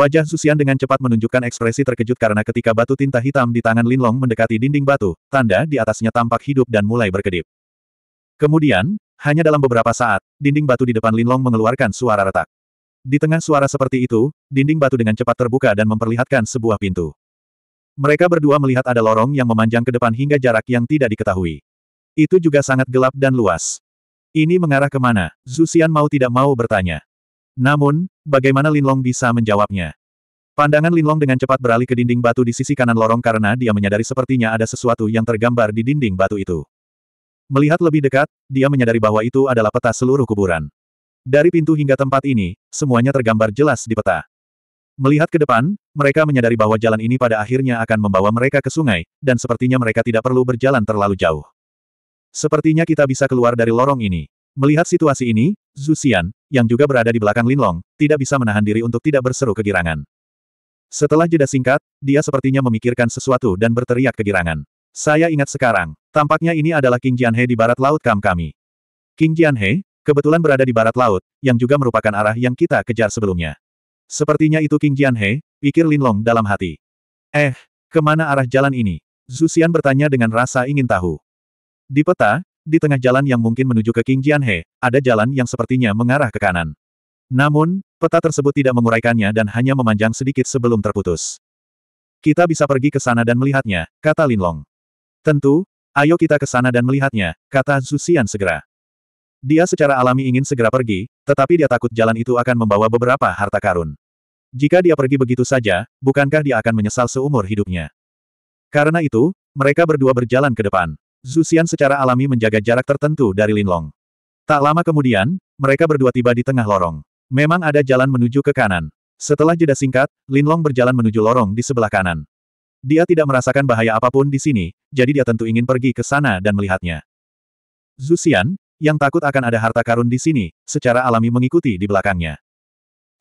Wajah Susian dengan cepat menunjukkan ekspresi terkejut karena ketika batu tinta hitam di tangan Linlong mendekati dinding batu, tanda di atasnya tampak hidup dan mulai berkedip. Kemudian, hanya dalam beberapa saat, dinding batu di depan Linlong mengeluarkan suara retak. Di tengah suara seperti itu, dinding batu dengan cepat terbuka dan memperlihatkan sebuah pintu. Mereka berdua melihat ada lorong yang memanjang ke depan hingga jarak yang tidak diketahui. Itu juga sangat gelap dan luas. Ini mengarah ke mana? Zusian mau tidak mau bertanya. Namun, bagaimana Linlong bisa menjawabnya? Pandangan Linlong dengan cepat beralih ke dinding batu di sisi kanan lorong karena dia menyadari sepertinya ada sesuatu yang tergambar di dinding batu itu. Melihat lebih dekat, dia menyadari bahwa itu adalah peta seluruh kuburan. Dari pintu hingga tempat ini, semuanya tergambar jelas di peta. Melihat ke depan, mereka menyadari bahwa jalan ini pada akhirnya akan membawa mereka ke sungai, dan sepertinya mereka tidak perlu berjalan terlalu jauh. Sepertinya kita bisa keluar dari lorong ini. Melihat situasi ini, Zhu yang juga berada di belakang Linlong, tidak bisa menahan diri untuk tidak berseru kegirangan. Setelah jeda singkat, dia sepertinya memikirkan sesuatu dan berteriak kegirangan. Saya ingat sekarang, tampaknya ini adalah King Jianhe di barat laut kam kami. King Jianhe, kebetulan berada di barat laut, yang juga merupakan arah yang kita kejar sebelumnya. Sepertinya itu King Jianhe, pikir Long dalam hati. Eh, kemana arah jalan ini? Zusian bertanya dengan rasa ingin tahu. Di peta, di tengah jalan yang mungkin menuju ke King Jianhe, ada jalan yang sepertinya mengarah ke kanan. Namun, peta tersebut tidak menguraikannya dan hanya memanjang sedikit sebelum terputus. Kita bisa pergi ke sana dan melihatnya, kata Linlong. Tentu, ayo kita ke sana dan melihatnya, kata Zuxian segera. Dia secara alami ingin segera pergi, tetapi dia takut jalan itu akan membawa beberapa harta karun. Jika dia pergi begitu saja, bukankah dia akan menyesal seumur hidupnya? Karena itu, mereka berdua berjalan ke depan. Zuxian secara alami menjaga jarak tertentu dari Linlong. Tak lama kemudian, mereka berdua tiba di tengah lorong. Memang ada jalan menuju ke kanan. Setelah jeda singkat, Linlong berjalan menuju lorong di sebelah kanan. Dia tidak merasakan bahaya apapun di sini, jadi dia tentu ingin pergi ke sana dan melihatnya. Zusian, yang takut akan ada harta karun di sini, secara alami mengikuti di belakangnya.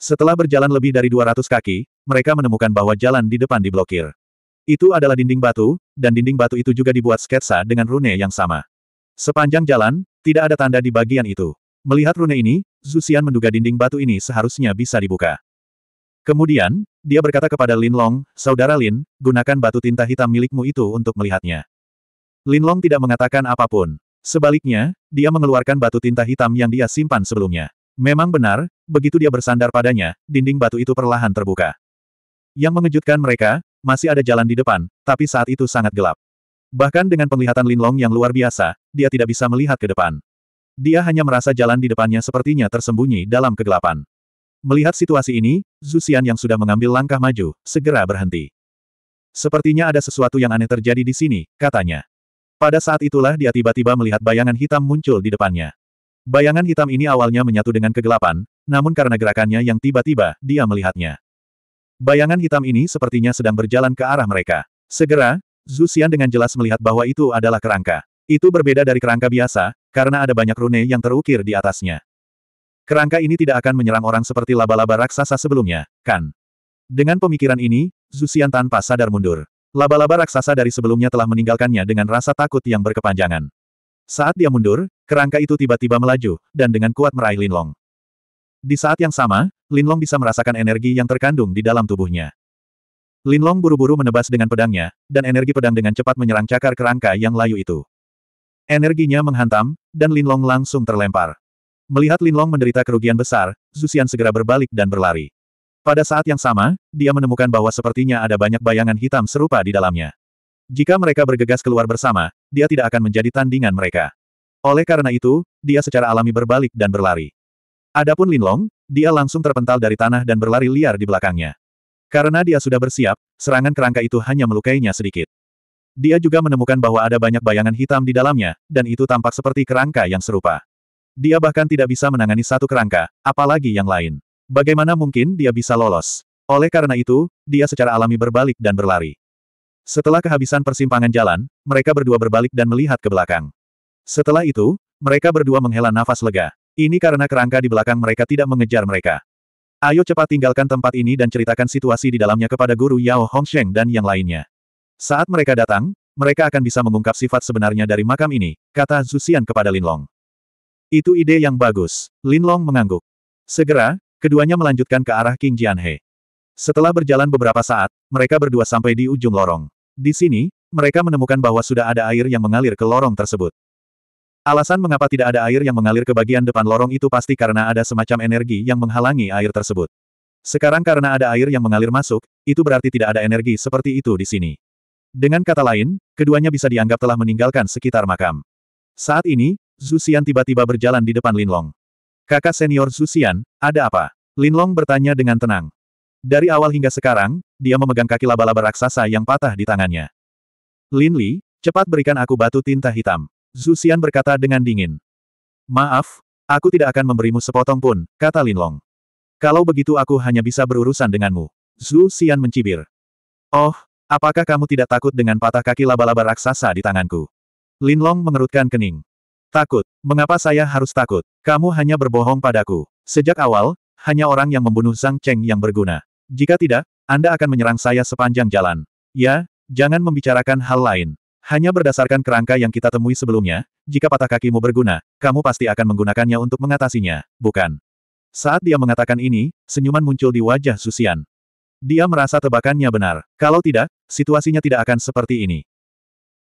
Setelah berjalan lebih dari 200 kaki, mereka menemukan bahwa jalan di depan diblokir. Itu adalah dinding batu, dan dinding batu itu juga dibuat sketsa dengan rune yang sama. Sepanjang jalan, tidak ada tanda di bagian itu. Melihat rune ini, Zuxian menduga dinding batu ini seharusnya bisa dibuka. Kemudian, dia berkata kepada Lin Long, Saudara Lin, gunakan batu tinta hitam milikmu itu untuk melihatnya. Lin Long tidak mengatakan apapun. Sebaliknya, dia mengeluarkan batu tinta hitam yang dia simpan sebelumnya. Memang benar, begitu dia bersandar padanya, dinding batu itu perlahan terbuka. Yang mengejutkan mereka, masih ada jalan di depan, tapi saat itu sangat gelap. Bahkan dengan penglihatan Lin Long yang luar biasa, dia tidak bisa melihat ke depan. Dia hanya merasa jalan di depannya sepertinya tersembunyi dalam kegelapan. Melihat situasi ini, Zusian yang sudah mengambil langkah maju, segera berhenti. Sepertinya ada sesuatu yang aneh terjadi di sini, katanya. Pada saat itulah dia tiba-tiba melihat bayangan hitam muncul di depannya. Bayangan hitam ini awalnya menyatu dengan kegelapan, namun karena gerakannya yang tiba-tiba, dia melihatnya. Bayangan hitam ini sepertinya sedang berjalan ke arah mereka. Segera, Zusian dengan jelas melihat bahwa itu adalah kerangka. Itu berbeda dari kerangka biasa, karena ada banyak rune yang terukir di atasnya. Kerangka ini tidak akan menyerang orang seperti laba-laba raksasa sebelumnya, kan? Dengan pemikiran ini, Zusian tanpa sadar mundur. Laba-laba raksasa dari sebelumnya telah meninggalkannya dengan rasa takut yang berkepanjangan. Saat dia mundur, kerangka itu tiba-tiba melaju, dan dengan kuat meraih Linlong. Di saat yang sama, Linlong bisa merasakan energi yang terkandung di dalam tubuhnya. Linlong buru-buru menebas dengan pedangnya, dan energi pedang dengan cepat menyerang cakar kerangka yang layu itu. Energinya menghantam, dan Linlong langsung terlempar. Melihat Linlong menderita kerugian besar, Zuxian segera berbalik dan berlari. Pada saat yang sama, dia menemukan bahwa sepertinya ada banyak bayangan hitam serupa di dalamnya. Jika mereka bergegas keluar bersama, dia tidak akan menjadi tandingan mereka. Oleh karena itu, dia secara alami berbalik dan berlari. Adapun Linlong, dia langsung terpental dari tanah dan berlari liar di belakangnya. Karena dia sudah bersiap, serangan kerangka itu hanya melukainya sedikit. Dia juga menemukan bahwa ada banyak bayangan hitam di dalamnya, dan itu tampak seperti kerangka yang serupa. Dia bahkan tidak bisa menangani satu kerangka, apalagi yang lain. Bagaimana mungkin dia bisa lolos? Oleh karena itu, dia secara alami berbalik dan berlari. Setelah kehabisan persimpangan jalan, mereka berdua berbalik dan melihat ke belakang. Setelah itu, mereka berdua menghela nafas lega. Ini karena kerangka di belakang mereka tidak mengejar mereka. Ayo cepat tinggalkan tempat ini dan ceritakan situasi di dalamnya kepada guru Yao Hongsheng dan yang lainnya. Saat mereka datang, mereka akan bisa mengungkap sifat sebenarnya dari makam ini, kata Zusian kepada Linlong. Itu ide yang bagus. Linlong mengangguk. Segera, keduanya melanjutkan ke arah King Jianhe. Setelah berjalan beberapa saat, mereka berdua sampai di ujung lorong. Di sini, mereka menemukan bahwa sudah ada air yang mengalir ke lorong tersebut. Alasan mengapa tidak ada air yang mengalir ke bagian depan lorong itu pasti karena ada semacam energi yang menghalangi air tersebut. Sekarang karena ada air yang mengalir masuk, itu berarti tidak ada energi seperti itu di sini. Dengan kata lain, keduanya bisa dianggap telah meninggalkan sekitar makam. Saat ini, Zuxian tiba-tiba berjalan di depan Linlong. Kakak senior Zuxian, ada apa? Linlong bertanya dengan tenang. Dari awal hingga sekarang, dia memegang kaki laba-laba raksasa yang patah di tangannya. Lin Li, cepat berikan aku batu tinta hitam. Zuxian berkata dengan dingin. Maaf, aku tidak akan memberimu sepotong pun, kata Linlong. Kalau begitu aku hanya bisa berurusan denganmu. Zhu mencibir. Oh, Apakah kamu tidak takut dengan patah kaki laba-laba raksasa di tanganku? Linlong mengerutkan kening. Takut. Mengapa saya harus takut? Kamu hanya berbohong padaku. Sejak awal, hanya orang yang membunuh Zhang Cheng yang berguna. Jika tidak, Anda akan menyerang saya sepanjang jalan. Ya, jangan membicarakan hal lain. Hanya berdasarkan kerangka yang kita temui sebelumnya, jika patah kakimu berguna, kamu pasti akan menggunakannya untuk mengatasinya, bukan? Saat dia mengatakan ini, senyuman muncul di wajah Susian. Dia merasa tebakannya benar. Kalau tidak, situasinya tidak akan seperti ini.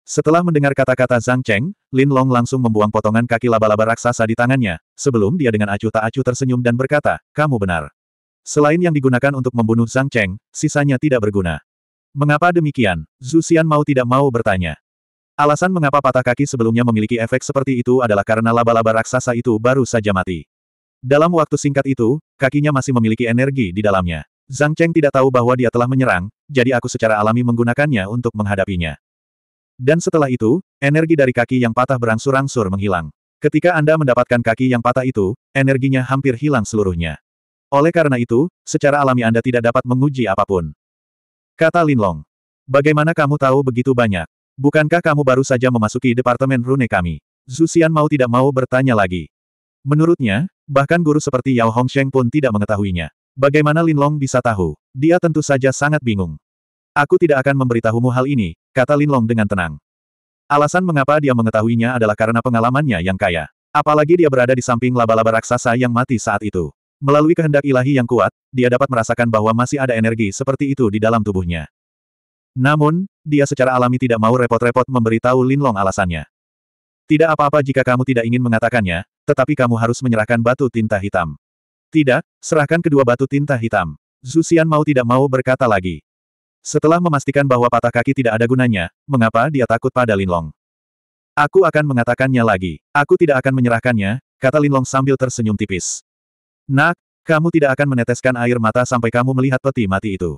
Setelah mendengar kata-kata Zhang Cheng, Lin Long langsung membuang potongan kaki laba-laba raksasa di tangannya, sebelum dia dengan acuh tak acuh tersenyum dan berkata, kamu benar. Selain yang digunakan untuk membunuh Zhang Cheng, sisanya tidak berguna. Mengapa demikian? Zhu Xian mau tidak mau bertanya. Alasan mengapa patah kaki sebelumnya memiliki efek seperti itu adalah karena laba-laba raksasa itu baru saja mati. Dalam waktu singkat itu, kakinya masih memiliki energi di dalamnya. Zhang Cheng tidak tahu bahwa dia telah menyerang, jadi aku secara alami menggunakannya untuk menghadapinya. Dan setelah itu, energi dari kaki yang patah berangsur-angsur menghilang. Ketika Anda mendapatkan kaki yang patah itu, energinya hampir hilang seluruhnya. Oleh karena itu, secara alami Anda tidak dapat menguji apapun. Kata Linlong. Bagaimana kamu tahu begitu banyak? Bukankah kamu baru saja memasuki Departemen Rune kami? Xian mau tidak mau bertanya lagi. Menurutnya, bahkan guru seperti Yao Hongsheng pun tidak mengetahuinya. Bagaimana Lin Long bisa tahu? Dia tentu saja sangat bingung. Aku tidak akan memberitahumu hal ini, kata Lin Long dengan tenang. Alasan mengapa dia mengetahuinya adalah karena pengalamannya yang kaya. Apalagi dia berada di samping laba-laba raksasa yang mati saat itu. Melalui kehendak ilahi yang kuat, dia dapat merasakan bahwa masih ada energi seperti itu di dalam tubuhnya. Namun, dia secara alami tidak mau repot-repot memberitahu Lin Long alasannya. Tidak apa-apa jika kamu tidak ingin mengatakannya, tetapi kamu harus menyerahkan batu tinta hitam. Tidak, serahkan kedua batu tinta hitam. Zusian mau tidak mau berkata lagi. Setelah memastikan bahwa patah kaki tidak ada gunanya, mengapa dia takut pada Linlong? Aku akan mengatakannya lagi. Aku tidak akan menyerahkannya, kata Linlong sambil tersenyum tipis. Nak, kamu tidak akan meneteskan air mata sampai kamu melihat peti mati itu.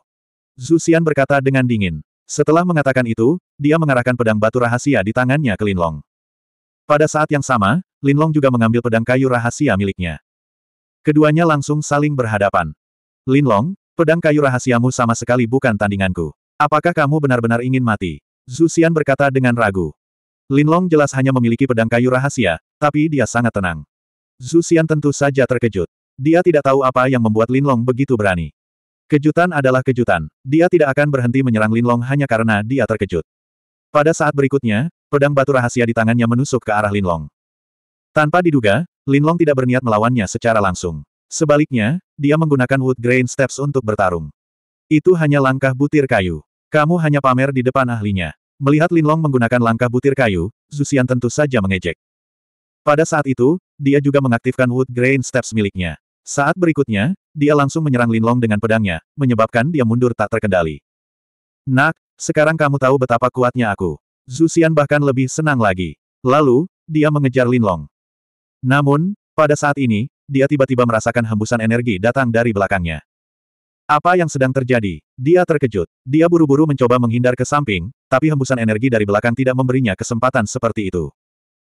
Zusian berkata dengan dingin. Setelah mengatakan itu, dia mengarahkan pedang batu rahasia di tangannya ke Linlong. Pada saat yang sama, Linlong juga mengambil pedang kayu rahasia miliknya. Keduanya langsung saling berhadapan. Linlong, pedang kayu rahasiamu sama sekali bukan tandinganku. Apakah kamu benar-benar ingin mati? Xian berkata dengan ragu. Linlong jelas hanya memiliki pedang kayu rahasia, tapi dia sangat tenang. Xian tentu saja terkejut. Dia tidak tahu apa yang membuat Linlong begitu berani. Kejutan adalah kejutan. Dia tidak akan berhenti menyerang Linlong hanya karena dia terkejut. Pada saat berikutnya, pedang batu rahasia di tangannya menusuk ke arah Linlong. Tanpa diduga, Linlong tidak berniat melawannya secara langsung. Sebaliknya, dia menggunakan wood grain steps untuk bertarung. Itu hanya langkah butir kayu. Kamu hanya pamer di depan ahlinya. Melihat Linlong menggunakan langkah butir kayu, Zuxian tentu saja mengejek. Pada saat itu, dia juga mengaktifkan wood grain steps miliknya. Saat berikutnya, dia langsung menyerang Linlong dengan pedangnya, menyebabkan dia mundur tak terkendali. Nak, sekarang kamu tahu betapa kuatnya aku. Zuxian bahkan lebih senang lagi. Lalu, dia mengejar Linlong. Namun, pada saat ini, dia tiba-tiba merasakan hembusan energi datang dari belakangnya. Apa yang sedang terjadi? Dia terkejut. Dia buru-buru mencoba menghindar ke samping, tapi hembusan energi dari belakang tidak memberinya kesempatan seperti itu.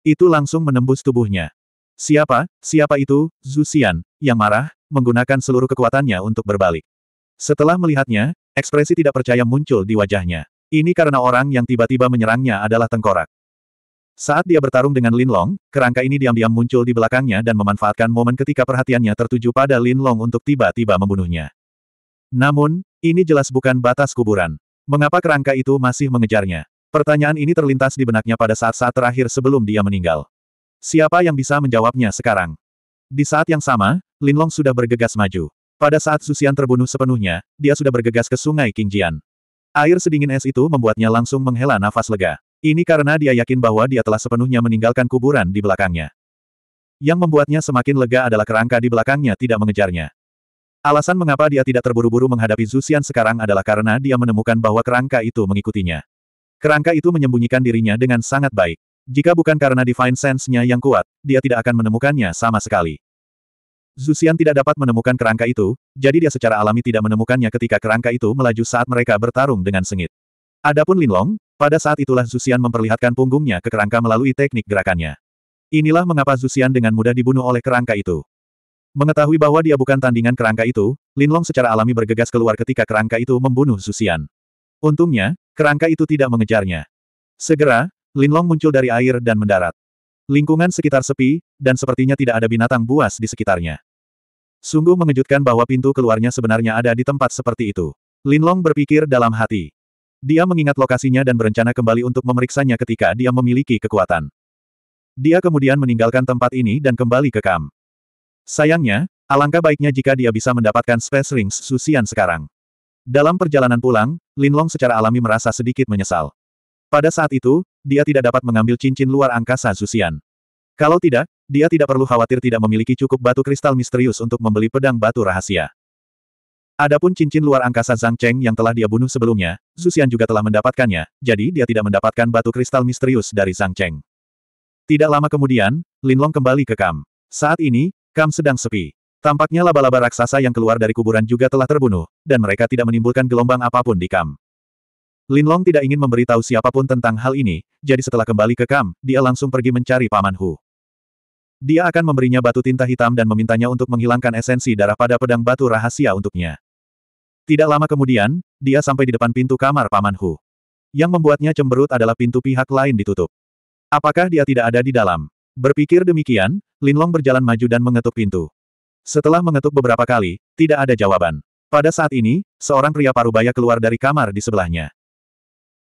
Itu langsung menembus tubuhnya. Siapa, siapa itu, Zuxian, yang marah, menggunakan seluruh kekuatannya untuk berbalik. Setelah melihatnya, ekspresi tidak percaya muncul di wajahnya. Ini karena orang yang tiba-tiba menyerangnya adalah tengkorak. Saat dia bertarung dengan Lin Long, kerangka ini diam-diam muncul di belakangnya dan memanfaatkan momen ketika perhatiannya tertuju pada Lin Long untuk tiba-tiba membunuhnya. Namun, ini jelas bukan batas kuburan. Mengapa kerangka itu masih mengejarnya? Pertanyaan ini terlintas di benaknya pada saat-saat terakhir sebelum dia meninggal. Siapa yang bisa menjawabnya sekarang? Di saat yang sama, Lin Long sudah bergegas maju. Pada saat Susian terbunuh sepenuhnya, dia sudah bergegas ke sungai Qingjian. Air sedingin es itu membuatnya langsung menghela nafas lega. Ini karena dia yakin bahwa dia telah sepenuhnya meninggalkan kuburan di belakangnya. Yang membuatnya semakin lega adalah kerangka di belakangnya tidak mengejarnya. Alasan mengapa dia tidak terburu-buru menghadapi Zusian sekarang adalah karena dia menemukan bahwa kerangka itu mengikutinya. Kerangka itu menyembunyikan dirinya dengan sangat baik. Jika bukan karena divine sense-nya yang kuat, dia tidak akan menemukannya sama sekali. Zusian tidak dapat menemukan kerangka itu, jadi dia secara alami tidak menemukannya ketika kerangka itu melaju saat mereka bertarung dengan sengit. Adapun Linlong, pada saat itulah Zusian memperlihatkan punggungnya ke kerangka melalui teknik gerakannya. Inilah mengapa Zusian dengan mudah dibunuh oleh kerangka itu. Mengetahui bahwa dia bukan tandingan kerangka itu, Linlong secara alami bergegas keluar ketika kerangka itu membunuh Zusian. Untungnya, kerangka itu tidak mengejarnya. Segera, Linlong muncul dari air dan mendarat. Lingkungan sekitar sepi, dan sepertinya tidak ada binatang buas di sekitarnya. Sungguh mengejutkan bahwa pintu keluarnya sebenarnya ada di tempat seperti itu. Linlong berpikir dalam hati. Dia mengingat lokasinya dan berencana kembali untuk memeriksanya ketika dia memiliki kekuatan. Dia kemudian meninggalkan tempat ini dan kembali ke kam. Sayangnya, alangkah baiknya jika dia bisa mendapatkan Space Rings Susian sekarang. Dalam perjalanan pulang, Linlong secara alami merasa sedikit menyesal. Pada saat itu, dia tidak dapat mengambil cincin luar angkasa Susian. Kalau tidak, dia tidak perlu khawatir tidak memiliki cukup batu kristal misterius untuk membeli pedang batu rahasia. Adapun cincin luar angkasa Zhang Cheng yang telah dia bunuh sebelumnya, Susian juga telah mendapatkannya, jadi dia tidak mendapatkan batu kristal misterius dari Zhang Cheng. Tidak lama kemudian, Lin Long kembali ke Kam. Saat ini, Kam sedang sepi. Tampaknya laba-laba raksasa yang keluar dari kuburan juga telah terbunuh, dan mereka tidak menimbulkan gelombang apapun di Kam. Lin Long tidak ingin memberitahu siapapun tentang hal ini, jadi setelah kembali ke Kam, dia langsung pergi mencari Paman Hu. Dia akan memberinya batu tinta hitam dan memintanya untuk menghilangkan esensi darah pada pedang batu rahasia untuknya. Tidak lama kemudian, dia sampai di depan pintu kamar Paman Hu. Yang membuatnya cemberut adalah pintu pihak lain ditutup. Apakah dia tidak ada di dalam? Berpikir demikian, Lin Long berjalan maju dan mengetuk pintu. Setelah mengetuk beberapa kali, tidak ada jawaban. Pada saat ini, seorang pria parubaya keluar dari kamar di sebelahnya.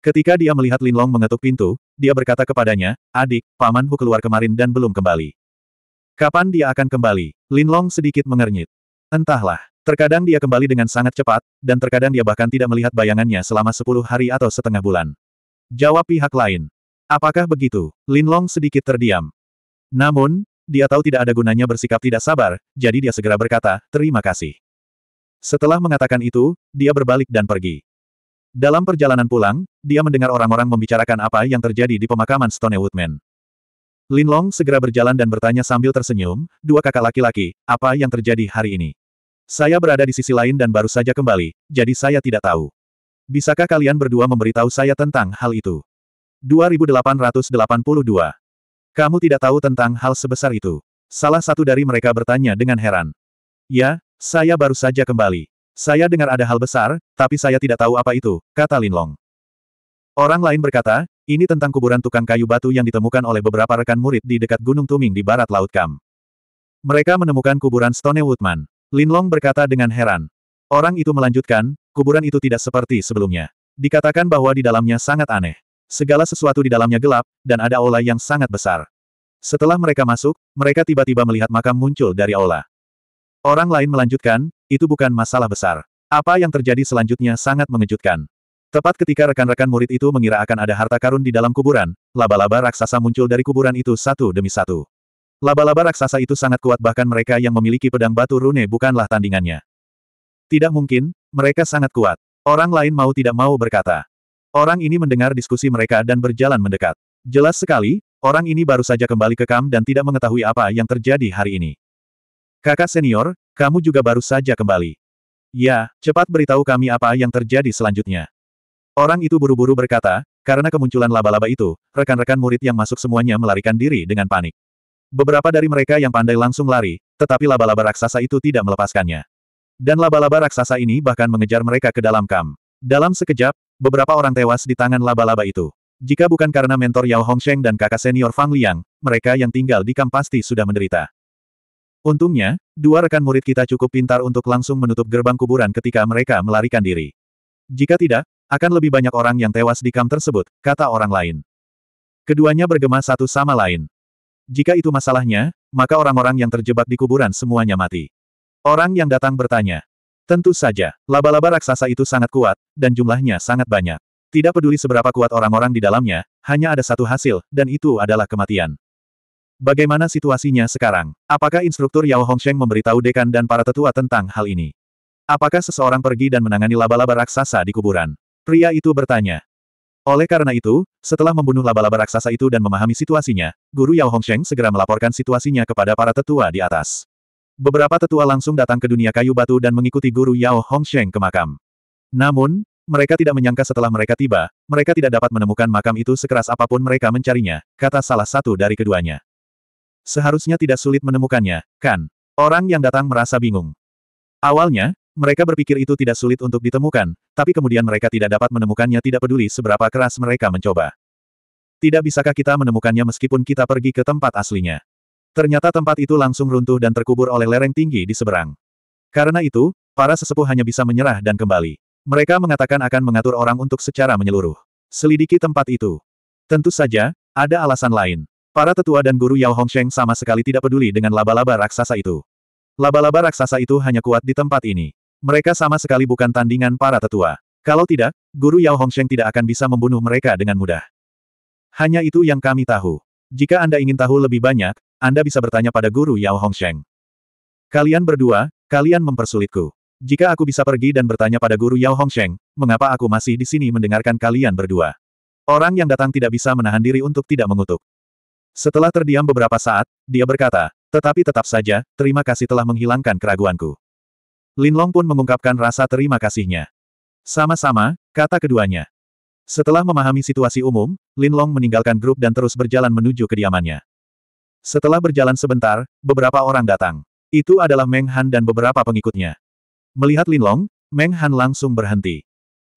Ketika dia melihat Lin Long mengetuk pintu, dia berkata kepadanya, adik, Paman Hu keluar kemarin dan belum kembali. Kapan dia akan kembali? Lin Long sedikit mengernyit. Entahlah. Terkadang dia kembali dengan sangat cepat, dan terkadang dia bahkan tidak melihat bayangannya selama sepuluh hari atau setengah bulan. Jawab pihak lain. Apakah begitu? Linlong sedikit terdiam. Namun, dia tahu tidak ada gunanya bersikap tidak sabar, jadi dia segera berkata, terima kasih. Setelah mengatakan itu, dia berbalik dan pergi. Dalam perjalanan pulang, dia mendengar orang-orang membicarakan apa yang terjadi di pemakaman Stone Woodman. Linlong segera berjalan dan bertanya sambil tersenyum, dua kakak laki-laki, apa yang terjadi hari ini? Saya berada di sisi lain dan baru saja kembali, jadi saya tidak tahu. Bisakah kalian berdua memberitahu saya tentang hal itu? 2882. Kamu tidak tahu tentang hal sebesar itu. Salah satu dari mereka bertanya dengan heran. Ya, saya baru saja kembali. Saya dengar ada hal besar, tapi saya tidak tahu apa itu, kata Lin Long. Orang lain berkata, ini tentang kuburan tukang kayu batu yang ditemukan oleh beberapa rekan murid di dekat Gunung Tuming di barat Laut Kam. Mereka menemukan kuburan Stone Woodman. Linlong berkata dengan heran. Orang itu melanjutkan, kuburan itu tidak seperti sebelumnya. Dikatakan bahwa di dalamnya sangat aneh. Segala sesuatu di dalamnya gelap, dan ada aula yang sangat besar. Setelah mereka masuk, mereka tiba-tiba melihat makam muncul dari aula. Orang lain melanjutkan, itu bukan masalah besar. Apa yang terjadi selanjutnya sangat mengejutkan. Tepat ketika rekan-rekan murid itu mengira akan ada harta karun di dalam kuburan, laba-laba raksasa muncul dari kuburan itu satu demi satu. Laba-laba raksasa itu sangat kuat bahkan mereka yang memiliki pedang batu rune bukanlah tandingannya. Tidak mungkin, mereka sangat kuat. Orang lain mau tidak mau berkata. Orang ini mendengar diskusi mereka dan berjalan mendekat. Jelas sekali, orang ini baru saja kembali ke kam dan tidak mengetahui apa yang terjadi hari ini. Kakak senior, kamu juga baru saja kembali. Ya, cepat beritahu kami apa yang terjadi selanjutnya. Orang itu buru-buru berkata, karena kemunculan laba-laba itu, rekan-rekan murid yang masuk semuanya melarikan diri dengan panik. Beberapa dari mereka yang pandai langsung lari, tetapi laba-laba raksasa itu tidak melepaskannya. Dan laba-laba raksasa ini bahkan mengejar mereka ke dalam kam. Dalam sekejap, beberapa orang tewas di tangan laba-laba itu. Jika bukan karena mentor Yao Hongsheng dan kakak senior Fang Liang, mereka yang tinggal di kam pasti sudah menderita. Untungnya, dua rekan murid kita cukup pintar untuk langsung menutup gerbang kuburan ketika mereka melarikan diri. Jika tidak, akan lebih banyak orang yang tewas di kam tersebut, kata orang lain. Keduanya bergema satu sama lain. Jika itu masalahnya, maka orang-orang yang terjebak di kuburan semuanya mati. Orang yang datang bertanya. Tentu saja, laba-laba raksasa itu sangat kuat, dan jumlahnya sangat banyak. Tidak peduli seberapa kuat orang-orang di dalamnya, hanya ada satu hasil, dan itu adalah kematian. Bagaimana situasinya sekarang? Apakah instruktur Yao Hongsheng memberitahu dekan dan para tetua tentang hal ini? Apakah seseorang pergi dan menangani laba-laba raksasa di kuburan? Pria itu bertanya. Oleh karena itu, setelah membunuh laba-laba raksasa itu dan memahami situasinya, Guru Yao Hongsheng segera melaporkan situasinya kepada para tetua di atas. Beberapa tetua langsung datang ke dunia kayu batu dan mengikuti Guru Yao Hongsheng ke makam. Namun, mereka tidak menyangka setelah mereka tiba, mereka tidak dapat menemukan makam itu sekeras apapun mereka mencarinya, kata salah satu dari keduanya. Seharusnya tidak sulit menemukannya, kan? Orang yang datang merasa bingung. Awalnya, mereka berpikir itu tidak sulit untuk ditemukan, tapi kemudian mereka tidak dapat menemukannya tidak peduli seberapa keras mereka mencoba. Tidak bisakah kita menemukannya meskipun kita pergi ke tempat aslinya? Ternyata tempat itu langsung runtuh dan terkubur oleh lereng tinggi di seberang. Karena itu, para sesepuh hanya bisa menyerah dan kembali. Mereka mengatakan akan mengatur orang untuk secara menyeluruh. Selidiki tempat itu. Tentu saja, ada alasan lain. Para tetua dan guru Yao Hongsheng sama sekali tidak peduli dengan laba-laba raksasa itu. Laba-laba raksasa itu hanya kuat di tempat ini. Mereka sama sekali bukan tandingan para tetua. Kalau tidak, Guru Yao Hongsheng tidak akan bisa membunuh mereka dengan mudah. Hanya itu yang kami tahu. Jika Anda ingin tahu lebih banyak, Anda bisa bertanya pada Guru Yao Hongsheng. Kalian berdua, kalian mempersulitku. Jika aku bisa pergi dan bertanya pada Guru Yao Hongsheng, mengapa aku masih di sini mendengarkan kalian berdua? Orang yang datang tidak bisa menahan diri untuk tidak mengutuk. Setelah terdiam beberapa saat, dia berkata, tetapi tetap saja, terima kasih telah menghilangkan keraguanku. Linlong pun mengungkapkan rasa terima kasihnya. Sama-sama, kata keduanya. Setelah memahami situasi umum, Linlong meninggalkan grup dan terus berjalan menuju kediamannya. Setelah berjalan sebentar, beberapa orang datang. Itu adalah Meng Han dan beberapa pengikutnya. Melihat Linlong, Meng Han langsung berhenti.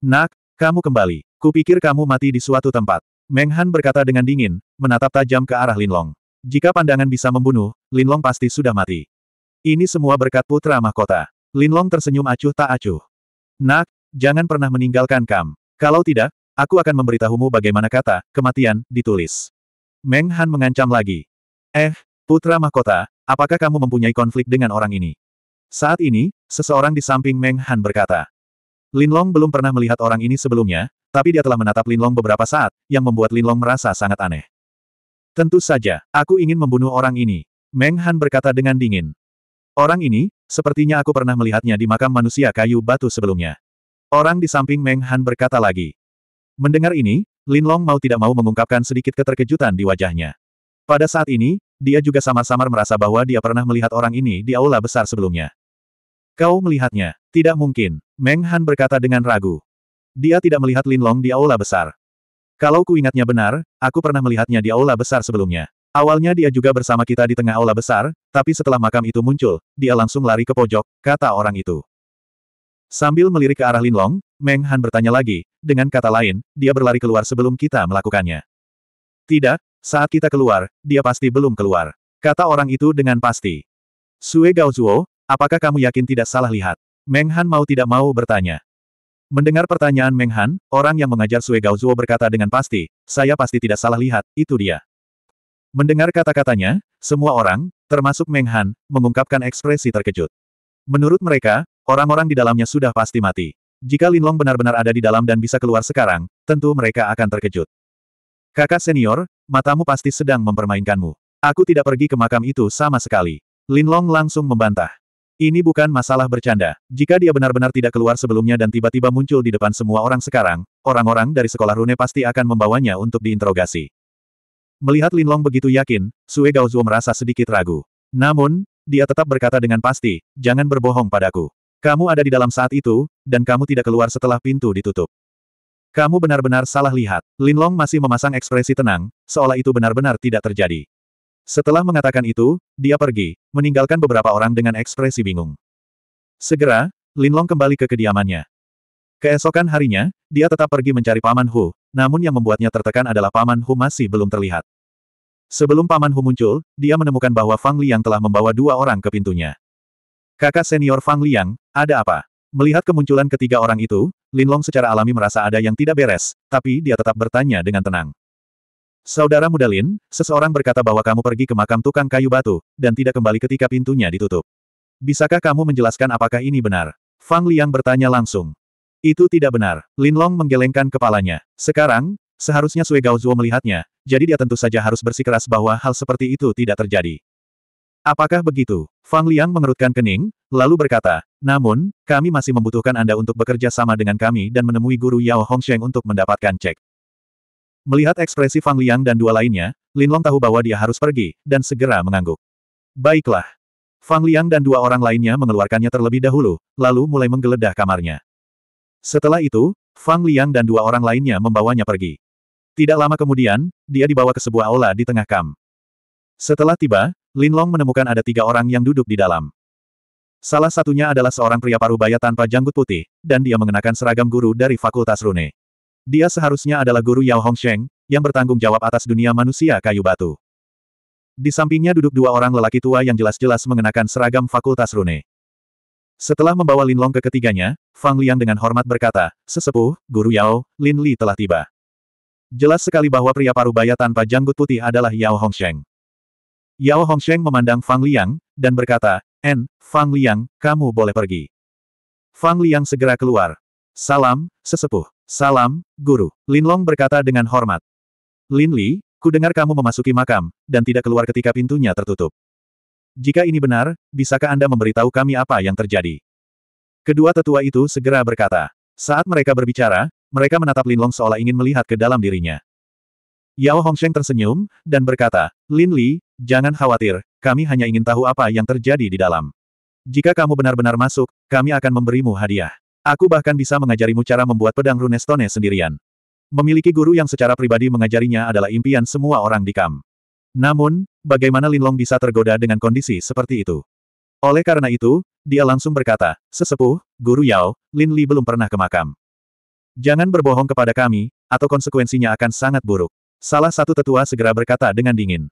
Nak, kamu kembali. Kupikir kamu mati di suatu tempat. Meng Han berkata dengan dingin, menatap tajam ke arah Linlong. Jika pandangan bisa membunuh, Linlong pasti sudah mati. Ini semua berkat putra mahkota. Linlong tersenyum acuh tak acuh. Nak, jangan pernah meninggalkan Kam. Kalau tidak, aku akan memberitahumu bagaimana kata, kematian, ditulis. Meng Han mengancam lagi. Eh, putra mahkota, apakah kamu mempunyai konflik dengan orang ini? Saat ini, seseorang di samping Meng Han berkata. Linlong belum pernah melihat orang ini sebelumnya, tapi dia telah menatap Linlong beberapa saat, yang membuat Linlong merasa sangat aneh. Tentu saja, aku ingin membunuh orang ini. Meng Han berkata dengan dingin. Orang ini, Sepertinya aku pernah melihatnya di makam manusia kayu batu sebelumnya. Orang di samping Meng Han berkata lagi. Mendengar ini, Lin Long mau tidak mau mengungkapkan sedikit keterkejutan di wajahnya. Pada saat ini, dia juga sama-sama merasa bahwa dia pernah melihat orang ini di aula besar sebelumnya. Kau melihatnya? Tidak mungkin, Meng Han berkata dengan ragu. Dia tidak melihat Lin Long di aula besar. Kalau ku ingatnya benar, aku pernah melihatnya di aula besar sebelumnya. Awalnya dia juga bersama kita di tengah aula besar, tapi setelah makam itu muncul, dia langsung lari ke pojok, kata orang itu. Sambil melirik ke arah Linlong, Meng Han bertanya lagi, dengan kata lain, dia berlari keluar sebelum kita melakukannya. Tidak, saat kita keluar, dia pasti belum keluar. Kata orang itu dengan pasti. Sue Gaozuo, apakah kamu yakin tidak salah lihat? Meng Han mau tidak mau bertanya. Mendengar pertanyaan Meng Han, orang yang mengajar Sue Gaozuo berkata dengan pasti, saya pasti tidak salah lihat, itu dia. Mendengar kata-katanya, semua orang, termasuk Meng Han, mengungkapkan ekspresi terkejut. Menurut mereka, orang-orang di dalamnya sudah pasti mati. Jika Linlong benar-benar ada di dalam dan bisa keluar sekarang, tentu mereka akan terkejut. Kakak senior, matamu pasti sedang mempermainkanmu. Aku tidak pergi ke makam itu sama sekali. Linlong langsung membantah. Ini bukan masalah bercanda. Jika dia benar-benar tidak keluar sebelumnya dan tiba-tiba muncul di depan semua orang sekarang, orang-orang dari sekolah Rune pasti akan membawanya untuk diinterogasi. Melihat Linlong begitu yakin, Sue Gaozuo merasa sedikit ragu. Namun, dia tetap berkata dengan pasti, jangan berbohong padaku. Kamu ada di dalam saat itu, dan kamu tidak keluar setelah pintu ditutup. Kamu benar-benar salah lihat. Linlong masih memasang ekspresi tenang, seolah itu benar-benar tidak terjadi. Setelah mengatakan itu, dia pergi, meninggalkan beberapa orang dengan ekspresi bingung. Segera, Linlong kembali ke kediamannya. Keesokan harinya, dia tetap pergi mencari Paman Hu, namun yang membuatnya tertekan adalah Paman Hu masih belum terlihat. Sebelum Paman Hu muncul, dia menemukan bahwa Fang Liang telah membawa dua orang ke pintunya. Kakak senior Fang Liang, ada apa? Melihat kemunculan ketiga orang itu, Lin Long secara alami merasa ada yang tidak beres, tapi dia tetap bertanya dengan tenang. Saudara muda Lin, seseorang berkata bahwa kamu pergi ke makam tukang kayu batu, dan tidak kembali ketika pintunya ditutup. Bisakah kamu menjelaskan apakah ini benar? Fang Liang bertanya langsung. Itu tidak benar. Lin Long menggelengkan kepalanya. Sekarang, seharusnya Sui Gao melihatnya, jadi dia tentu saja harus bersikeras bahwa hal seperti itu tidak terjadi. Apakah begitu? Fang Liang mengerutkan kening, lalu berkata, namun, kami masih membutuhkan Anda untuk bekerja sama dengan kami dan menemui guru Yao Hongsheng untuk mendapatkan cek. Melihat ekspresi Fang Liang dan dua lainnya, Lin Long tahu bahwa dia harus pergi, dan segera mengangguk. Baiklah. Fang Liang dan dua orang lainnya mengeluarkannya terlebih dahulu, lalu mulai menggeledah kamarnya. Setelah itu, Fang Liang dan dua orang lainnya membawanya pergi. Tidak lama kemudian, dia dibawa ke sebuah aula di tengah kam. Setelah tiba, Lin Long menemukan ada tiga orang yang duduk di dalam. Salah satunya adalah seorang pria parubaya tanpa janggut putih, dan dia mengenakan seragam guru dari Fakultas Rune. Dia seharusnya adalah guru Yao Hongsheng, yang bertanggung jawab atas dunia manusia kayu batu. Di sampingnya duduk dua orang lelaki tua yang jelas-jelas mengenakan seragam Fakultas Rune. Setelah membawa Lin Long ke ketiganya, Fang Liang dengan hormat berkata, Sesepuh, Guru Yao, Lin Li telah tiba. Jelas sekali bahwa pria parubaya tanpa janggut putih adalah Yao Hongsheng. Yao Hongsheng memandang Fang Liang, dan berkata, En, Fang Liang, kamu boleh pergi. Fang Liang segera keluar. Salam, sesepuh. Salam, guru. Lin Long berkata dengan hormat. Lin Li, ku dengar kamu memasuki makam, dan tidak keluar ketika pintunya tertutup. Jika ini benar, bisakah Anda memberitahu kami apa yang terjadi? Kedua tetua itu segera berkata. Saat mereka berbicara, mereka menatap Lin Long seolah ingin melihat ke dalam dirinya. Yao Hongsheng tersenyum, dan berkata, Lin Li, jangan khawatir, kami hanya ingin tahu apa yang terjadi di dalam. Jika kamu benar-benar masuk, kami akan memberimu hadiah. Aku bahkan bisa mengajarimu cara membuat pedang runestone sendirian. Memiliki guru yang secara pribadi mengajarinya adalah impian semua orang di Kam. Namun, bagaimana Lin Long bisa tergoda dengan kondisi seperti itu? Oleh karena itu, dia langsung berkata, Sesepuh, Guru Yao, Lin Li belum pernah ke makam. Jangan berbohong kepada kami, atau konsekuensinya akan sangat buruk. Salah satu tetua segera berkata dengan dingin.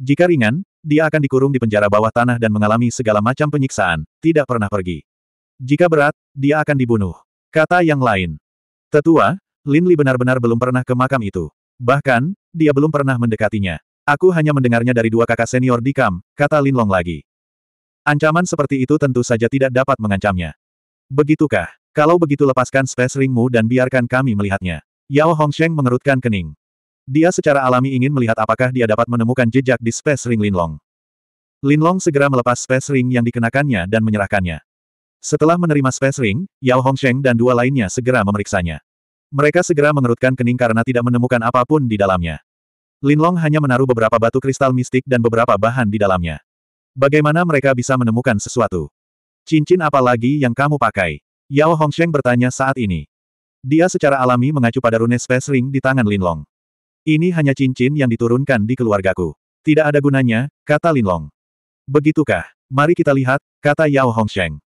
Jika ringan, dia akan dikurung di penjara bawah tanah dan mengalami segala macam penyiksaan, tidak pernah pergi. Jika berat, dia akan dibunuh. Kata yang lain. Tetua, Lin Li benar-benar belum pernah ke makam itu. Bahkan, dia belum pernah mendekatinya. Aku hanya mendengarnya dari dua kakak senior di Kam, kata Linlong lagi. Ancaman seperti itu tentu saja tidak dapat mengancamnya. Begitukah? Kalau begitu lepaskan space ringmu dan biarkan kami melihatnya. Yao Hongsheng mengerutkan kening. Dia secara alami ingin melihat apakah dia dapat menemukan jejak di space ring Linlong. Linlong segera melepas space ring yang dikenakannya dan menyerahkannya. Setelah menerima space ring, Yao Hongsheng dan dua lainnya segera memeriksanya. Mereka segera mengerutkan kening karena tidak menemukan apapun di dalamnya. Linlong hanya menaruh beberapa batu kristal mistik dan beberapa bahan di dalamnya. Bagaimana mereka bisa menemukan sesuatu? Cincin apa lagi yang kamu pakai? Yao Hongsheng bertanya saat ini. Dia secara alami mengacu pada rune space ring di tangan Linlong. Ini hanya cincin yang diturunkan di keluargaku. Tidak ada gunanya, kata Linlong. Begitukah? Mari kita lihat, kata Yao Hongsheng.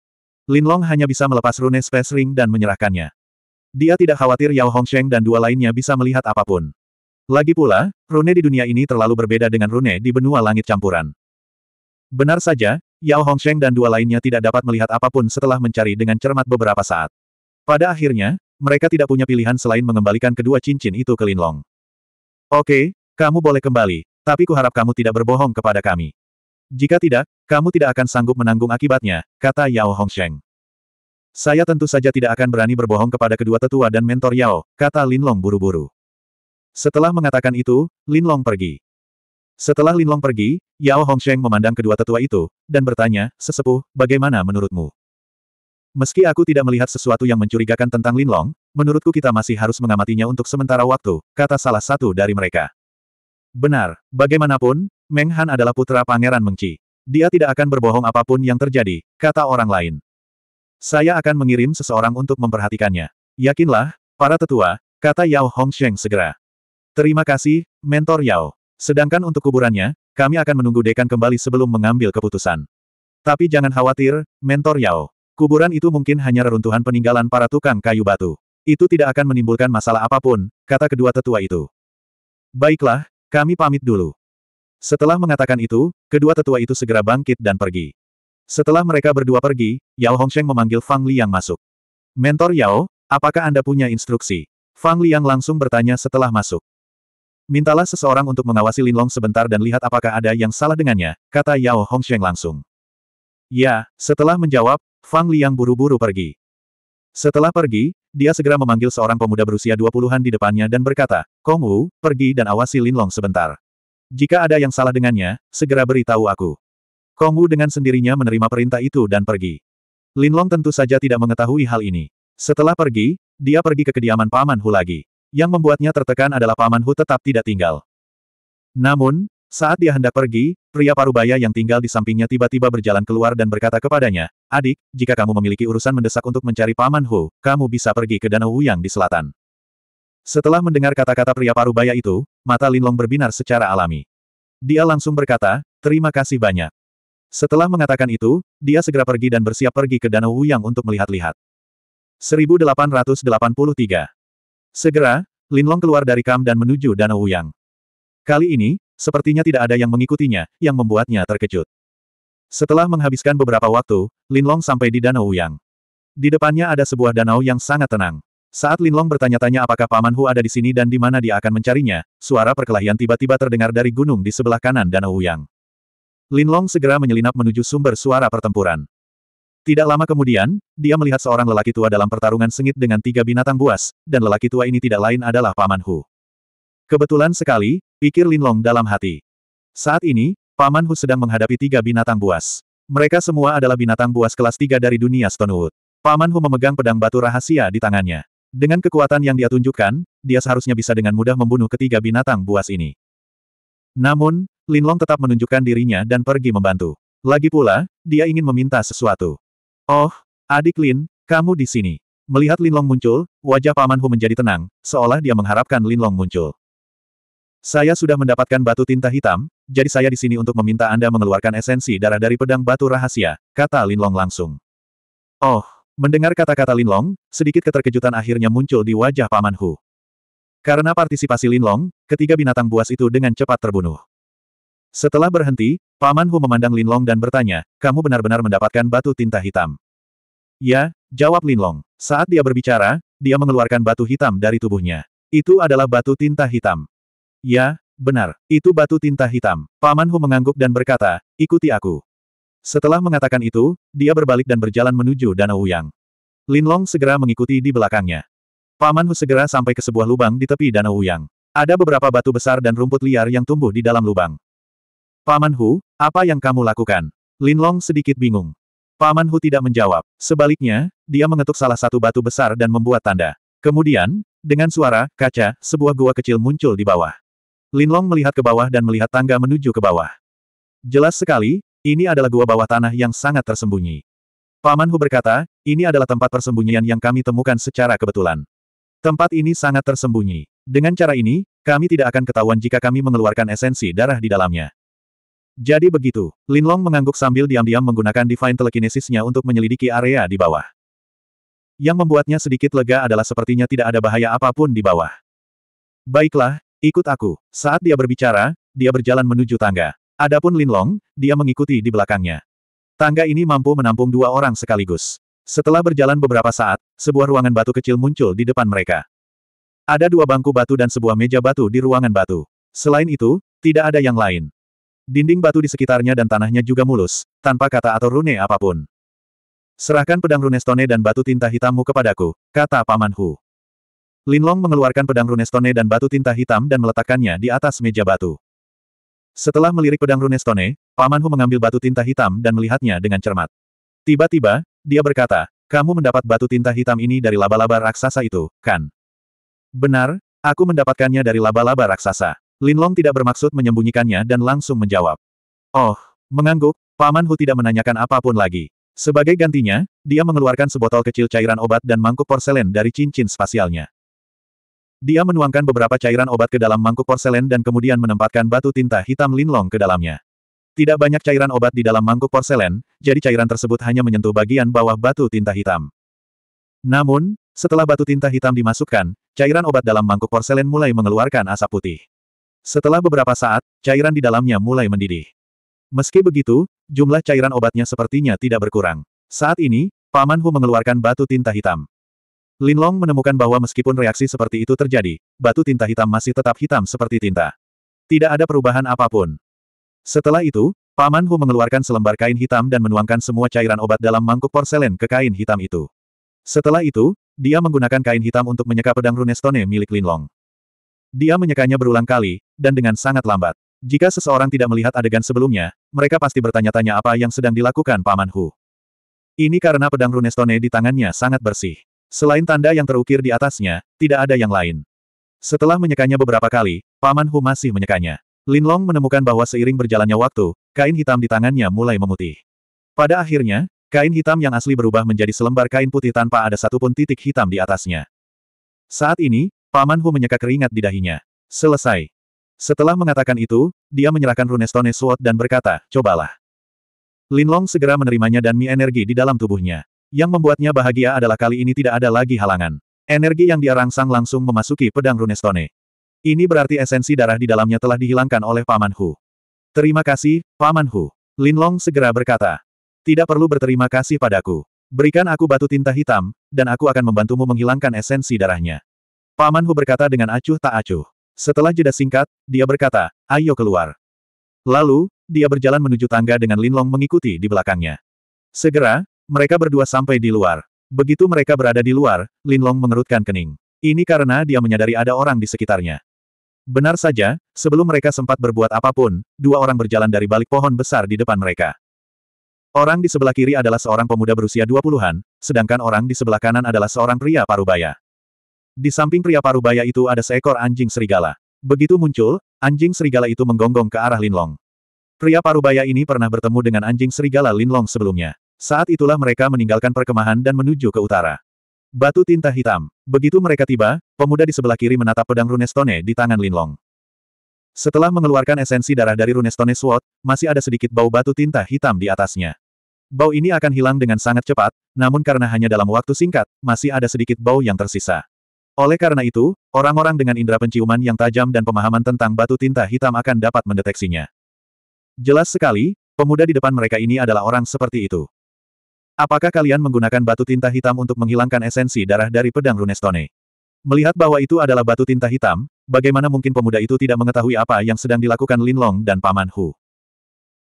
Linlong hanya bisa melepas rune space ring dan menyerahkannya. Dia tidak khawatir Yao Hongsheng dan dua lainnya bisa melihat apapun. Lagi pula, rune di dunia ini terlalu berbeda dengan rune di benua langit campuran. Benar saja, Yao Hongsheng dan dua lainnya tidak dapat melihat apapun setelah mencari dengan cermat beberapa saat. Pada akhirnya, mereka tidak punya pilihan selain mengembalikan kedua cincin itu ke Linlong. Oke, kamu boleh kembali, tapi kuharap kamu tidak berbohong kepada kami. Jika tidak, kamu tidak akan sanggup menanggung akibatnya, kata Yao Hongsheng. Saya tentu saja tidak akan berani berbohong kepada kedua tetua dan mentor Yao, kata Linlong buru-buru. Setelah mengatakan itu, Lin Long pergi. Setelah Lin Long pergi, Yao Hongsheng memandang kedua tetua itu, dan bertanya, Sesepuh, bagaimana menurutmu? Meski aku tidak melihat sesuatu yang mencurigakan tentang Lin Long, menurutku kita masih harus mengamatinya untuk sementara waktu, kata salah satu dari mereka. Benar, bagaimanapun, Meng Han adalah putra Pangeran Mengci. Dia tidak akan berbohong apapun yang terjadi, kata orang lain. Saya akan mengirim seseorang untuk memperhatikannya. Yakinlah, para tetua, kata Yao Hongsheng segera. Terima kasih, Mentor Yao. Sedangkan untuk kuburannya, kami akan menunggu dekan kembali sebelum mengambil keputusan. Tapi jangan khawatir, Mentor Yao. Kuburan itu mungkin hanya reruntuhan peninggalan para tukang kayu batu. Itu tidak akan menimbulkan masalah apapun, kata kedua tetua itu. Baiklah, kami pamit dulu. Setelah mengatakan itu, kedua tetua itu segera bangkit dan pergi. Setelah mereka berdua pergi, Yao Hongsheng memanggil Fang Liang masuk. Mentor Yao, apakah Anda punya instruksi? Fang Liang langsung bertanya setelah masuk. Mintalah seseorang untuk mengawasi Linlong sebentar dan lihat apakah ada yang salah dengannya, kata Yao Hongsheng langsung. Ya, setelah menjawab, Fang Liang buru-buru pergi. Setelah pergi, dia segera memanggil seorang pemuda berusia 20-an di depannya dan berkata, Kong Wu, pergi dan awasi Linlong sebentar. Jika ada yang salah dengannya, segera beritahu aku. Kong Wu dengan sendirinya menerima perintah itu dan pergi. Linlong tentu saja tidak mengetahui hal ini. Setelah pergi, dia pergi ke kediaman Paman Hu lagi. Yang membuatnya tertekan adalah Paman Hu tetap tidak tinggal. Namun, saat dia hendak pergi, pria parubaya yang tinggal di sampingnya tiba-tiba berjalan keluar dan berkata kepadanya, Adik, jika kamu memiliki urusan mendesak untuk mencari Paman Hu, kamu bisa pergi ke Danau Wuyang di selatan. Setelah mendengar kata-kata pria parubaya itu, mata Linlong berbinar secara alami. Dia langsung berkata, terima kasih banyak. Setelah mengatakan itu, dia segera pergi dan bersiap pergi ke Danau Wuyang untuk melihat-lihat. 1883 Segera, Linlong keluar dari kam dan menuju Danau Wuyang. Kali ini, sepertinya tidak ada yang mengikutinya, yang membuatnya terkejut. Setelah menghabiskan beberapa waktu, Linlong sampai di Danau Wuyang. Di depannya ada sebuah danau yang sangat tenang. Saat Linlong bertanya-tanya apakah Paman Hu ada di sini dan di mana dia akan mencarinya, suara perkelahian tiba-tiba terdengar dari gunung di sebelah kanan Danau Wuyang. Linlong segera menyelinap menuju sumber suara pertempuran. Tidak lama kemudian, dia melihat seorang lelaki tua dalam pertarungan sengit dengan tiga binatang buas, dan lelaki tua ini tidak lain adalah Paman Hu. Kebetulan sekali, pikir Linlong dalam hati. Saat ini, Paman Hu sedang menghadapi tiga binatang buas. Mereka semua adalah binatang buas kelas tiga dari dunia Stonewood. Paman Hu memegang pedang batu rahasia di tangannya. Dengan kekuatan yang dia tunjukkan, dia seharusnya bisa dengan mudah membunuh ketiga binatang buas ini. Namun, Linlong tetap menunjukkan dirinya dan pergi membantu. Lagi pula, dia ingin meminta sesuatu. Oh, adik Lin, kamu di sini. Melihat Lin Long muncul, wajah Paman Hu menjadi tenang, seolah dia mengharapkan Lin Long muncul. Saya sudah mendapatkan batu tinta hitam, jadi saya di sini untuk meminta Anda mengeluarkan esensi darah dari pedang batu rahasia, kata Lin Long langsung. Oh, mendengar kata-kata Lin Long, sedikit keterkejutan akhirnya muncul di wajah Paman Hu. Karena partisipasi Lin Long, ketiga binatang buas itu dengan cepat terbunuh. Setelah berhenti, Paman Hu memandang Linlong dan bertanya, kamu benar-benar mendapatkan batu tinta hitam. Ya, jawab Linlong. Saat dia berbicara, dia mengeluarkan batu hitam dari tubuhnya. Itu adalah batu tinta hitam. Ya, benar, itu batu tinta hitam. Paman Hu mengangguk dan berkata, ikuti aku. Setelah mengatakan itu, dia berbalik dan berjalan menuju Danau Uyang. Linlong segera mengikuti di belakangnya. Paman Hu segera sampai ke sebuah lubang di tepi Danau Uyang. Ada beberapa batu besar dan rumput liar yang tumbuh di dalam lubang. Paman Hu, apa yang kamu lakukan? Lin Long sedikit bingung. Paman Hu tidak menjawab. Sebaliknya, dia mengetuk salah satu batu besar dan membuat tanda. Kemudian, dengan suara, kaca, sebuah gua kecil muncul di bawah. Lin Long melihat ke bawah dan melihat tangga menuju ke bawah. Jelas sekali, ini adalah gua bawah tanah yang sangat tersembunyi. Paman Hu berkata, ini adalah tempat persembunyian yang kami temukan secara kebetulan. Tempat ini sangat tersembunyi. Dengan cara ini, kami tidak akan ketahuan jika kami mengeluarkan esensi darah di dalamnya. Jadi begitu, Linlong mengangguk sambil diam-diam menggunakan divine telekinesisnya untuk menyelidiki area di bawah. Yang membuatnya sedikit lega adalah sepertinya tidak ada bahaya apapun di bawah. Baiklah, ikut aku. Saat dia berbicara, dia berjalan menuju tangga. Adapun Linlong, dia mengikuti di belakangnya. Tangga ini mampu menampung dua orang sekaligus. Setelah berjalan beberapa saat, sebuah ruangan batu kecil muncul di depan mereka. Ada dua bangku batu dan sebuah meja batu di ruangan batu. Selain itu, tidak ada yang lain. Dinding batu di sekitarnya dan tanahnya juga mulus, tanpa kata atau rune apapun. Serahkan pedang runestone dan batu tinta hitammu kepadaku, kata Paman Hu. Linlong mengeluarkan pedang runestone dan batu tinta hitam dan meletakkannya di atas meja batu. Setelah melirik pedang runestone, Paman Hu mengambil batu tinta hitam dan melihatnya dengan cermat. Tiba-tiba, dia berkata, kamu mendapat batu tinta hitam ini dari laba-laba raksasa itu, kan? Benar, aku mendapatkannya dari laba-laba raksasa. Linlong tidak bermaksud menyembunyikannya dan langsung menjawab. Oh, mengangguk, Paman Hu tidak menanyakan apapun lagi. Sebagai gantinya, dia mengeluarkan sebotol kecil cairan obat dan mangkuk porselen dari cincin spasialnya. Dia menuangkan beberapa cairan obat ke dalam mangkuk porselen dan kemudian menempatkan batu tinta hitam linlong ke dalamnya. Tidak banyak cairan obat di dalam mangkuk porselen, jadi cairan tersebut hanya menyentuh bagian bawah batu tinta hitam. Namun, setelah batu tinta hitam dimasukkan, cairan obat dalam mangkuk porselen mulai mengeluarkan asap putih. Setelah beberapa saat, cairan di dalamnya mulai mendidih. Meski begitu, jumlah cairan obatnya sepertinya tidak berkurang. Saat ini, Paman Hu mengeluarkan batu tinta hitam. Linlong menemukan bahwa meskipun reaksi seperti itu terjadi, batu tinta hitam masih tetap hitam seperti tinta. Tidak ada perubahan apapun. Setelah itu, Paman Hu mengeluarkan selembar kain hitam dan menuangkan semua cairan obat dalam mangkuk porselen ke kain hitam itu. Setelah itu, dia menggunakan kain hitam untuk menyeka pedang runestone milik Linlong. Dia menyekanya berulang kali, dan dengan sangat lambat. Jika seseorang tidak melihat adegan sebelumnya, mereka pasti bertanya-tanya apa yang sedang dilakukan Paman Hu. Ini karena pedang runestone di tangannya sangat bersih. Selain tanda yang terukir di atasnya, tidak ada yang lain. Setelah menyekanya beberapa kali, Paman Hu masih menyekanya. Lin Long menemukan bahwa seiring berjalannya waktu, kain hitam di tangannya mulai memutih. Pada akhirnya, kain hitam yang asli berubah menjadi selembar kain putih tanpa ada satupun titik hitam di atasnya. Saat ini, Paman Hu menyeka keringat di dahinya. Selesai. Setelah mengatakan itu, dia menyerahkan runestone sword dan berkata, cobalah. Linlong segera menerimanya dan mi energi di dalam tubuhnya. Yang membuatnya bahagia adalah kali ini tidak ada lagi halangan. Energi yang dia rangsang langsung memasuki pedang runestone. Ini berarti esensi darah di dalamnya telah dihilangkan oleh Paman Hu. Terima kasih, Paman Hu. Linlong segera berkata. Tidak perlu berterima kasih padaku. Berikan aku batu tinta hitam, dan aku akan membantumu menghilangkan esensi darahnya. Paman Hu berkata dengan acuh tak acuh. Setelah jeda singkat, dia berkata, ayo keluar. Lalu, dia berjalan menuju tangga dengan Linlong mengikuti di belakangnya. Segera, mereka berdua sampai di luar. Begitu mereka berada di luar, Linlong mengerutkan kening. Ini karena dia menyadari ada orang di sekitarnya. Benar saja, sebelum mereka sempat berbuat apapun, dua orang berjalan dari balik pohon besar di depan mereka. Orang di sebelah kiri adalah seorang pemuda berusia 20-an, sedangkan orang di sebelah kanan adalah seorang pria parubaya. Di samping pria parubaya itu ada seekor anjing serigala. Begitu muncul, anjing serigala itu menggonggong ke arah Linlong. Pria parubaya ini pernah bertemu dengan anjing serigala Linlong sebelumnya. Saat itulah mereka meninggalkan perkemahan dan menuju ke utara. Batu tinta hitam. Begitu mereka tiba, pemuda di sebelah kiri menatap pedang Runestone di tangan Linlong. Setelah mengeluarkan esensi darah dari Runestone Sword, masih ada sedikit bau batu tinta hitam di atasnya. Bau ini akan hilang dengan sangat cepat, namun karena hanya dalam waktu singkat, masih ada sedikit bau yang tersisa. Oleh karena itu, orang-orang dengan indera penciuman yang tajam dan pemahaman tentang batu tinta hitam akan dapat mendeteksinya. Jelas sekali, pemuda di depan mereka ini adalah orang seperti itu. Apakah kalian menggunakan batu tinta hitam untuk menghilangkan esensi darah dari pedang Runestone? Melihat bahwa itu adalah batu tinta hitam, bagaimana mungkin pemuda itu tidak mengetahui apa yang sedang dilakukan Linlong dan Paman Hu?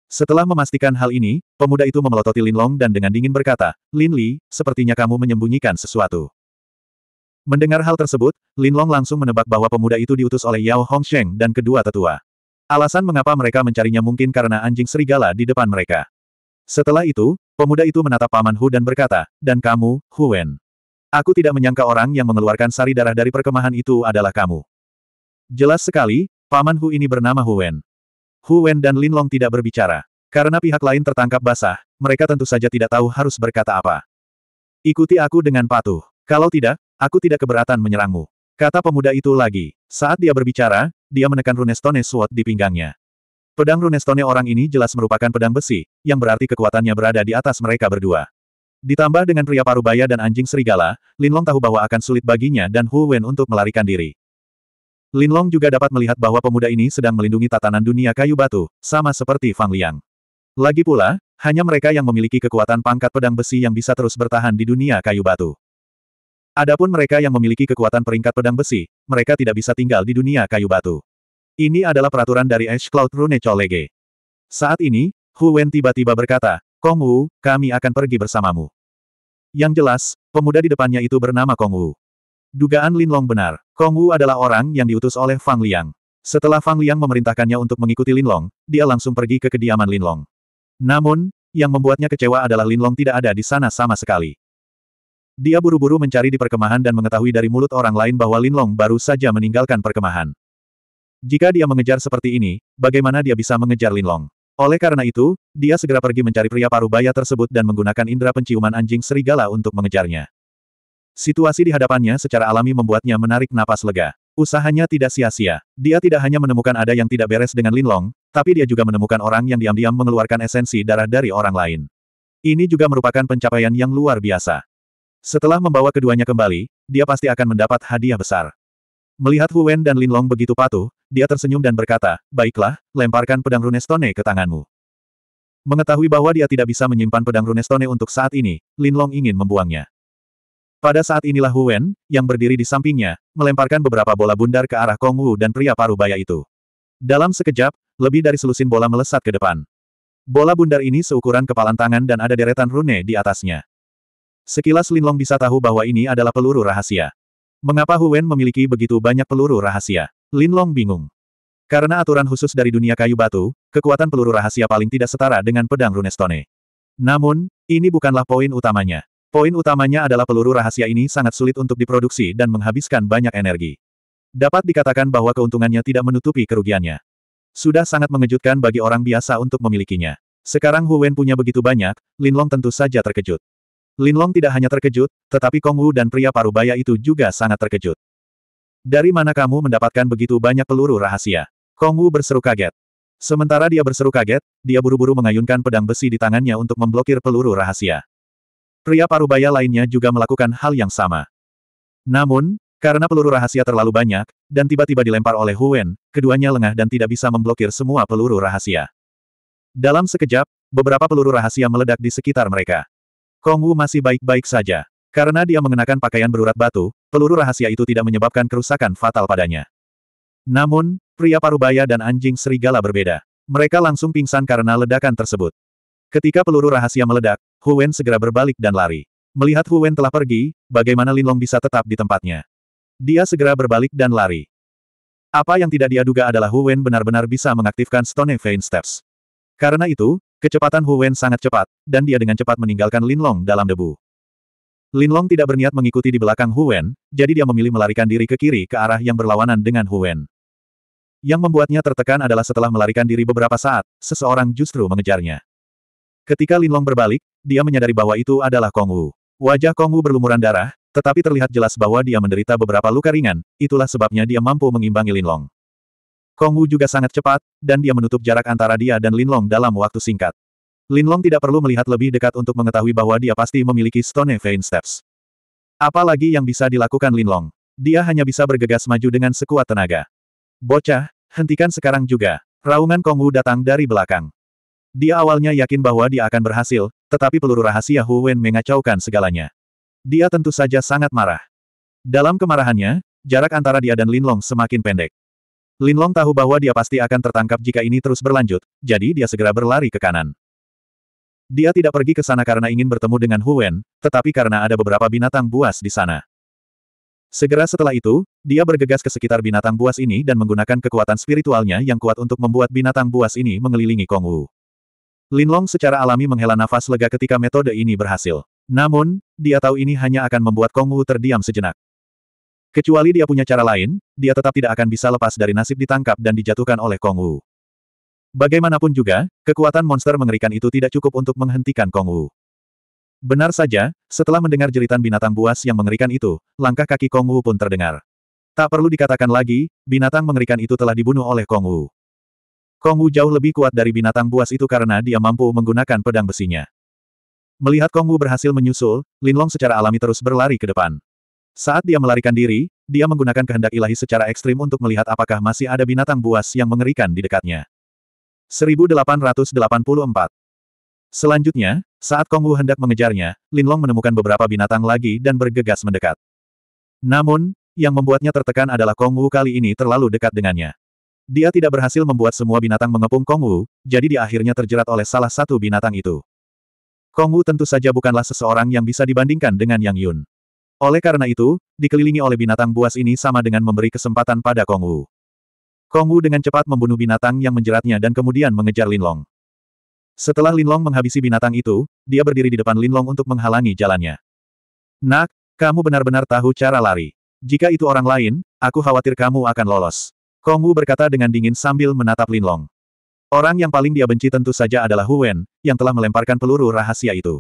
Setelah memastikan hal ini, pemuda itu memelototi Linlong dan dengan dingin berkata, Lin Li, sepertinya kamu menyembunyikan sesuatu. Mendengar hal tersebut, Lin Long langsung menebak bahwa pemuda itu diutus oleh Yao Hongsheng dan kedua tetua. Alasan mengapa mereka mencarinya mungkin karena anjing serigala di depan mereka. Setelah itu, pemuda itu menatap Paman Hu dan berkata, dan kamu, Huwen. Aku tidak menyangka orang yang mengeluarkan sari darah dari perkemahan itu adalah kamu. Jelas sekali, Paman Hu ini bernama Huwen. Huwen dan Lin Long tidak berbicara. Karena pihak lain tertangkap basah, mereka tentu saja tidak tahu harus berkata apa. Ikuti aku dengan patuh. Kalau tidak, Aku tidak keberatan menyerangmu. Kata pemuda itu lagi. Saat dia berbicara, dia menekan runestone sword di pinggangnya. Pedang runestone orang ini jelas merupakan pedang besi, yang berarti kekuatannya berada di atas mereka berdua. Ditambah dengan pria parubaya dan anjing serigala, Linlong tahu bahwa akan sulit baginya dan Hu Wen untuk melarikan diri. Linlong juga dapat melihat bahwa pemuda ini sedang melindungi tatanan dunia kayu batu, sama seperti Fang Liang. Lagi pula, hanya mereka yang memiliki kekuatan pangkat pedang besi yang bisa terus bertahan di dunia kayu batu. Adapun mereka yang memiliki kekuatan peringkat pedang besi, mereka tidak bisa tinggal di dunia kayu batu. Ini adalah peraturan dari Ash Cloud Rune Cholege. Saat ini, Hu Wen tiba-tiba berkata, Kong Wu, kami akan pergi bersamamu. Yang jelas, pemuda di depannya itu bernama Kong Wu. Dugaan Lin Long benar, Kong Wu adalah orang yang diutus oleh Fang Liang. Setelah Fang Liang memerintahkannya untuk mengikuti Lin Long, dia langsung pergi ke kediaman Lin Long. Namun, yang membuatnya kecewa adalah Lin Long tidak ada di sana sama sekali. Dia buru-buru mencari di perkemahan dan mengetahui dari mulut orang lain bahwa Linlong baru saja meninggalkan perkemahan. Jika dia mengejar seperti ini, bagaimana dia bisa mengejar Linlong? Oleh karena itu, dia segera pergi mencari pria paruh baya tersebut dan menggunakan indera penciuman anjing serigala untuk mengejarnya. Situasi di hadapannya secara alami membuatnya menarik napas lega. Usahanya tidak sia-sia. Dia tidak hanya menemukan ada yang tidak beres dengan Linlong, tapi dia juga menemukan orang yang diam-diam mengeluarkan esensi darah dari orang lain. Ini juga merupakan pencapaian yang luar biasa. Setelah membawa keduanya kembali, dia pasti akan mendapat hadiah besar. Melihat Huwen dan Linlong begitu patuh, dia tersenyum dan berkata, Baiklah, lemparkan pedang Runestone ke tanganmu. Mengetahui bahwa dia tidak bisa menyimpan pedang Runestone untuk saat ini, Linlong ingin membuangnya. Pada saat inilah Huwen, yang berdiri di sampingnya, melemparkan beberapa bola bundar ke arah Kong Wu dan pria paruh baya itu. Dalam sekejap, lebih dari selusin bola melesat ke depan. Bola bundar ini seukuran kepalan tangan dan ada deretan rune di atasnya. Sekilas Linlong bisa tahu bahwa ini adalah peluru rahasia. Mengapa Huwen memiliki begitu banyak peluru rahasia? Linlong bingung. Karena aturan khusus dari dunia kayu batu, kekuatan peluru rahasia paling tidak setara dengan pedang Runestone. Namun, ini bukanlah poin utamanya. Poin utamanya adalah peluru rahasia ini sangat sulit untuk diproduksi dan menghabiskan banyak energi. Dapat dikatakan bahwa keuntungannya tidak menutupi kerugiannya. Sudah sangat mengejutkan bagi orang biasa untuk memilikinya. Sekarang Huwen punya begitu banyak, Linlong tentu saja terkejut. Linlong tidak hanya terkejut, tetapi Kong Wu dan pria parubaya itu juga sangat terkejut. Dari mana kamu mendapatkan begitu banyak peluru rahasia? Kong Wu berseru kaget. Sementara dia berseru kaget, dia buru-buru mengayunkan pedang besi di tangannya untuk memblokir peluru rahasia. Pria parubaya lainnya juga melakukan hal yang sama. Namun, karena peluru rahasia terlalu banyak, dan tiba-tiba dilempar oleh Huen, keduanya lengah dan tidak bisa memblokir semua peluru rahasia. Dalam sekejap, beberapa peluru rahasia meledak di sekitar mereka. Kong Wu masih baik-baik saja. Karena dia mengenakan pakaian berurat batu, peluru rahasia itu tidak menyebabkan kerusakan fatal padanya. Namun, pria parubaya dan anjing serigala berbeda. Mereka langsung pingsan karena ledakan tersebut. Ketika peluru rahasia meledak, Huwen segera berbalik dan lari. Melihat Huwen telah pergi, bagaimana Lin Long bisa tetap di tempatnya? Dia segera berbalik dan lari. Apa yang tidak dia duga adalah Huwen benar-benar bisa mengaktifkan Stone Vein Steps. Karena itu, Kecepatan Hu Wen sangat cepat, dan dia dengan cepat meninggalkan Lin Long dalam debu. Lin Long tidak berniat mengikuti di belakang Hu Wen, jadi dia memilih melarikan diri ke kiri ke arah yang berlawanan dengan Hu Wen. Yang membuatnya tertekan adalah setelah melarikan diri beberapa saat, seseorang justru mengejarnya. Ketika Lin Long berbalik, dia menyadari bahwa itu adalah Kong Wu. Wajah Kong Wu berlumuran darah, tetapi terlihat jelas bahwa dia menderita beberapa luka ringan, itulah sebabnya dia mampu mengimbangi Lin Long. Kong Wu juga sangat cepat, dan dia menutup jarak antara dia dan Lin Long dalam waktu singkat. Lin Long tidak perlu melihat lebih dekat untuk mengetahui bahwa dia pasti memiliki Stone Vein Steps. Apalagi yang bisa dilakukan Lin Long? Dia hanya bisa bergegas maju dengan sekuat tenaga. Bocah, hentikan sekarang juga. Raungan Kong Wu datang dari belakang. Dia awalnya yakin bahwa dia akan berhasil, tetapi peluru rahasia Hu Wen mengacaukan segalanya. Dia tentu saja sangat marah. Dalam kemarahannya, jarak antara dia dan Lin Long semakin pendek. Linlong tahu bahwa dia pasti akan tertangkap jika ini terus berlanjut, jadi dia segera berlari ke kanan. Dia tidak pergi ke sana karena ingin bertemu dengan Huwen, tetapi karena ada beberapa binatang buas di sana. Segera setelah itu, dia bergegas ke sekitar binatang buas ini dan menggunakan kekuatan spiritualnya yang kuat untuk membuat binatang buas ini mengelilingi Kongwu. Linlong secara alami menghela nafas lega ketika metode ini berhasil. Namun, dia tahu ini hanya akan membuat Kongwu terdiam sejenak. Kecuali dia punya cara lain, dia tetap tidak akan bisa lepas dari nasib ditangkap dan dijatuhkan oleh Kong Wu. Bagaimanapun juga, kekuatan monster mengerikan itu tidak cukup untuk menghentikan Kong Wu. Benar saja, setelah mendengar jeritan binatang buas yang mengerikan itu, langkah kaki Kong Wu pun terdengar. Tak perlu dikatakan lagi, binatang mengerikan itu telah dibunuh oleh Kong Wu. Kong Wu jauh lebih kuat dari binatang buas itu karena dia mampu menggunakan pedang besinya. Melihat Kong Wu berhasil menyusul, Linlong secara alami terus berlari ke depan. Saat dia melarikan diri, dia menggunakan kehendak ilahi secara ekstrim untuk melihat apakah masih ada binatang buas yang mengerikan di dekatnya. 1884 Selanjutnya, saat Kong Wu hendak mengejarnya, Linlong menemukan beberapa binatang lagi dan bergegas mendekat. Namun, yang membuatnya tertekan adalah Kong Wu kali ini terlalu dekat dengannya. Dia tidak berhasil membuat semua binatang mengepung Kong Wu, jadi dia akhirnya terjerat oleh salah satu binatang itu. Kong Wu tentu saja bukanlah seseorang yang bisa dibandingkan dengan Yang Yun. Oleh karena itu, dikelilingi oleh binatang buas ini sama dengan memberi kesempatan pada Kong Wu. Kong Wu dengan cepat membunuh binatang yang menjeratnya dan kemudian mengejar Linlong. Setelah Linlong menghabisi binatang itu, dia berdiri di depan Linlong untuk menghalangi jalannya. Nak, kamu benar-benar tahu cara lari. Jika itu orang lain, aku khawatir kamu akan lolos. Kong Wu berkata dengan dingin sambil menatap Linlong. Orang yang paling dia benci tentu saja adalah Huwen, yang telah melemparkan peluru rahasia itu.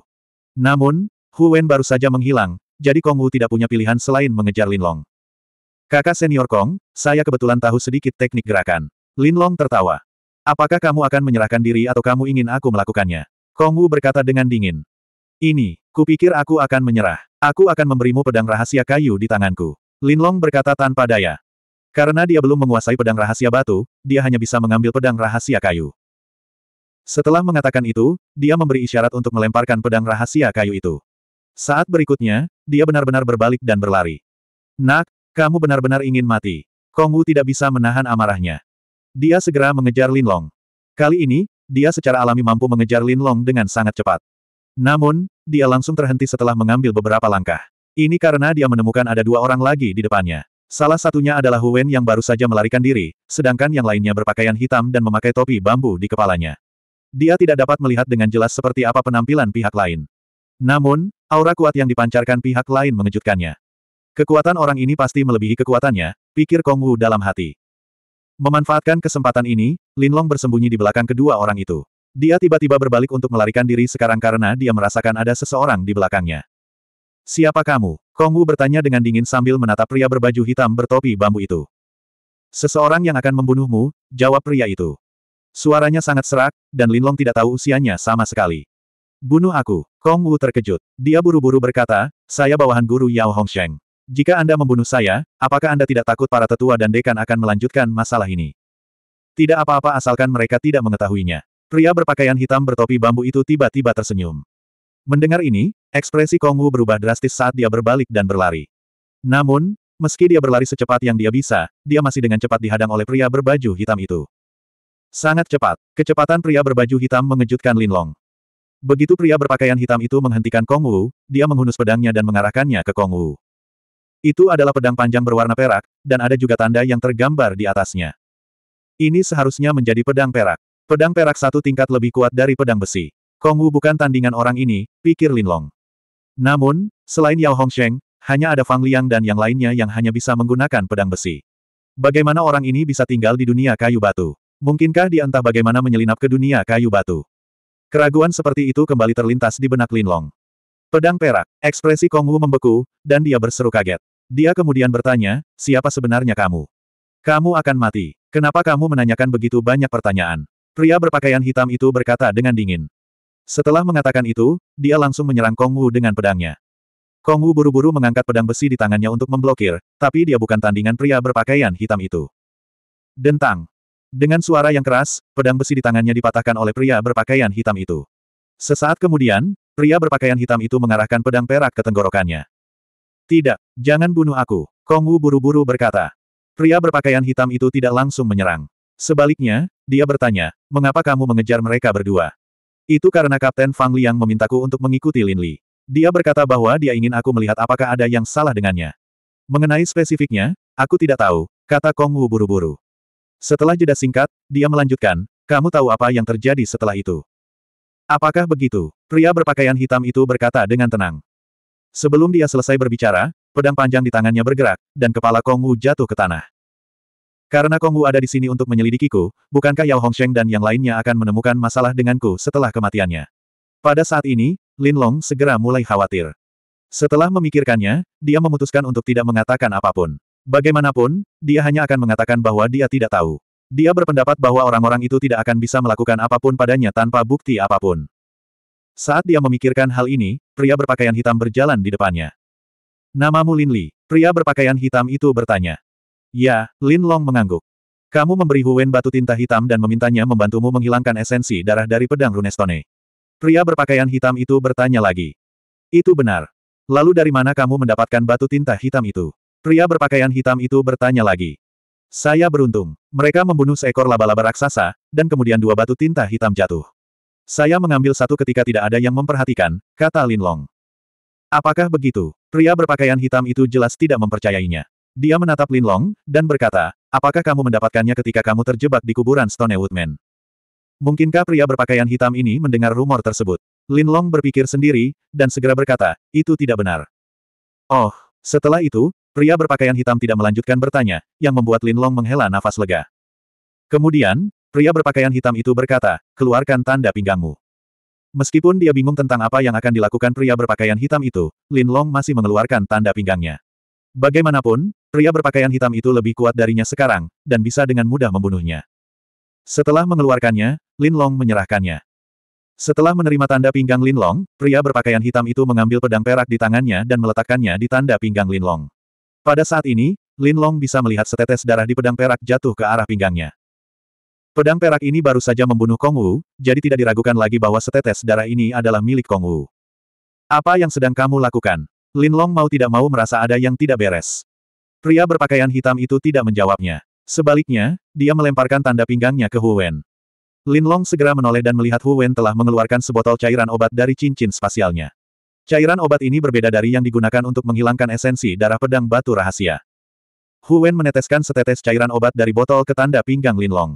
Namun, Huwen baru saja menghilang, jadi Kong Wu tidak punya pilihan selain mengejar Linlong. Kakak senior Kong, saya kebetulan tahu sedikit teknik gerakan. Linlong tertawa. Apakah kamu akan menyerahkan diri atau kamu ingin aku melakukannya? Kong Wu berkata dengan dingin. Ini, kupikir aku akan menyerah. Aku akan memberimu pedang rahasia kayu di tanganku. Linlong berkata tanpa daya. Karena dia belum menguasai pedang rahasia batu, dia hanya bisa mengambil pedang rahasia kayu. Setelah mengatakan itu, dia memberi isyarat untuk melemparkan pedang rahasia kayu itu. Saat berikutnya, dia benar-benar berbalik dan berlari. Nak, kamu benar-benar ingin mati. Kongwu tidak bisa menahan amarahnya. Dia segera mengejar Lin Long. Kali ini, dia secara alami mampu mengejar Lin Long dengan sangat cepat. Namun, dia langsung terhenti setelah mengambil beberapa langkah. Ini karena dia menemukan ada dua orang lagi di depannya. Salah satunya adalah Huwen yang baru saja melarikan diri, sedangkan yang lainnya berpakaian hitam dan memakai topi bambu di kepalanya. Dia tidak dapat melihat dengan jelas seperti apa penampilan pihak lain. Namun, Aura kuat yang dipancarkan pihak lain mengejutkannya. Kekuatan orang ini pasti melebihi kekuatannya, pikir Kong Wu dalam hati. Memanfaatkan kesempatan ini, Lin Long bersembunyi di belakang kedua orang itu. Dia tiba-tiba berbalik untuk melarikan diri sekarang karena dia merasakan ada seseorang di belakangnya. Siapa kamu? Kong Wu bertanya dengan dingin sambil menatap pria berbaju hitam bertopi bambu itu. Seseorang yang akan membunuhmu, jawab pria itu. Suaranya sangat serak, dan Lin Long tidak tahu usianya sama sekali. Bunuh aku. Kong Wu terkejut. Dia buru-buru berkata, saya bawahan guru Yao Hongsheng. Jika Anda membunuh saya, apakah Anda tidak takut para tetua dan dekan akan melanjutkan masalah ini? Tidak apa-apa asalkan mereka tidak mengetahuinya. Pria berpakaian hitam bertopi bambu itu tiba-tiba tersenyum. Mendengar ini, ekspresi Kong Wu berubah drastis saat dia berbalik dan berlari. Namun, meski dia berlari secepat yang dia bisa, dia masih dengan cepat dihadang oleh pria berbaju hitam itu. Sangat cepat. Kecepatan pria berbaju hitam mengejutkan Lin Long. Begitu pria berpakaian hitam itu menghentikan Kong Wu, dia menghunus pedangnya dan mengarahkannya ke Kong Wu. Itu adalah pedang panjang berwarna perak, dan ada juga tanda yang tergambar di atasnya. Ini seharusnya menjadi pedang perak. Pedang perak satu tingkat lebih kuat dari pedang besi. Kong Wu bukan tandingan orang ini, pikir Lin Long. Namun, selain Yao Hongsheng, hanya ada Fang Liang dan yang lainnya yang hanya bisa menggunakan pedang besi. Bagaimana orang ini bisa tinggal di dunia kayu batu? Mungkinkah dia entah bagaimana menyelinap ke dunia kayu batu? Keraguan seperti itu kembali terlintas di benak Linlong. Pedang perak, ekspresi Kong Wu membeku, dan dia berseru kaget. Dia kemudian bertanya, siapa sebenarnya kamu? Kamu akan mati. Kenapa kamu menanyakan begitu banyak pertanyaan? Pria berpakaian hitam itu berkata dengan dingin. Setelah mengatakan itu, dia langsung menyerang Kong Wu dengan pedangnya. Kong Wu buru-buru mengangkat pedang besi di tangannya untuk memblokir, tapi dia bukan tandingan pria berpakaian hitam itu. Dentang, dengan suara yang keras, pedang besi di tangannya dipatahkan oleh pria berpakaian hitam itu. Sesaat kemudian, pria berpakaian hitam itu mengarahkan pedang perak ke tenggorokannya. Tidak, jangan bunuh aku, Kong Wu buru-buru berkata. Pria berpakaian hitam itu tidak langsung menyerang. Sebaliknya, dia bertanya, mengapa kamu mengejar mereka berdua? Itu karena Kapten Fang Liang memintaku untuk mengikuti Lin Li. Dia berkata bahwa dia ingin aku melihat apakah ada yang salah dengannya. Mengenai spesifiknya, aku tidak tahu, kata Kong Wu buru-buru. Setelah jeda singkat, dia melanjutkan, kamu tahu apa yang terjadi setelah itu? Apakah begitu? Pria berpakaian hitam itu berkata dengan tenang. Sebelum dia selesai berbicara, pedang panjang di tangannya bergerak, dan kepala Kong Wu jatuh ke tanah. Karena Kong Wu ada di sini untuk menyelidikiku, bukankah Yao Hongsheng dan yang lainnya akan menemukan masalah denganku setelah kematiannya? Pada saat ini, Lin Long segera mulai khawatir. Setelah memikirkannya, dia memutuskan untuk tidak mengatakan apapun. Bagaimanapun, dia hanya akan mengatakan bahwa dia tidak tahu. Dia berpendapat bahwa orang-orang itu tidak akan bisa melakukan apapun padanya tanpa bukti apapun. Saat dia memikirkan hal ini, pria berpakaian hitam berjalan di depannya. Namamu Lin Li, pria berpakaian hitam itu bertanya. Ya, Lin Long mengangguk. Kamu memberi Huwen batu tinta hitam dan memintanya membantumu menghilangkan esensi darah dari pedang Runestone. Pria berpakaian hitam itu bertanya lagi. Itu benar. Lalu dari mana kamu mendapatkan batu tinta hitam itu? Pria berpakaian hitam itu bertanya lagi. Saya beruntung. Mereka membunuh seekor laba-laba raksasa, dan kemudian dua batu tinta hitam jatuh. Saya mengambil satu ketika tidak ada yang memperhatikan, kata Linlong. Apakah begitu? Pria berpakaian hitam itu jelas tidak mempercayainya. Dia menatap Linlong, dan berkata, apakah kamu mendapatkannya ketika kamu terjebak di kuburan Stone Woodman? Mungkinkah pria berpakaian hitam ini mendengar rumor tersebut? Linlong berpikir sendiri, dan segera berkata, itu tidak benar. Oh, setelah itu, Pria berpakaian hitam tidak melanjutkan bertanya, yang membuat Lin Long menghela nafas lega. Kemudian, pria berpakaian hitam itu berkata, keluarkan tanda pinggangmu. Meskipun dia bingung tentang apa yang akan dilakukan pria berpakaian hitam itu, Lin Long masih mengeluarkan tanda pinggangnya. Bagaimanapun, pria berpakaian hitam itu lebih kuat darinya sekarang, dan bisa dengan mudah membunuhnya. Setelah mengeluarkannya, Lin Long menyerahkannya. Setelah menerima tanda pinggang Lin Long, pria berpakaian hitam itu mengambil pedang perak di tangannya dan meletakkannya di tanda pinggang Lin Long. Pada saat ini, Lin Long bisa melihat setetes darah di pedang perak jatuh ke arah pinggangnya. Pedang perak ini baru saja membunuh Kong Wu, jadi tidak diragukan lagi bahwa setetes darah ini adalah milik Kong Wu. Apa yang sedang kamu lakukan? Lin Long mau tidak mau merasa ada yang tidak beres. Pria berpakaian hitam itu tidak menjawabnya. Sebaliknya, dia melemparkan tanda pinggangnya ke Hu Wen. Lin Long segera menoleh dan melihat Hu Wen telah mengeluarkan sebotol cairan obat dari cincin spasialnya. Cairan obat ini berbeda dari yang digunakan untuk menghilangkan esensi darah pedang batu rahasia. Huwen meneteskan setetes cairan obat dari botol ke tanda pinggang Linlong.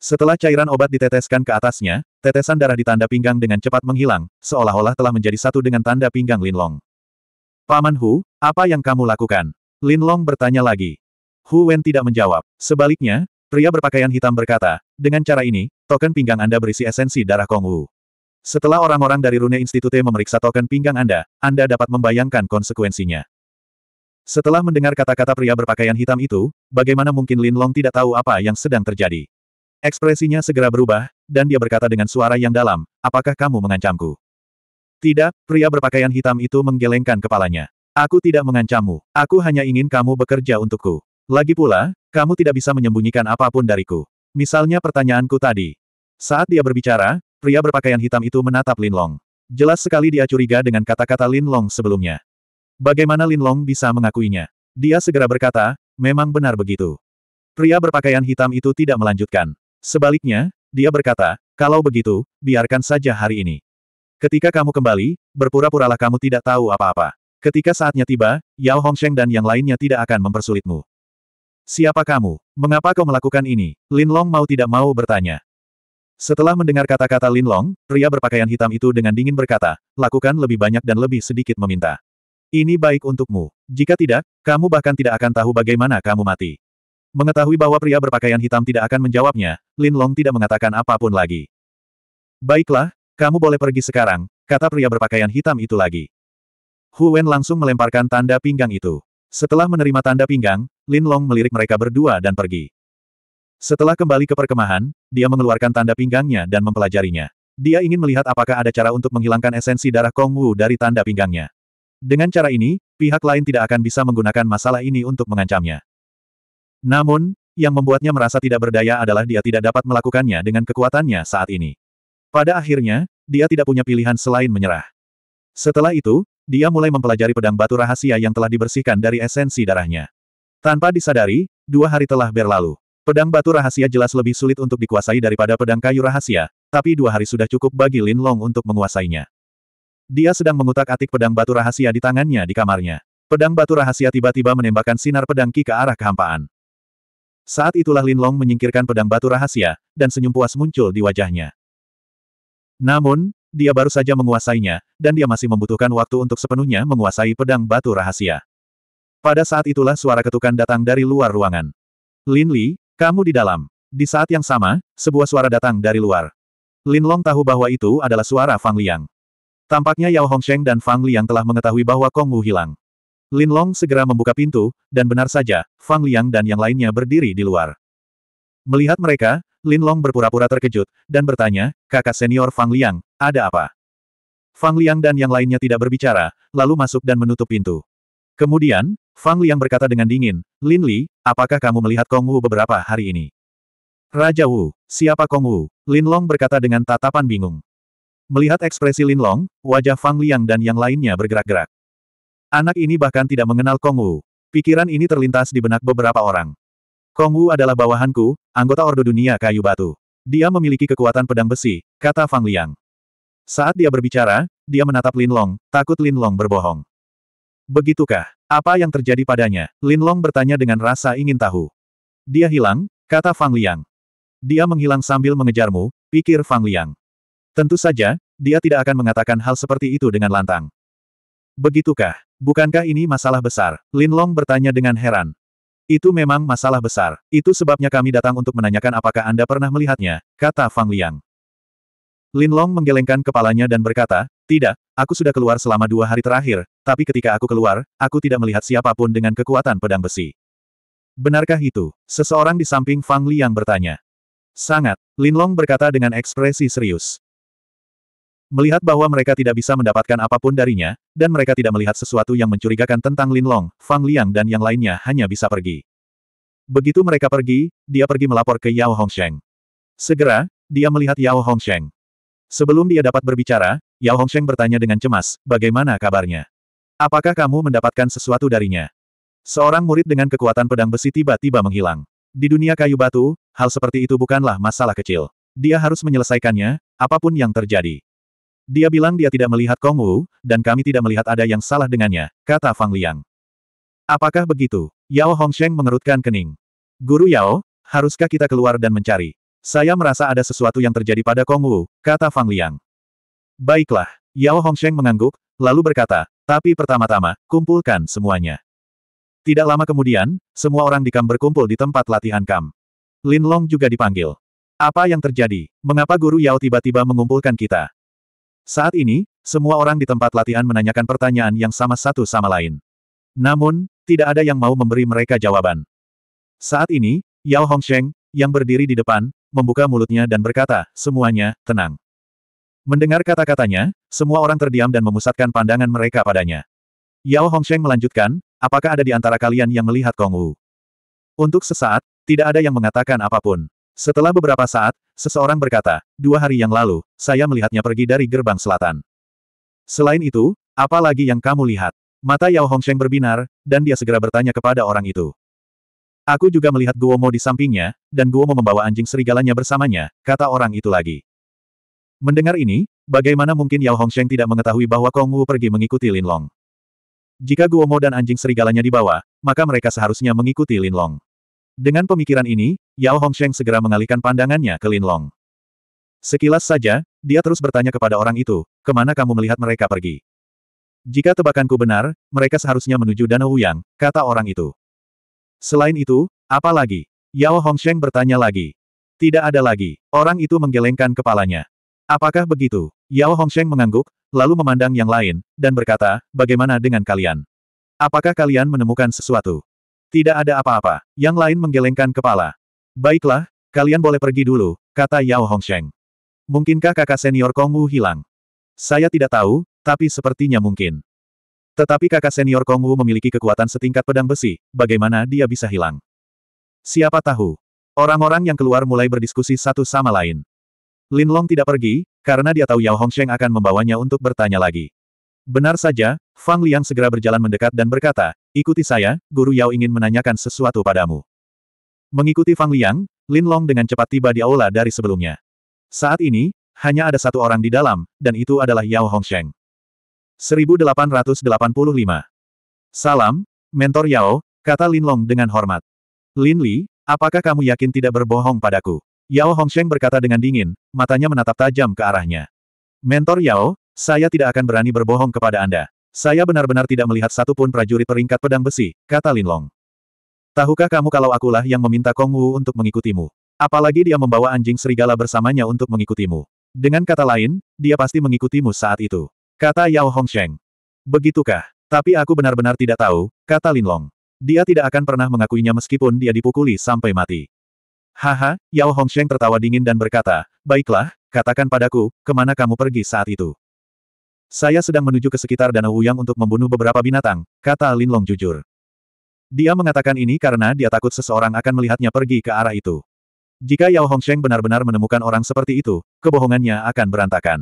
Setelah cairan obat diteteskan ke atasnya, tetesan darah di tanda pinggang dengan cepat menghilang, seolah-olah telah menjadi satu dengan tanda pinggang Linlong. Paman Hu, apa yang kamu lakukan? Linlong bertanya lagi. Hu Wen tidak menjawab. Sebaliknya, pria berpakaian hitam berkata, dengan cara ini, token pinggang Anda berisi esensi darah Kong Wu. Setelah orang-orang dari Rune Institute memeriksa token pinggang Anda, Anda dapat membayangkan konsekuensinya. Setelah mendengar kata-kata pria berpakaian hitam itu, bagaimana mungkin Lin Long tidak tahu apa yang sedang terjadi? Ekspresinya segera berubah, dan dia berkata dengan suara yang dalam, apakah kamu mengancamku? Tidak, pria berpakaian hitam itu menggelengkan kepalanya. Aku tidak mengancammu, aku hanya ingin kamu bekerja untukku. Lagi pula, kamu tidak bisa menyembunyikan apapun dariku. Misalnya pertanyaanku tadi. Saat dia berbicara, Pria berpakaian hitam itu menatap Lin Long. Jelas sekali dia curiga dengan kata-kata Lin Long sebelumnya. Bagaimana Lin Long bisa mengakuinya? Dia segera berkata, memang benar begitu. Pria berpakaian hitam itu tidak melanjutkan. Sebaliknya, dia berkata, kalau begitu, biarkan saja hari ini. Ketika kamu kembali, berpura-puralah kamu tidak tahu apa-apa. Ketika saatnya tiba, Yao Hongsheng dan yang lainnya tidak akan mempersulitmu. Siapa kamu? Mengapa kau melakukan ini? Lin Long mau tidak mau bertanya. Setelah mendengar kata-kata Lin Long, pria berpakaian hitam itu dengan dingin berkata, lakukan lebih banyak dan lebih sedikit meminta. Ini baik untukmu. Jika tidak, kamu bahkan tidak akan tahu bagaimana kamu mati. Mengetahui bahwa pria berpakaian hitam tidak akan menjawabnya, Lin Long tidak mengatakan apapun lagi. Baiklah, kamu boleh pergi sekarang, kata pria berpakaian hitam itu lagi. Hu Wen langsung melemparkan tanda pinggang itu. Setelah menerima tanda pinggang, Lin Long melirik mereka berdua dan pergi. Setelah kembali ke perkemahan, dia mengeluarkan tanda pinggangnya dan mempelajarinya. Dia ingin melihat apakah ada cara untuk menghilangkan esensi darah Kong Wu dari tanda pinggangnya. Dengan cara ini, pihak lain tidak akan bisa menggunakan masalah ini untuk mengancamnya. Namun, yang membuatnya merasa tidak berdaya adalah dia tidak dapat melakukannya dengan kekuatannya saat ini. Pada akhirnya, dia tidak punya pilihan selain menyerah. Setelah itu, dia mulai mempelajari pedang batu rahasia yang telah dibersihkan dari esensi darahnya. Tanpa disadari, dua hari telah berlalu. Pedang batu rahasia jelas lebih sulit untuk dikuasai daripada pedang kayu rahasia, tapi dua hari sudah cukup bagi Lin Long untuk menguasainya. Dia sedang mengutak-atik pedang batu rahasia di tangannya di kamarnya. Pedang batu rahasia tiba-tiba menembakkan sinar pedang Ki ke arah kehampaan. Saat itulah Lin Long menyingkirkan pedang batu rahasia, dan senyum puas muncul di wajahnya. Namun, dia baru saja menguasainya, dan dia masih membutuhkan waktu untuk sepenuhnya menguasai pedang batu rahasia. Pada saat itulah suara ketukan datang dari luar ruangan. Lin Li, kamu di dalam. Di saat yang sama, sebuah suara datang dari luar. Lin Long tahu bahwa itu adalah suara Fang Liang. Tampaknya Yao Hongsheng dan Fang Liang telah mengetahui bahwa Kong Wu hilang. Lin Long segera membuka pintu, dan benar saja, Fang Liang dan yang lainnya berdiri di luar. Melihat mereka, Lin Long berpura-pura terkejut, dan bertanya, kakak senior Fang Liang, ada apa? Fang Liang dan yang lainnya tidak berbicara, lalu masuk dan menutup pintu. Kemudian, Fang Liang berkata dengan dingin, Lin Li, apakah kamu melihat Kong Wu beberapa hari ini? Raja Wu, siapa Kong Wu? Lin Long berkata dengan tatapan bingung. Melihat ekspresi Lin Long, wajah Fang Liang dan yang lainnya bergerak-gerak. Anak ini bahkan tidak mengenal Kong Wu. Pikiran ini terlintas di benak beberapa orang. Kong Wu adalah bawahanku, anggota Ordo Dunia Kayu Batu. Dia memiliki kekuatan pedang besi, kata Fang Liang. Saat dia berbicara, dia menatap Lin Long, takut Lin Long berbohong. Begitukah? Apa yang terjadi padanya? Lin Long bertanya dengan rasa ingin tahu. Dia hilang, kata Fang Liang. Dia menghilang sambil mengejarmu, pikir Fang Liang. Tentu saja, dia tidak akan mengatakan hal seperti itu dengan lantang. Begitukah? Bukankah ini masalah besar? Lin Long bertanya dengan heran. Itu memang masalah besar. Itu sebabnya kami datang untuk menanyakan apakah Anda pernah melihatnya, kata Fang Liang. Lin Long menggelengkan kepalanya dan berkata, tidak, aku sudah keluar selama dua hari terakhir, tapi ketika aku keluar, aku tidak melihat siapapun dengan kekuatan pedang besi. Benarkah itu? Seseorang di samping Fang Liang bertanya. Sangat, Lin Long berkata dengan ekspresi serius. Melihat bahwa mereka tidak bisa mendapatkan apapun darinya, dan mereka tidak melihat sesuatu yang mencurigakan tentang Lin Long, Fang Liang dan yang lainnya hanya bisa pergi. Begitu mereka pergi, dia pergi melapor ke Yao Hongsheng. Segera, dia melihat Yao Hongsheng. Sebelum dia dapat berbicara, Yao Hongsheng bertanya dengan cemas, bagaimana kabarnya? Apakah kamu mendapatkan sesuatu darinya? Seorang murid dengan kekuatan pedang besi tiba-tiba menghilang. Di dunia kayu batu, hal seperti itu bukanlah masalah kecil. Dia harus menyelesaikannya, apapun yang terjadi. Dia bilang dia tidak melihat Kong Wu, dan kami tidak melihat ada yang salah dengannya, kata Fang Liang. Apakah begitu? Yao Hongsheng mengerutkan kening. Guru Yao, haruskah kita keluar dan mencari? Saya merasa ada sesuatu yang terjadi pada Kong Wu, kata Fang Liang. Baiklah, Yao Hongsheng mengangguk, lalu berkata, tapi pertama-tama, kumpulkan semuanya. Tidak lama kemudian, semua orang di kam berkumpul di tempat latihan kam. Lin Long juga dipanggil. Apa yang terjadi? Mengapa Guru Yao tiba-tiba mengumpulkan kita? Saat ini, semua orang di tempat latihan menanyakan pertanyaan yang sama satu sama lain. Namun, tidak ada yang mau memberi mereka jawaban. Saat ini, Yao Hongsheng, yang berdiri di depan, membuka mulutnya dan berkata, semuanya, tenang. Mendengar kata-katanya, semua orang terdiam dan memusatkan pandangan mereka padanya. Yao Hongsheng melanjutkan, apakah ada di antara kalian yang melihat Kong Wu? Untuk sesaat, tidak ada yang mengatakan apapun. Setelah beberapa saat, seseorang berkata, dua hari yang lalu, saya melihatnya pergi dari gerbang selatan. Selain itu, apa lagi yang kamu lihat? Mata Yao Hongsheng berbinar, dan dia segera bertanya kepada orang itu. Aku juga melihat Guomo di sampingnya, dan Guomo membawa anjing serigalanya bersamanya, kata orang itu lagi. Mendengar ini, bagaimana mungkin Yao Hongsheng tidak mengetahui bahwa Kong Wu pergi mengikuti Lin Long? Jika Guomo dan anjing serigalanya dibawa, maka mereka seharusnya mengikuti Lin Long. Dengan pemikiran ini, Yao Hongsheng segera mengalihkan pandangannya ke Lin Long. Sekilas saja, dia terus bertanya kepada orang itu, kemana kamu melihat mereka pergi? Jika tebakanku benar, mereka seharusnya menuju Danau Wuyang, kata orang itu. Selain itu, apa lagi? Yao Hongsheng bertanya lagi. Tidak ada lagi. Orang itu menggelengkan kepalanya. Apakah begitu? Yao Hongsheng mengangguk, lalu memandang yang lain, dan berkata, bagaimana dengan kalian? Apakah kalian menemukan sesuatu? Tidak ada apa-apa. Yang lain menggelengkan kepala. Baiklah, kalian boleh pergi dulu, kata Yao Hongsheng. Mungkinkah kakak senior Kong Wu hilang? Saya tidak tahu, tapi sepertinya mungkin. Tetapi kakak senior Kong Wu memiliki kekuatan setingkat pedang besi, bagaimana dia bisa hilang? Siapa tahu? Orang-orang yang keluar mulai berdiskusi satu sama lain. Lin Long tidak pergi, karena dia tahu Yao Hongsheng akan membawanya untuk bertanya lagi. Benar saja, Fang Liang segera berjalan mendekat dan berkata, ikuti saya, Guru Yao ingin menanyakan sesuatu padamu. Mengikuti Fang Liang, Lin Long dengan cepat tiba di aula dari sebelumnya. Saat ini, hanya ada satu orang di dalam, dan itu adalah Yao Hongsheng. 1885. Salam, Mentor Yao, kata Lin Long dengan hormat. Lin Li, apakah kamu yakin tidak berbohong padaku? Yao Hongsheng berkata dengan dingin, matanya menatap tajam ke arahnya. Mentor Yao, saya tidak akan berani berbohong kepada Anda. Saya benar-benar tidak melihat satupun prajurit peringkat pedang besi, kata Lin Long. Tahukah kamu kalau akulah yang meminta Kong Wu untuk mengikutimu? Apalagi dia membawa anjing serigala bersamanya untuk mengikutimu. Dengan kata lain, dia pasti mengikutimu saat itu. Kata Yao Hongsheng. Begitukah? Tapi aku benar-benar tidak tahu, kata Linlong. Dia tidak akan pernah mengakuinya meskipun dia dipukuli sampai mati. Haha, Yao Hongsheng tertawa dingin dan berkata, Baiklah, katakan padaku, kemana kamu pergi saat itu? Saya sedang menuju ke sekitar Danau Wuyang untuk membunuh beberapa binatang, kata Linlong jujur. Dia mengatakan ini karena dia takut seseorang akan melihatnya pergi ke arah itu. Jika Yao Hongsheng benar-benar menemukan orang seperti itu, kebohongannya akan berantakan.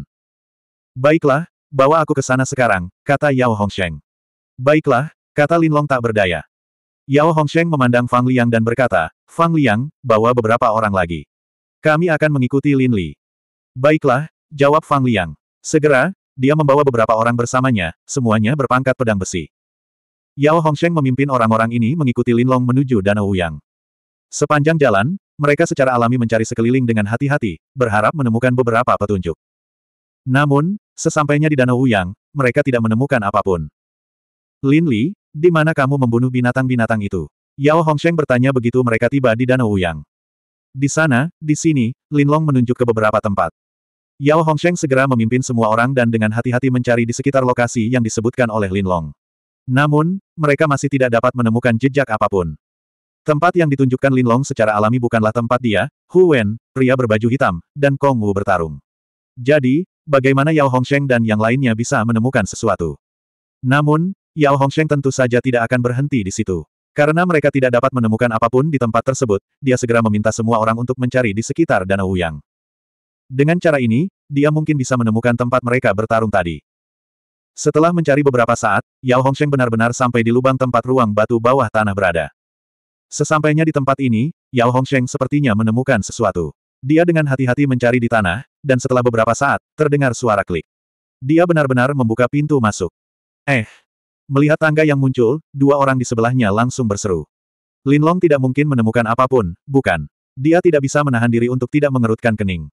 Baiklah, Bawa aku ke sana sekarang, kata Yao Hongsheng. Baiklah, kata Lin Long tak berdaya. Yao Hongsheng memandang Fang Liang dan berkata, Fang Liang, bawa beberapa orang lagi. Kami akan mengikuti Lin Li. Baiklah, jawab Fang Liang. Segera, dia membawa beberapa orang bersamanya, semuanya berpangkat pedang besi. Yao Hongsheng memimpin orang-orang ini mengikuti Lin Long menuju Danau Wuyang. Sepanjang jalan, mereka secara alami mencari sekeliling dengan hati-hati, berharap menemukan beberapa petunjuk. Namun, sesampainya di Danau Uyang, mereka tidak menemukan apapun. Lin Li, di mana kamu membunuh binatang-binatang itu? Yao Hongsheng bertanya begitu mereka tiba di Danau Uyang. Di sana, di sini, Lin Long menunjuk ke beberapa tempat. Yao Hongsheng segera memimpin semua orang dan dengan hati-hati mencari di sekitar lokasi yang disebutkan oleh Lin Long. Namun, mereka masih tidak dapat menemukan jejak apapun. Tempat yang ditunjukkan Lin Long secara alami bukanlah tempat dia, Hu Wen, pria berbaju hitam, dan Kong Wu bertarung. Jadi, bagaimana Yao Hongsheng dan yang lainnya bisa menemukan sesuatu. Namun, Yao Hongsheng tentu saja tidak akan berhenti di situ. Karena mereka tidak dapat menemukan apapun di tempat tersebut, dia segera meminta semua orang untuk mencari di sekitar Danau Wuyang. Dengan cara ini, dia mungkin bisa menemukan tempat mereka bertarung tadi. Setelah mencari beberapa saat, Yao Hongsheng benar-benar sampai di lubang tempat ruang batu bawah tanah berada. Sesampainya di tempat ini, Yao Hongsheng sepertinya menemukan sesuatu. Dia dengan hati-hati mencari di tanah, dan setelah beberapa saat, terdengar suara klik. Dia benar-benar membuka pintu masuk. Eh! Melihat tangga yang muncul, dua orang di sebelahnya langsung berseru. Linlong tidak mungkin menemukan apapun, bukan. Dia tidak bisa menahan diri untuk tidak mengerutkan kening.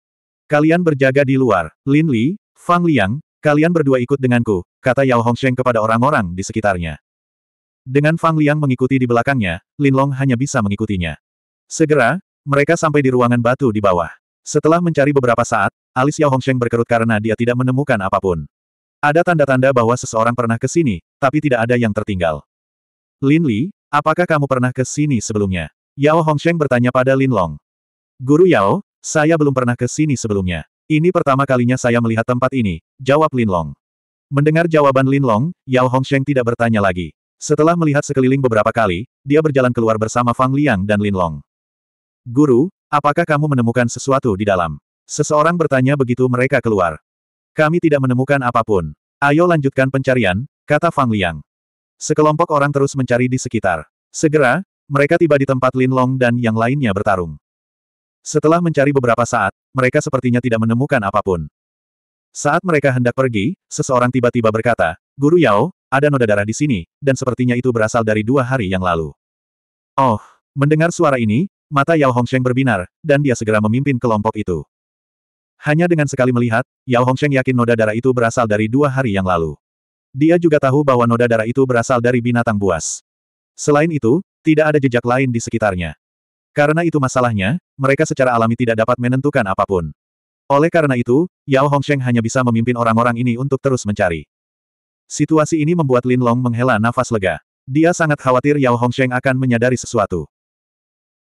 Kalian berjaga di luar, Lin Li, Fang Liang, kalian berdua ikut denganku, kata Yao Hongsheng kepada orang-orang di sekitarnya. Dengan Fang Liang mengikuti di belakangnya, Linlong hanya bisa mengikutinya. Segera, mereka sampai di ruangan batu di bawah. Setelah mencari beberapa saat, alis Yao Hongsheng berkerut karena dia tidak menemukan apapun. Ada tanda-tanda bahwa seseorang pernah ke sini, tapi tidak ada yang tertinggal. Lin Li, apakah kamu pernah ke sini sebelumnya? Yao Hongsheng bertanya pada Lin Long. Guru Yao, saya belum pernah ke sini sebelumnya. Ini pertama kalinya saya melihat tempat ini, jawab Lin Long. Mendengar jawaban Lin Long, Yao Hongsheng tidak bertanya lagi. Setelah melihat sekeliling beberapa kali, dia berjalan keluar bersama Fang Liang dan Lin Long. Guru, apakah kamu menemukan sesuatu di dalam? Seseorang bertanya begitu mereka keluar. Kami tidak menemukan apapun. Ayo lanjutkan pencarian, kata Fang Liang. Sekelompok orang terus mencari di sekitar. Segera, mereka tiba di tempat Lin Long dan yang lainnya bertarung. Setelah mencari beberapa saat, mereka sepertinya tidak menemukan apapun. Saat mereka hendak pergi, seseorang tiba-tiba berkata, Guru Yao, ada noda darah di sini, dan sepertinya itu berasal dari dua hari yang lalu. Oh, mendengar suara ini, Mata Yao Hongsheng berbinar, dan dia segera memimpin kelompok itu. Hanya dengan sekali melihat, Yao Hongsheng yakin noda darah itu berasal dari dua hari yang lalu. Dia juga tahu bahwa noda darah itu berasal dari binatang buas. Selain itu, tidak ada jejak lain di sekitarnya. Karena itu masalahnya, mereka secara alami tidak dapat menentukan apapun. Oleh karena itu, Yao Hongsheng hanya bisa memimpin orang-orang ini untuk terus mencari. Situasi ini membuat Lin Long menghela nafas lega. Dia sangat khawatir Yao Hongsheng akan menyadari sesuatu.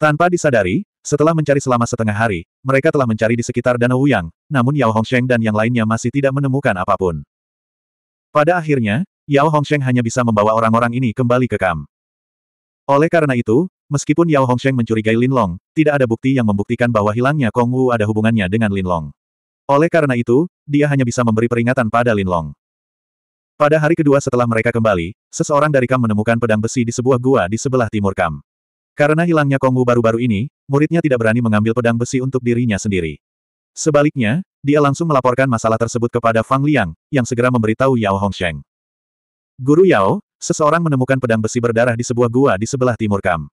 Tanpa disadari, setelah mencari selama setengah hari, mereka telah mencari di sekitar Danau Wuyang, namun Yao Hongsheng dan yang lainnya masih tidak menemukan apapun. Pada akhirnya, Yao Hongsheng hanya bisa membawa orang-orang ini kembali ke Kam. Oleh karena itu, meskipun Yao Hongsheng mencurigai Lin Long, tidak ada bukti yang membuktikan bahwa hilangnya Kong Wu ada hubungannya dengan Lin Long. Oleh karena itu, dia hanya bisa memberi peringatan pada Lin Long. Pada hari kedua setelah mereka kembali, seseorang dari Kam menemukan pedang besi di sebuah gua di sebelah timur Kam. Karena hilangnya Kongwu baru-baru ini, muridnya tidak berani mengambil pedang besi untuk dirinya sendiri. Sebaliknya, dia langsung melaporkan masalah tersebut kepada Fang Liang, yang segera memberitahu Yao Hongsheng. Guru Yao, seseorang menemukan pedang besi berdarah di sebuah gua di sebelah timur Kam.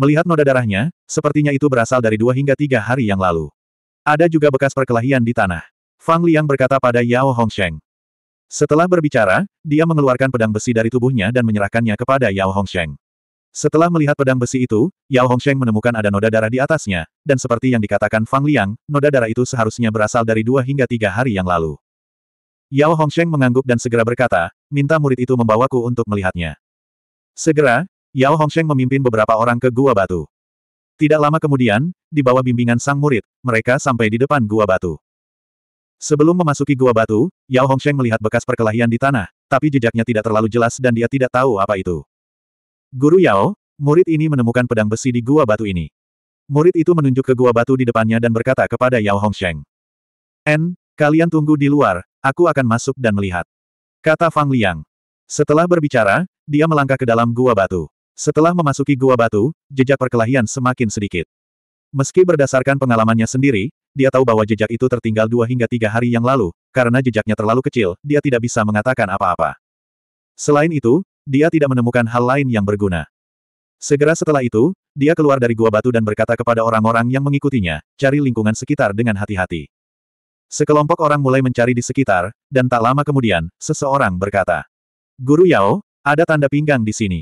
Melihat noda darahnya, sepertinya itu berasal dari dua hingga tiga hari yang lalu. Ada juga bekas perkelahian di tanah. Fang Liang berkata pada Yao Hongsheng. Setelah berbicara, dia mengeluarkan pedang besi dari tubuhnya dan menyerahkannya kepada Yao Hongsheng. Setelah melihat pedang besi itu, Yao Hongsheng menemukan ada noda darah di atasnya, dan seperti yang dikatakan Fang Liang, noda darah itu seharusnya berasal dari dua hingga tiga hari yang lalu. Yao Hongsheng mengangguk dan segera berkata, minta murid itu membawaku untuk melihatnya. Segera, Yao Hongsheng memimpin beberapa orang ke Gua Batu. Tidak lama kemudian, di bawah bimbingan sang murid, mereka sampai di depan Gua Batu. Sebelum memasuki Gua Batu, Yao Hongsheng melihat bekas perkelahian di tanah, tapi jejaknya tidak terlalu jelas dan dia tidak tahu apa itu. Guru Yao, murid ini menemukan pedang besi di gua batu ini. Murid itu menunjuk ke gua batu di depannya dan berkata kepada Yao Hongsheng. "En, kalian tunggu di luar, aku akan masuk dan melihat. Kata Fang Liang. Setelah berbicara, dia melangkah ke dalam gua batu. Setelah memasuki gua batu, jejak perkelahian semakin sedikit. Meski berdasarkan pengalamannya sendiri, dia tahu bahwa jejak itu tertinggal dua hingga tiga hari yang lalu, karena jejaknya terlalu kecil, dia tidak bisa mengatakan apa-apa. Selain itu, dia tidak menemukan hal lain yang berguna. Segera setelah itu, dia keluar dari gua batu dan berkata kepada orang-orang yang mengikutinya, cari lingkungan sekitar dengan hati-hati. Sekelompok orang mulai mencari di sekitar, dan tak lama kemudian, seseorang berkata, Guru Yao, ada tanda pinggang di sini.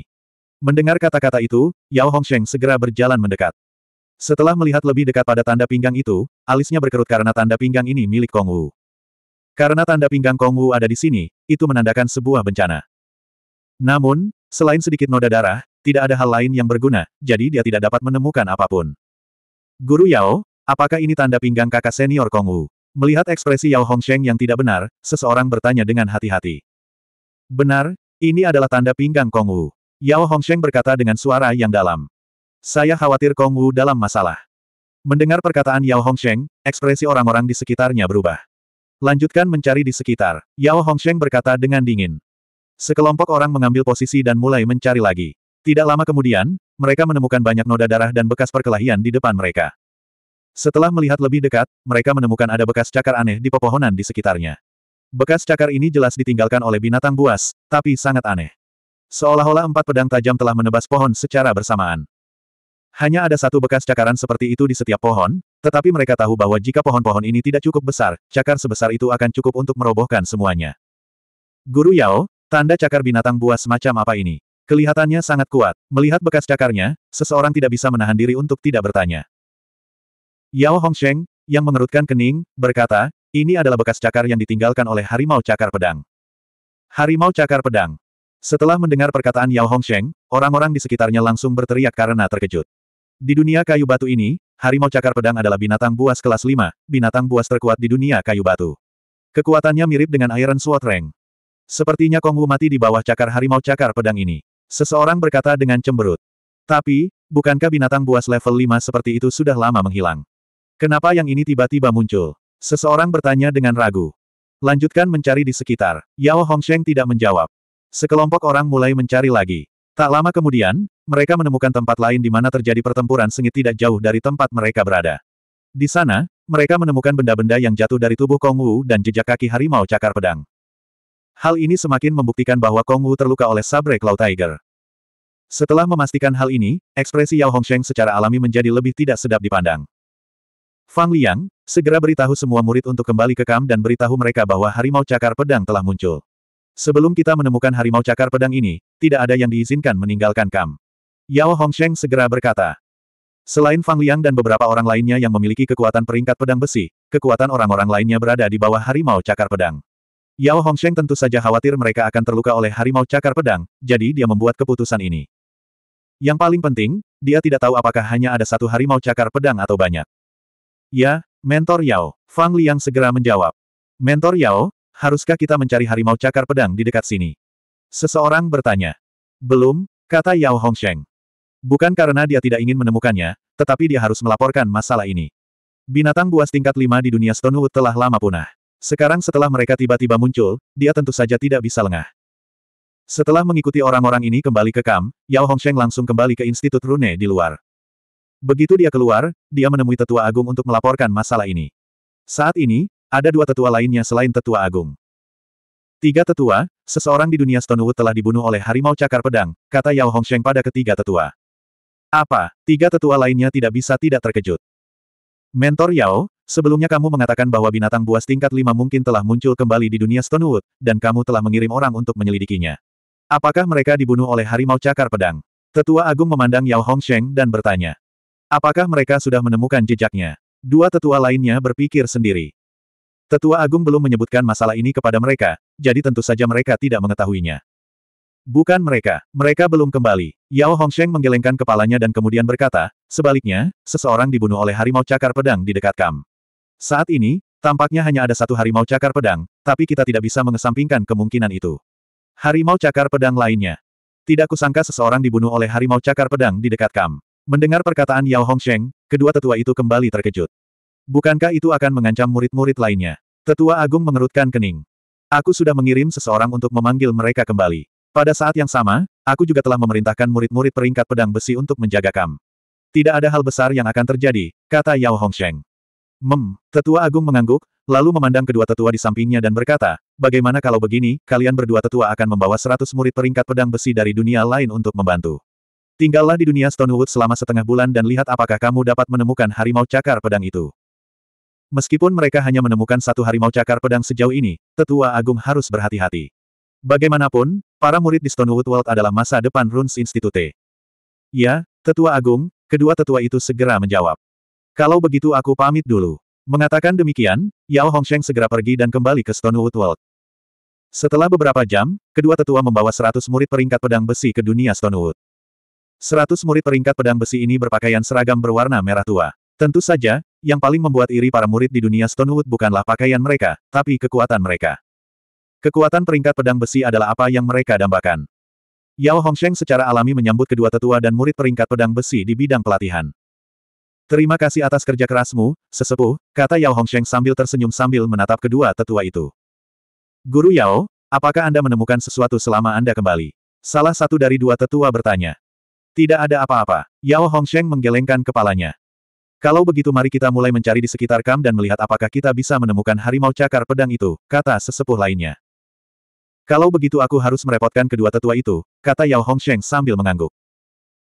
Mendengar kata-kata itu, Yao Hongsheng segera berjalan mendekat. Setelah melihat lebih dekat pada tanda pinggang itu, alisnya berkerut karena tanda pinggang ini milik Kong Wu. Karena tanda pinggang Kong Wu ada di sini, itu menandakan sebuah bencana. Namun, selain sedikit noda darah, tidak ada hal lain yang berguna, jadi dia tidak dapat menemukan apapun. Guru Yao, apakah ini tanda pinggang kakak senior Kong Wu? Melihat ekspresi Yao Hongsheng yang tidak benar, seseorang bertanya dengan hati-hati. Benar, ini adalah tanda pinggang Kong Wu. Yao Hongsheng berkata dengan suara yang dalam. Saya khawatir Kong Wu dalam masalah. Mendengar perkataan Yao Hongsheng, ekspresi orang-orang di sekitarnya berubah. Lanjutkan mencari di sekitar, Yao Hongsheng berkata dengan dingin. Sekelompok orang mengambil posisi dan mulai mencari lagi. Tidak lama kemudian, mereka menemukan banyak noda darah dan bekas perkelahian di depan mereka. Setelah melihat lebih dekat, mereka menemukan ada bekas cakar aneh di pepohonan di sekitarnya. Bekas cakar ini jelas ditinggalkan oleh binatang buas, tapi sangat aneh. Seolah-olah empat pedang tajam telah menebas pohon secara bersamaan. Hanya ada satu bekas cakaran seperti itu di setiap pohon, tetapi mereka tahu bahwa jika pohon-pohon ini tidak cukup besar, cakar sebesar itu akan cukup untuk merobohkan semuanya. Guru Yao, Tanda cakar binatang buas semacam apa ini? Kelihatannya sangat kuat. Melihat bekas cakarnya, seseorang tidak bisa menahan diri untuk tidak bertanya. Yao Hongsheng, yang mengerutkan kening, berkata, ini adalah bekas cakar yang ditinggalkan oleh harimau cakar pedang. Harimau cakar pedang. Setelah mendengar perkataan Yao Hongsheng, orang-orang di sekitarnya langsung berteriak karena terkejut. Di dunia kayu batu ini, harimau cakar pedang adalah binatang buas kelas 5, binatang buas terkuat di dunia kayu batu. Kekuatannya mirip dengan Iron Sword Rank. Sepertinya Kong Wu mati di bawah cakar harimau cakar pedang ini. Seseorang berkata dengan cemberut. Tapi, bukankah binatang buas level 5 seperti itu sudah lama menghilang? Kenapa yang ini tiba-tiba muncul? Seseorang bertanya dengan ragu. Lanjutkan mencari di sekitar. Yao Hongsheng tidak menjawab. Sekelompok orang mulai mencari lagi. Tak lama kemudian, mereka menemukan tempat lain di mana terjadi pertempuran sengit tidak jauh dari tempat mereka berada. Di sana, mereka menemukan benda-benda yang jatuh dari tubuh Kong Wu dan jejak kaki harimau cakar pedang. Hal ini semakin membuktikan bahwa Kong Wu terluka oleh sabre Cloud Tiger. Setelah memastikan hal ini, ekspresi Yao Hongsheng secara alami menjadi lebih tidak sedap dipandang. Fang Liang, segera beritahu semua murid untuk kembali ke kam dan beritahu mereka bahwa harimau cakar pedang telah muncul. Sebelum kita menemukan harimau cakar pedang ini, tidak ada yang diizinkan meninggalkan kam. Yao Hongsheng segera berkata. Selain Fang Liang dan beberapa orang lainnya yang memiliki kekuatan peringkat pedang besi, kekuatan orang-orang lainnya berada di bawah harimau cakar pedang. Yao Hongsheng tentu saja khawatir mereka akan terluka oleh harimau cakar pedang, jadi dia membuat keputusan ini. Yang paling penting, dia tidak tahu apakah hanya ada satu harimau cakar pedang atau banyak. Ya, Mentor Yao, Fang Liang segera menjawab. Mentor Yao, haruskah kita mencari harimau cakar pedang di dekat sini? Seseorang bertanya. Belum, kata Yao Hongsheng. Bukan karena dia tidak ingin menemukannya, tetapi dia harus melaporkan masalah ini. Binatang buas tingkat lima di dunia Stonewood telah lama punah. Sekarang setelah mereka tiba-tiba muncul, dia tentu saja tidak bisa lengah. Setelah mengikuti orang-orang ini kembali ke Kam, Yao Hongsheng langsung kembali ke Institut Rune di luar. Begitu dia keluar, dia menemui tetua agung untuk melaporkan masalah ini. Saat ini, ada dua tetua lainnya selain tetua agung. Tiga tetua, seseorang di dunia Stonewood telah dibunuh oleh harimau cakar pedang, kata Yao Hongsheng pada ketiga tetua. Apa, tiga tetua lainnya tidak bisa tidak terkejut. Mentor Yao, Sebelumnya kamu mengatakan bahwa binatang buas tingkat lima mungkin telah muncul kembali di dunia Stonewood, dan kamu telah mengirim orang untuk menyelidikinya. Apakah mereka dibunuh oleh harimau cakar pedang? Tetua Agung memandang Yao Hongsheng dan bertanya. Apakah mereka sudah menemukan jejaknya? Dua tetua lainnya berpikir sendiri. Tetua Agung belum menyebutkan masalah ini kepada mereka, jadi tentu saja mereka tidak mengetahuinya. Bukan mereka, mereka belum kembali. Yao Hongsheng menggelengkan kepalanya dan kemudian berkata, sebaliknya, seseorang dibunuh oleh harimau cakar pedang di dekat kam. Saat ini, tampaknya hanya ada satu harimau cakar pedang, tapi kita tidak bisa mengesampingkan kemungkinan itu. Harimau cakar pedang lainnya. Tidak kusangka seseorang dibunuh oleh harimau cakar pedang di dekat Kam. Mendengar perkataan Yao Hongsheng, kedua tetua itu kembali terkejut. Bukankah itu akan mengancam murid-murid lainnya? Tetua Agung mengerutkan kening. Aku sudah mengirim seseorang untuk memanggil mereka kembali. Pada saat yang sama, aku juga telah memerintahkan murid-murid peringkat pedang besi untuk menjaga Kam. Tidak ada hal besar yang akan terjadi, kata Yao Hongsheng. Mem, tetua agung mengangguk, lalu memandang kedua tetua di sampingnya dan berkata, bagaimana kalau begini, kalian berdua tetua akan membawa seratus murid peringkat pedang besi dari dunia lain untuk membantu. Tinggallah di dunia Stonewood selama setengah bulan dan lihat apakah kamu dapat menemukan harimau cakar pedang itu. Meskipun mereka hanya menemukan satu harimau cakar pedang sejauh ini, tetua agung harus berhati-hati. Bagaimanapun, para murid di Stonewood World adalah masa depan Runes Institute. Ya, tetua agung, kedua tetua itu segera menjawab. Kalau begitu aku pamit dulu. Mengatakan demikian, Yao Hongsheng segera pergi dan kembali ke Stonewood World. Setelah beberapa jam, kedua tetua membawa seratus murid peringkat pedang besi ke dunia Stonewood. Seratus murid peringkat pedang besi ini berpakaian seragam berwarna merah tua. Tentu saja, yang paling membuat iri para murid di dunia Stonewood bukanlah pakaian mereka, tapi kekuatan mereka. Kekuatan peringkat pedang besi adalah apa yang mereka dambakan. Yao Hongsheng secara alami menyambut kedua tetua dan murid peringkat pedang besi di bidang pelatihan. Terima kasih atas kerja kerasmu, sesepuh, kata Yao Hongsheng sambil tersenyum sambil menatap kedua tetua itu. Guru Yao, apakah Anda menemukan sesuatu selama Anda kembali? Salah satu dari dua tetua bertanya. Tidak ada apa-apa. Yao Hongsheng menggelengkan kepalanya. Kalau begitu mari kita mulai mencari di sekitar kam dan melihat apakah kita bisa menemukan harimau cakar pedang itu, kata sesepuh lainnya. Kalau begitu aku harus merepotkan kedua tetua itu, kata Yao Hongsheng sambil mengangguk.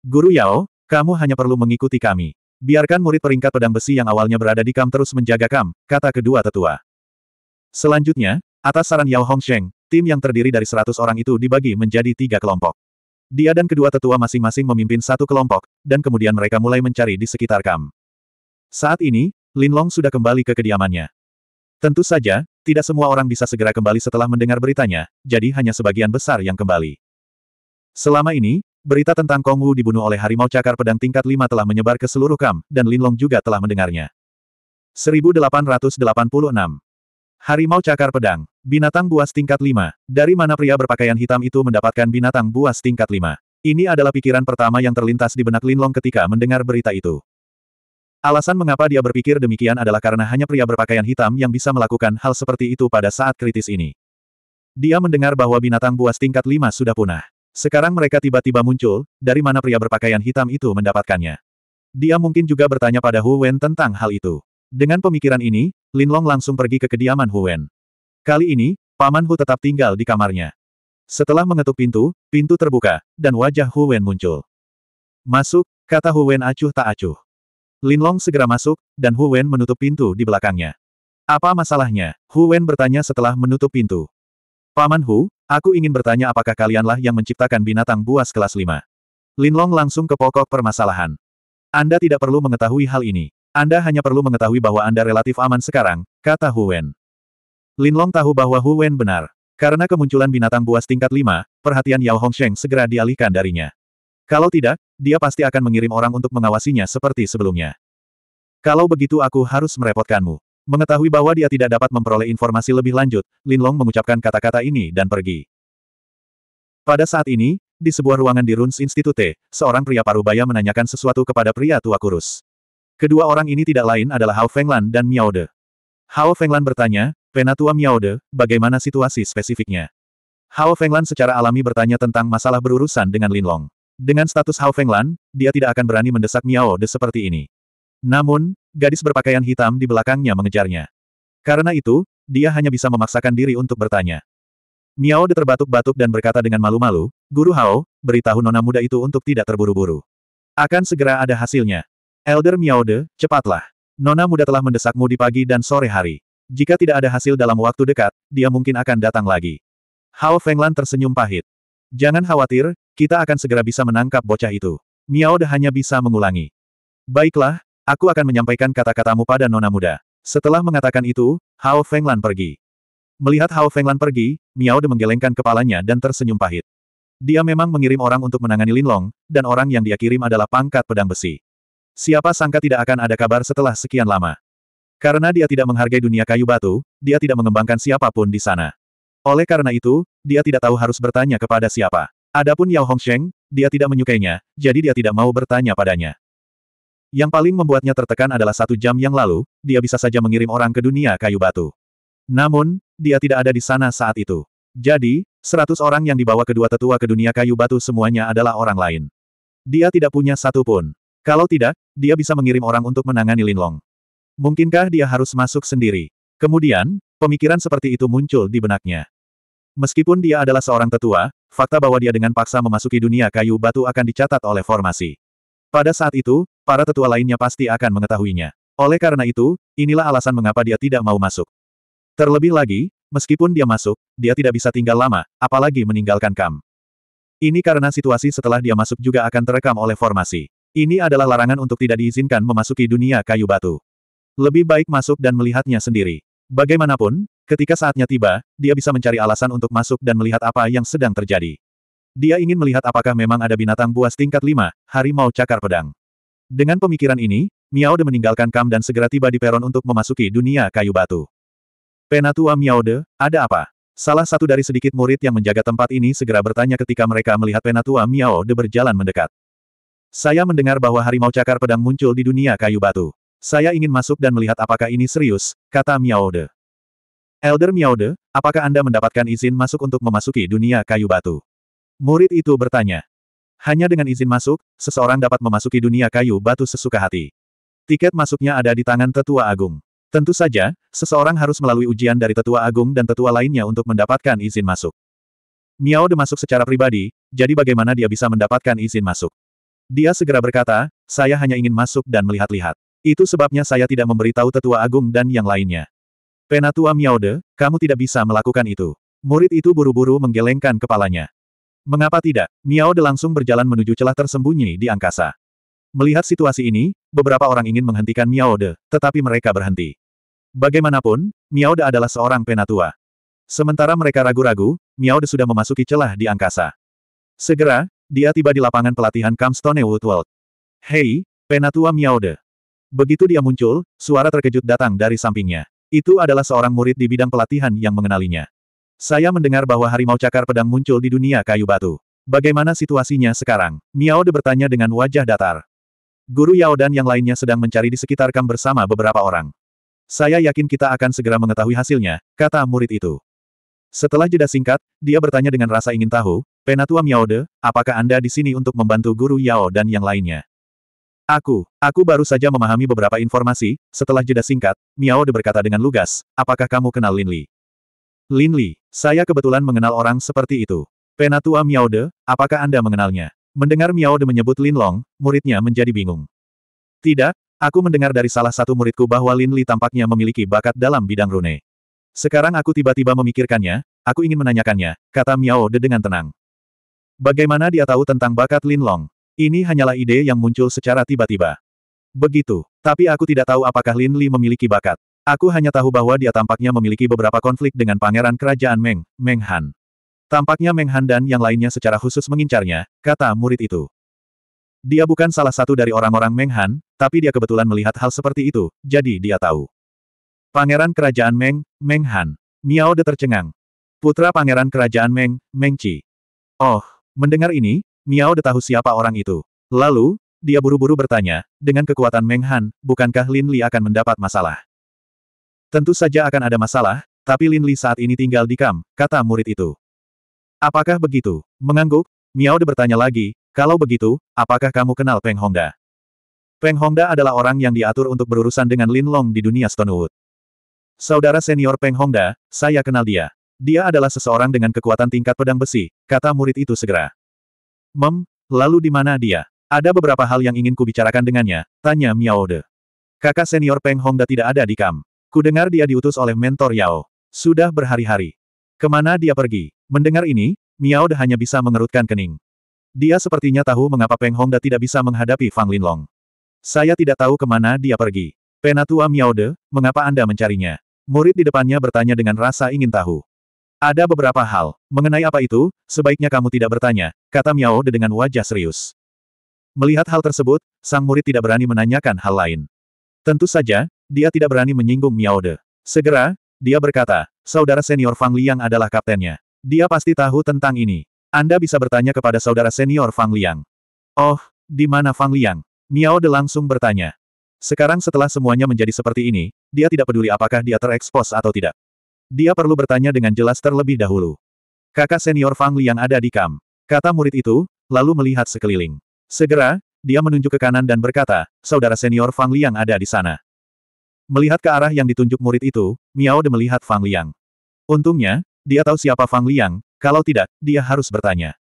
Guru Yao, kamu hanya perlu mengikuti kami. Biarkan murid peringkat pedang besi yang awalnya berada di Kam terus menjaga Kam, kata kedua tetua. Selanjutnya, atas saran Yao Hongsheng, tim yang terdiri dari seratus orang itu dibagi menjadi tiga kelompok. Dia dan kedua tetua masing-masing memimpin satu kelompok, dan kemudian mereka mulai mencari di sekitar Kam. Saat ini, Lin Long sudah kembali ke kediamannya. Tentu saja, tidak semua orang bisa segera kembali setelah mendengar beritanya, jadi hanya sebagian besar yang kembali. Selama ini, Berita tentang Kong Wu dibunuh oleh harimau cakar pedang tingkat 5 telah menyebar ke seluruh Kam, dan Linlong juga telah mendengarnya. 1886 Harimau cakar pedang, binatang buas tingkat 5. Dari mana pria berpakaian hitam itu mendapatkan binatang buas tingkat 5? Ini adalah pikiran pertama yang terlintas di benak Linlong ketika mendengar berita itu. Alasan mengapa dia berpikir demikian adalah karena hanya pria berpakaian hitam yang bisa melakukan hal seperti itu pada saat kritis ini. Dia mendengar bahwa binatang buas tingkat 5 sudah punah. Sekarang mereka tiba-tiba muncul, dari mana pria berpakaian hitam itu mendapatkannya. Dia mungkin juga bertanya pada Hu Wen tentang hal itu. Dengan pemikiran ini, Lin Long langsung pergi ke kediaman Hu Wen. Kali ini, Paman Hu tetap tinggal di kamarnya. Setelah mengetuk pintu, pintu terbuka, dan wajah Hu Wen muncul. Masuk, kata Hu Wen acuh tak acuh. Lin Long segera masuk, dan Hu Wen menutup pintu di belakangnya. Apa masalahnya? Hu Wen bertanya setelah menutup pintu. Paman Hu, Aku ingin bertanya apakah kalianlah yang menciptakan binatang buas kelas 5. Linlong langsung ke pokok permasalahan. Anda tidak perlu mengetahui hal ini. Anda hanya perlu mengetahui bahwa Anda relatif aman sekarang, kata Hu Lin Linlong tahu bahwa Hu Wen benar. Karena kemunculan binatang buas tingkat 5, perhatian Yao Hongsheng segera dialihkan darinya. Kalau tidak, dia pasti akan mengirim orang untuk mengawasinya seperti sebelumnya. Kalau begitu aku harus merepotkanmu. Mengetahui bahwa dia tidak dapat memperoleh informasi lebih lanjut, Lin Long mengucapkan kata-kata ini dan pergi. Pada saat ini, di sebuah ruangan di Runz Institute, seorang pria parubaya menanyakan sesuatu kepada pria tua kurus. Kedua orang ini tidak lain adalah Hao Fenglan dan Miao De. Hao Fenglan bertanya, Penatua Miao De, bagaimana situasi spesifiknya? Hao Fenglan secara alami bertanya tentang masalah berurusan dengan Lin Long. Dengan status Hao Fenglan, dia tidak akan berani mendesak Miao De seperti ini. Namun, Gadis berpakaian hitam di belakangnya mengejarnya. Karena itu, dia hanya bisa memaksakan diri untuk bertanya. Miao de terbatuk-batuk dan berkata dengan malu-malu, Guru Hao, beritahu nona muda itu untuk tidak terburu-buru. Akan segera ada hasilnya. Elder Miao de, cepatlah. Nona muda telah mendesakmu di pagi dan sore hari. Jika tidak ada hasil dalam waktu dekat, dia mungkin akan datang lagi. Hao Fenglan tersenyum pahit. Jangan khawatir, kita akan segera bisa menangkap bocah itu. Miao De hanya bisa mengulangi. Baiklah, Aku akan menyampaikan kata-katamu pada nona muda. Setelah mengatakan itu, Hao Fenglan pergi. Melihat Hao Fenglan pergi, Miao De menggelengkan kepalanya dan tersenyum pahit. Dia memang mengirim orang untuk menangani Linlong, dan orang yang dia kirim adalah pangkat pedang besi. Siapa sangka tidak akan ada kabar setelah sekian lama. Karena dia tidak menghargai dunia kayu batu, dia tidak mengembangkan siapapun di sana. Oleh karena itu, dia tidak tahu harus bertanya kepada siapa. Adapun Yao Hongsheng, dia tidak menyukainya, jadi dia tidak mau bertanya padanya. Yang paling membuatnya tertekan adalah satu jam yang lalu, dia bisa saja mengirim orang ke dunia kayu batu. Namun, dia tidak ada di sana saat itu. Jadi, seratus orang yang dibawa kedua tetua ke dunia kayu batu semuanya adalah orang lain. Dia tidak punya satu pun. Kalau tidak, dia bisa mengirim orang untuk menangani Linlong. Mungkinkah dia harus masuk sendiri? Kemudian, pemikiran seperti itu muncul di benaknya. Meskipun dia adalah seorang tetua, fakta bahwa dia dengan paksa memasuki dunia kayu batu akan dicatat oleh formasi. Pada saat itu, para tetua lainnya pasti akan mengetahuinya. Oleh karena itu, inilah alasan mengapa dia tidak mau masuk. Terlebih lagi, meskipun dia masuk, dia tidak bisa tinggal lama, apalagi meninggalkan Kam. Ini karena situasi setelah dia masuk juga akan terekam oleh formasi. Ini adalah larangan untuk tidak diizinkan memasuki dunia kayu batu. Lebih baik masuk dan melihatnya sendiri. Bagaimanapun, ketika saatnya tiba, dia bisa mencari alasan untuk masuk dan melihat apa yang sedang terjadi. Dia ingin melihat apakah memang ada binatang buas tingkat 5, harimau cakar pedang. Dengan pemikiran ini, Miao De meninggalkan Kam dan segera tiba di peron untuk memasuki dunia kayu batu. Penatua De, ada apa? Salah satu dari sedikit murid yang menjaga tempat ini segera bertanya ketika mereka melihat Penatua De berjalan mendekat. Saya mendengar bahwa harimau cakar pedang muncul di dunia kayu batu. Saya ingin masuk dan melihat apakah ini serius, kata De. Elder De, apakah Anda mendapatkan izin masuk untuk memasuki dunia kayu batu? Murid itu bertanya. Hanya dengan izin masuk, seseorang dapat memasuki dunia kayu batu sesuka hati. Tiket masuknya ada di tangan tetua agung. Tentu saja, seseorang harus melalui ujian dari tetua agung dan tetua lainnya untuk mendapatkan izin masuk. Miao De masuk secara pribadi, jadi bagaimana dia bisa mendapatkan izin masuk? Dia segera berkata, saya hanya ingin masuk dan melihat-lihat. Itu sebabnya saya tidak memberitahu tetua agung dan yang lainnya. Penatua Miao De, kamu tidak bisa melakukan itu. Murid itu buru-buru menggelengkan kepalanya. Mengapa tidak? Miao De langsung berjalan menuju celah tersembunyi di angkasa. Melihat situasi ini, beberapa orang ingin menghentikan Miao De, tetapi mereka berhenti. Bagaimanapun, Miao De adalah seorang penatua. Sementara mereka ragu-ragu, Miao De sudah memasuki celah di angkasa. Segera, dia tiba di lapangan pelatihan Kamstone Woodworld. World. Hei, penatua Miao De. Begitu dia muncul, suara terkejut datang dari sampingnya. Itu adalah seorang murid di bidang pelatihan yang mengenalinya. Saya mendengar bahwa harimau cakar pedang muncul di dunia kayu batu. Bagaimana situasinya sekarang? Miao De bertanya dengan wajah datar. Guru Yao dan yang lainnya sedang mencari di sekitar kam bersama beberapa orang. Saya yakin kita akan segera mengetahui hasilnya, kata murid itu. Setelah jeda singkat, dia bertanya dengan rasa ingin tahu, Penatua Miao De, apakah Anda di sini untuk membantu Guru Yao dan yang lainnya? Aku, aku baru saja memahami beberapa informasi, setelah jeda singkat, Miao De berkata dengan lugas, apakah kamu kenal Lin Li? Lin Li, saya kebetulan mengenal orang seperti itu. Penatua Miao De, apakah Anda mengenalnya? Mendengar Miao De menyebut Lin Long, muridnya menjadi bingung. Tidak, aku mendengar dari salah satu muridku bahwa Lin Li tampaknya memiliki bakat dalam bidang rune. Sekarang aku tiba-tiba memikirkannya, aku ingin menanyakannya, kata Miao De dengan tenang. Bagaimana dia tahu tentang bakat Lin Long? Ini hanyalah ide yang muncul secara tiba-tiba. Begitu, tapi aku tidak tahu apakah Lin Li memiliki bakat. Aku hanya tahu bahwa dia tampaknya memiliki beberapa konflik dengan pangeran kerajaan Meng, Meng Han. Tampaknya Meng Han dan yang lainnya secara khusus mengincarnya, kata murid itu. Dia bukan salah satu dari orang-orang Meng Han, tapi dia kebetulan melihat hal seperti itu, jadi dia tahu. Pangeran Kerajaan Meng, Meng Han. Miao de tercengang. Putra Pangeran Kerajaan Meng, Meng Qi. Oh, mendengar ini, Miao de tahu siapa orang itu. Lalu, dia buru-buru bertanya, dengan kekuatan Meng Han, bukankah Lin Li akan mendapat masalah? Tentu saja akan ada masalah, tapi Lin Li saat ini tinggal di Kam, kata murid itu. Apakah begitu? Mengangguk, Miao De bertanya lagi, kalau begitu, apakah kamu kenal Peng Hongda? Peng Hongda adalah orang yang diatur untuk berurusan dengan Lin Long di dunia Stonewood. Saudara senior Peng Hongda, saya kenal dia. Dia adalah seseorang dengan kekuatan tingkat pedang besi, kata murid itu segera. Mem, lalu di mana dia? Ada beberapa hal yang ingin kubicarakan dengannya, tanya Miao De. Kakak senior Peng Hongda tidak ada di kam. Kudengar dia diutus oleh mentor Yao. Sudah berhari-hari. Kemana dia pergi? Mendengar ini, Miao De hanya bisa mengerutkan kening. Dia sepertinya tahu mengapa Peng Hongda tidak bisa menghadapi Fang Linlong. Saya tidak tahu kemana dia pergi. Penatua Miao De, mengapa Anda mencarinya? Murid di depannya bertanya dengan rasa ingin tahu. Ada beberapa hal. Mengenai apa itu, sebaiknya kamu tidak bertanya, kata Miao De dengan wajah serius. Melihat hal tersebut, sang murid tidak berani menanyakan hal lain. Tentu saja, dia tidak berani menyinggung Miao De. Segera, dia berkata, saudara senior Fang Liang adalah kaptennya. Dia pasti tahu tentang ini. Anda bisa bertanya kepada saudara senior Fang Liang. Oh, di mana Fang Liang? Miao De langsung bertanya. Sekarang setelah semuanya menjadi seperti ini, dia tidak peduli apakah dia terekspos atau tidak. Dia perlu bertanya dengan jelas terlebih dahulu. Kakak senior Fang Liang ada di kam. Kata murid itu, lalu melihat sekeliling. Segera, dia menunjuk ke kanan dan berkata, saudara senior Fang Liang ada di sana. Melihat ke arah yang ditunjuk murid itu, Miao De melihat Fang Liang. Untungnya, dia tahu siapa Fang Liang, kalau tidak, dia harus bertanya.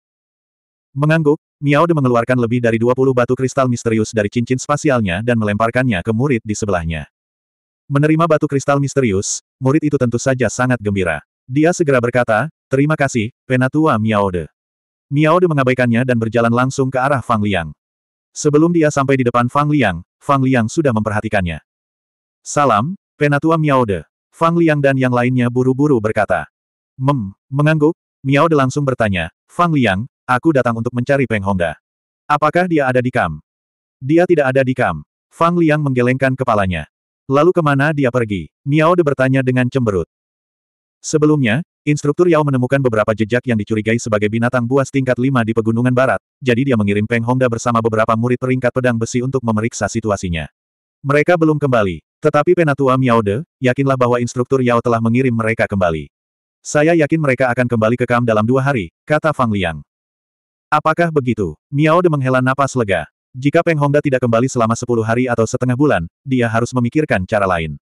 Mengangguk, Miao De mengeluarkan lebih dari 20 batu kristal misterius dari cincin spasialnya dan melemparkannya ke murid di sebelahnya. Menerima batu kristal misterius, murid itu tentu saja sangat gembira. Dia segera berkata, terima kasih, Penatua Miao De. Miao De mengabaikannya dan berjalan langsung ke arah Fang Liang. Sebelum dia sampai di depan Fang Liang, Fang Liang sudah memperhatikannya. Salam, Penatua Miaode. Fang Liang dan yang lainnya buru-buru berkata. Mem, mengangguk, Miaode langsung bertanya, Fang Liang, aku datang untuk mencari Peng Hongda. Apakah dia ada di kam? Dia tidak ada di kam. Fang Liang menggelengkan kepalanya. Lalu kemana dia pergi? Miaode bertanya dengan cemberut. Sebelumnya, Instruktur Yao menemukan beberapa jejak yang dicurigai sebagai binatang buas tingkat 5 di pegunungan barat, jadi dia mengirim Peng Hongda bersama beberapa murid peringkat pedang besi untuk memeriksa situasinya. Mereka belum kembali. Tetapi penatua Miaode, yakinlah bahwa instruktur Yao telah mengirim mereka kembali. Saya yakin mereka akan kembali ke Kam dalam dua hari, kata Fang Liang. Apakah begitu? Miaode menghela napas lega. Jika Peng Hongda tidak kembali selama sepuluh hari atau setengah bulan, dia harus memikirkan cara lain.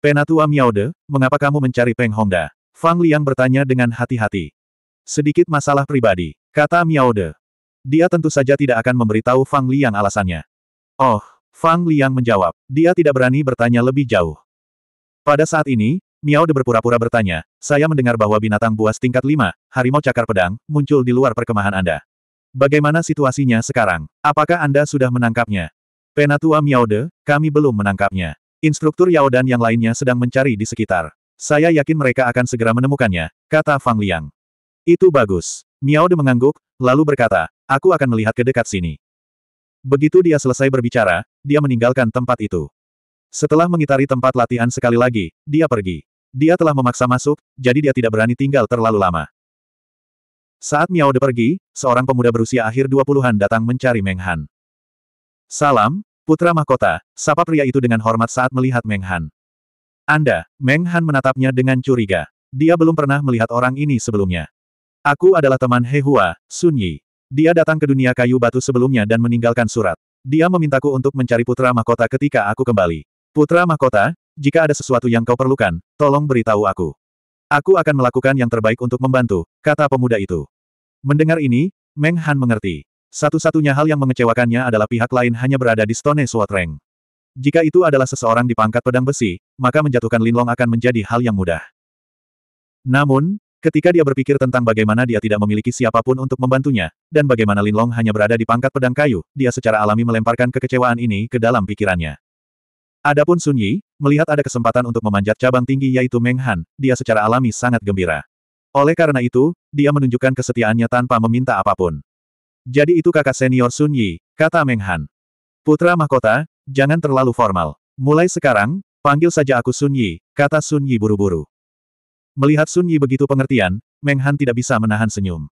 Penatua Miaode, mengapa kamu mencari Peng Hongda? Fang Liang bertanya dengan hati-hati. Sedikit masalah pribadi, kata Miaode. Dia tentu saja tidak akan memberitahu Fang Liang alasannya. Oh, Fang Liang menjawab. Dia tidak berani bertanya lebih jauh. Pada saat ini, Miao De berpura-pura bertanya, saya mendengar bahwa binatang buas tingkat 5, harimau cakar pedang, muncul di luar perkemahan Anda. Bagaimana situasinya sekarang? Apakah Anda sudah menangkapnya? Penatua Miao De, kami belum menangkapnya. Instruktur Yao dan yang lainnya sedang mencari di sekitar. Saya yakin mereka akan segera menemukannya, kata Fang Liang. Itu bagus. Miao De mengangguk, lalu berkata, aku akan melihat ke dekat sini. Begitu dia selesai berbicara, dia meninggalkan tempat itu. Setelah mengitari tempat latihan sekali lagi, dia pergi. Dia telah memaksa masuk, jadi dia tidak berani tinggal terlalu lama. Saat Miao De pergi, seorang pemuda berusia akhir 20-an datang mencari Meng Han. Salam, putra mahkota, sapa pria itu dengan hormat saat melihat Meng Han. Anda, Meng Han menatapnya dengan curiga. Dia belum pernah melihat orang ini sebelumnya. Aku adalah teman He Hua, Sun Yi. Dia datang ke dunia kayu batu sebelumnya dan meninggalkan surat. Dia memintaku untuk mencari putra mahkota ketika aku kembali. Putra mahkota, jika ada sesuatu yang kau perlukan, tolong beritahu aku. Aku akan melakukan yang terbaik untuk membantu, kata pemuda itu. Mendengar ini, Meng Han mengerti. Satu-satunya hal yang mengecewakannya adalah pihak lain hanya berada di Stone Sword Rank. Jika itu adalah seseorang di pangkat pedang besi, maka menjatuhkan Linlong akan menjadi hal yang mudah. Namun, Ketika dia berpikir tentang bagaimana dia tidak memiliki siapapun untuk membantunya, dan bagaimana Lin Long hanya berada di pangkat pedang kayu, dia secara alami melemparkan kekecewaan ini ke dalam pikirannya. Adapun Sun Yi, melihat ada kesempatan untuk memanjat cabang tinggi yaitu Meng Han, dia secara alami sangat gembira. Oleh karena itu, dia menunjukkan kesetiaannya tanpa meminta apapun. Jadi itu kakak senior Sun Yi, kata Meng Han. Putra mahkota, jangan terlalu formal. Mulai sekarang, panggil saja aku Sun Yi, kata Sun Yi buru-buru. Melihat Sun Yi begitu pengertian, Meng Han tidak bisa menahan senyum.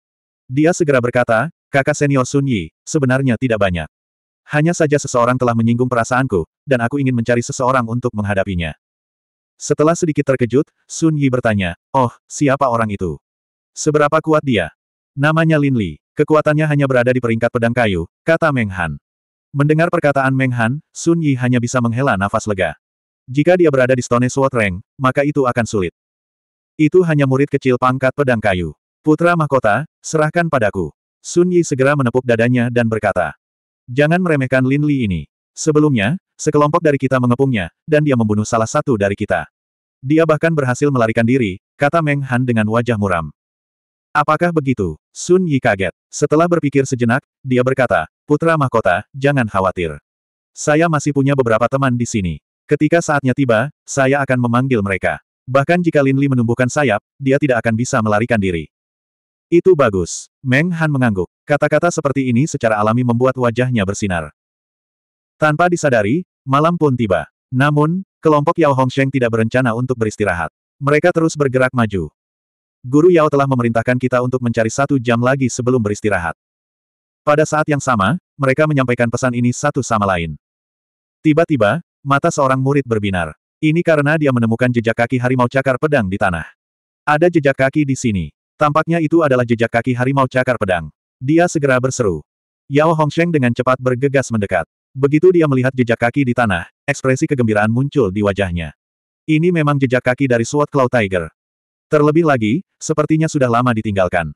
Dia segera berkata, kakak senior Sun Yi, sebenarnya tidak banyak. Hanya saja seseorang telah menyinggung perasaanku, dan aku ingin mencari seseorang untuk menghadapinya. Setelah sedikit terkejut, Sun Yi bertanya, oh, siapa orang itu? Seberapa kuat dia? Namanya Lin Li, kekuatannya hanya berada di peringkat pedang kayu, kata Meng Han. Mendengar perkataan Meng Han, Sun Yi hanya bisa menghela nafas lega. Jika dia berada di Stone Sword Rank, maka itu akan sulit. Itu hanya murid kecil pangkat pedang kayu. Putra mahkota, serahkan padaku. Sun Yi segera menepuk dadanya dan berkata. Jangan meremehkan Lin Li ini. Sebelumnya, sekelompok dari kita mengepungnya, dan dia membunuh salah satu dari kita. Dia bahkan berhasil melarikan diri, kata Meng Han dengan wajah muram. Apakah begitu? Sun Yi kaget. Setelah berpikir sejenak, dia berkata, Putra Mahkota, jangan khawatir. Saya masih punya beberapa teman di sini. Ketika saatnya tiba, saya akan memanggil mereka. Bahkan jika Lin Li menumbuhkan sayap, dia tidak akan bisa melarikan diri. Itu bagus. Meng Han mengangguk. Kata-kata seperti ini secara alami membuat wajahnya bersinar. Tanpa disadari, malam pun tiba. Namun, kelompok Yao Hongsheng tidak berencana untuk beristirahat. Mereka terus bergerak maju. Guru Yao telah memerintahkan kita untuk mencari satu jam lagi sebelum beristirahat. Pada saat yang sama, mereka menyampaikan pesan ini satu sama lain. Tiba-tiba, mata seorang murid berbinar. Ini karena dia menemukan jejak kaki harimau cakar pedang di tanah. Ada jejak kaki di sini. Tampaknya itu adalah jejak kaki harimau cakar pedang. Dia segera berseru. Yao Hongsheng dengan cepat bergegas mendekat. Begitu dia melihat jejak kaki di tanah, ekspresi kegembiraan muncul di wajahnya. Ini memang jejak kaki dari SWAT cloud Tiger. Terlebih lagi, sepertinya sudah lama ditinggalkan.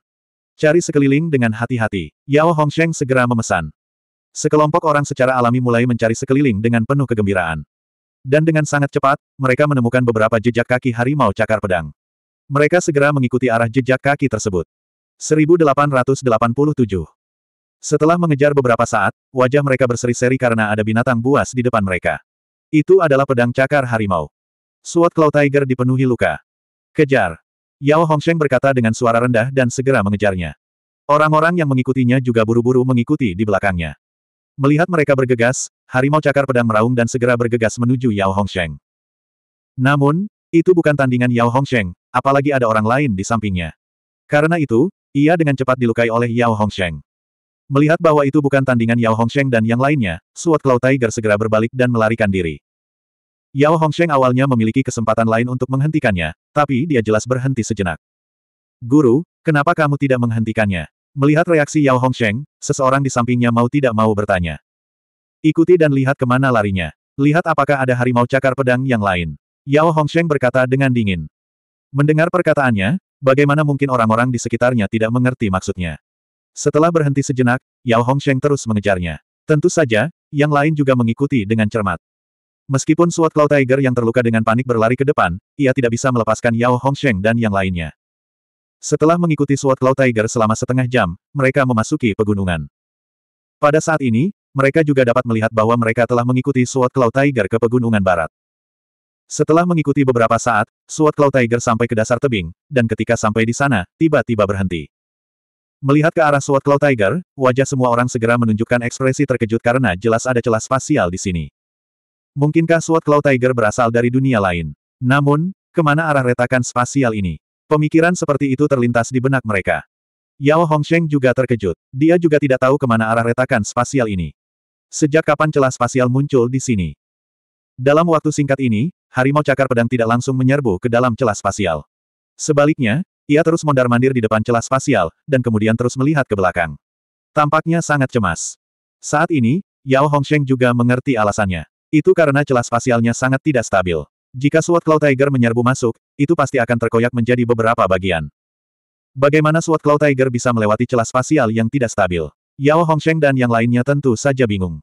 Cari sekeliling dengan hati-hati. Yao Hongsheng segera memesan. Sekelompok orang secara alami mulai mencari sekeliling dengan penuh kegembiraan. Dan dengan sangat cepat, mereka menemukan beberapa jejak kaki harimau cakar pedang. Mereka segera mengikuti arah jejak kaki tersebut. 1887 Setelah mengejar beberapa saat, wajah mereka berseri-seri karena ada binatang buas di depan mereka. Itu adalah pedang cakar harimau. Sword Claw Tiger dipenuhi luka. Kejar! Yao Hongsheng berkata dengan suara rendah dan segera mengejarnya. Orang-orang yang mengikutinya juga buru-buru mengikuti di belakangnya. Melihat mereka bergegas, harimau cakar pedang meraung dan segera bergegas menuju Yao Hongsheng. Namun, itu bukan tandingan Yao Hongsheng, apalagi ada orang lain di sampingnya. Karena itu, ia dengan cepat dilukai oleh Yao Hongsheng. Melihat bahwa itu bukan tandingan Yao Hongsheng dan yang lainnya, Suot Cloud Tiger segera berbalik dan melarikan diri. Yao Hongsheng awalnya memiliki kesempatan lain untuk menghentikannya, tapi dia jelas berhenti sejenak. Guru, kenapa kamu tidak menghentikannya? Melihat reaksi Yao Hongsheng, seseorang di sampingnya mau tidak mau bertanya. Ikuti dan lihat kemana larinya. Lihat apakah ada harimau cakar pedang yang lain. Yao Hongsheng berkata dengan dingin. Mendengar perkataannya, bagaimana mungkin orang-orang di sekitarnya tidak mengerti maksudnya. Setelah berhenti sejenak, Yao Hongsheng terus mengejarnya. Tentu saja, yang lain juga mengikuti dengan cermat. Meskipun SWAT Claw Tiger yang terluka dengan panik berlari ke depan, ia tidak bisa melepaskan Yao Hongsheng dan yang lainnya. Setelah mengikuti Sword Cloud Tiger selama setengah jam, mereka memasuki pegunungan. Pada saat ini, mereka juga dapat melihat bahwa mereka telah mengikuti Sword Cloud Tiger ke pegunungan barat. Setelah mengikuti beberapa saat, Sword Cloud Tiger sampai ke dasar tebing, dan ketika sampai di sana, tiba-tiba berhenti. Melihat ke arah Sword Cloud Tiger, wajah semua orang segera menunjukkan ekspresi terkejut karena jelas ada celah spasial di sini. Mungkinkah Sword Cloud Tiger berasal dari dunia lain? Namun, kemana arah retakan spasial ini? Pemikiran seperti itu terlintas di benak mereka. Yao Hongsheng juga terkejut. Dia juga tidak tahu kemana arah retakan spasial ini. Sejak kapan celah spasial muncul di sini? Dalam waktu singkat ini, harimau cakar pedang tidak langsung menyerbu ke dalam celah spasial. Sebaliknya, ia terus mondar-mandir di depan celah spasial, dan kemudian terus melihat ke belakang. Tampaknya sangat cemas. Saat ini, Yao Hongsheng juga mengerti alasannya. Itu karena celah spasialnya sangat tidak stabil. Jika SWAT Claw Tiger menyerbu masuk, itu pasti akan terkoyak menjadi beberapa bagian. Bagaimana SWAT Claw Tiger bisa melewati celah spasial yang tidak stabil? Yao Hongsheng dan yang lainnya tentu saja bingung.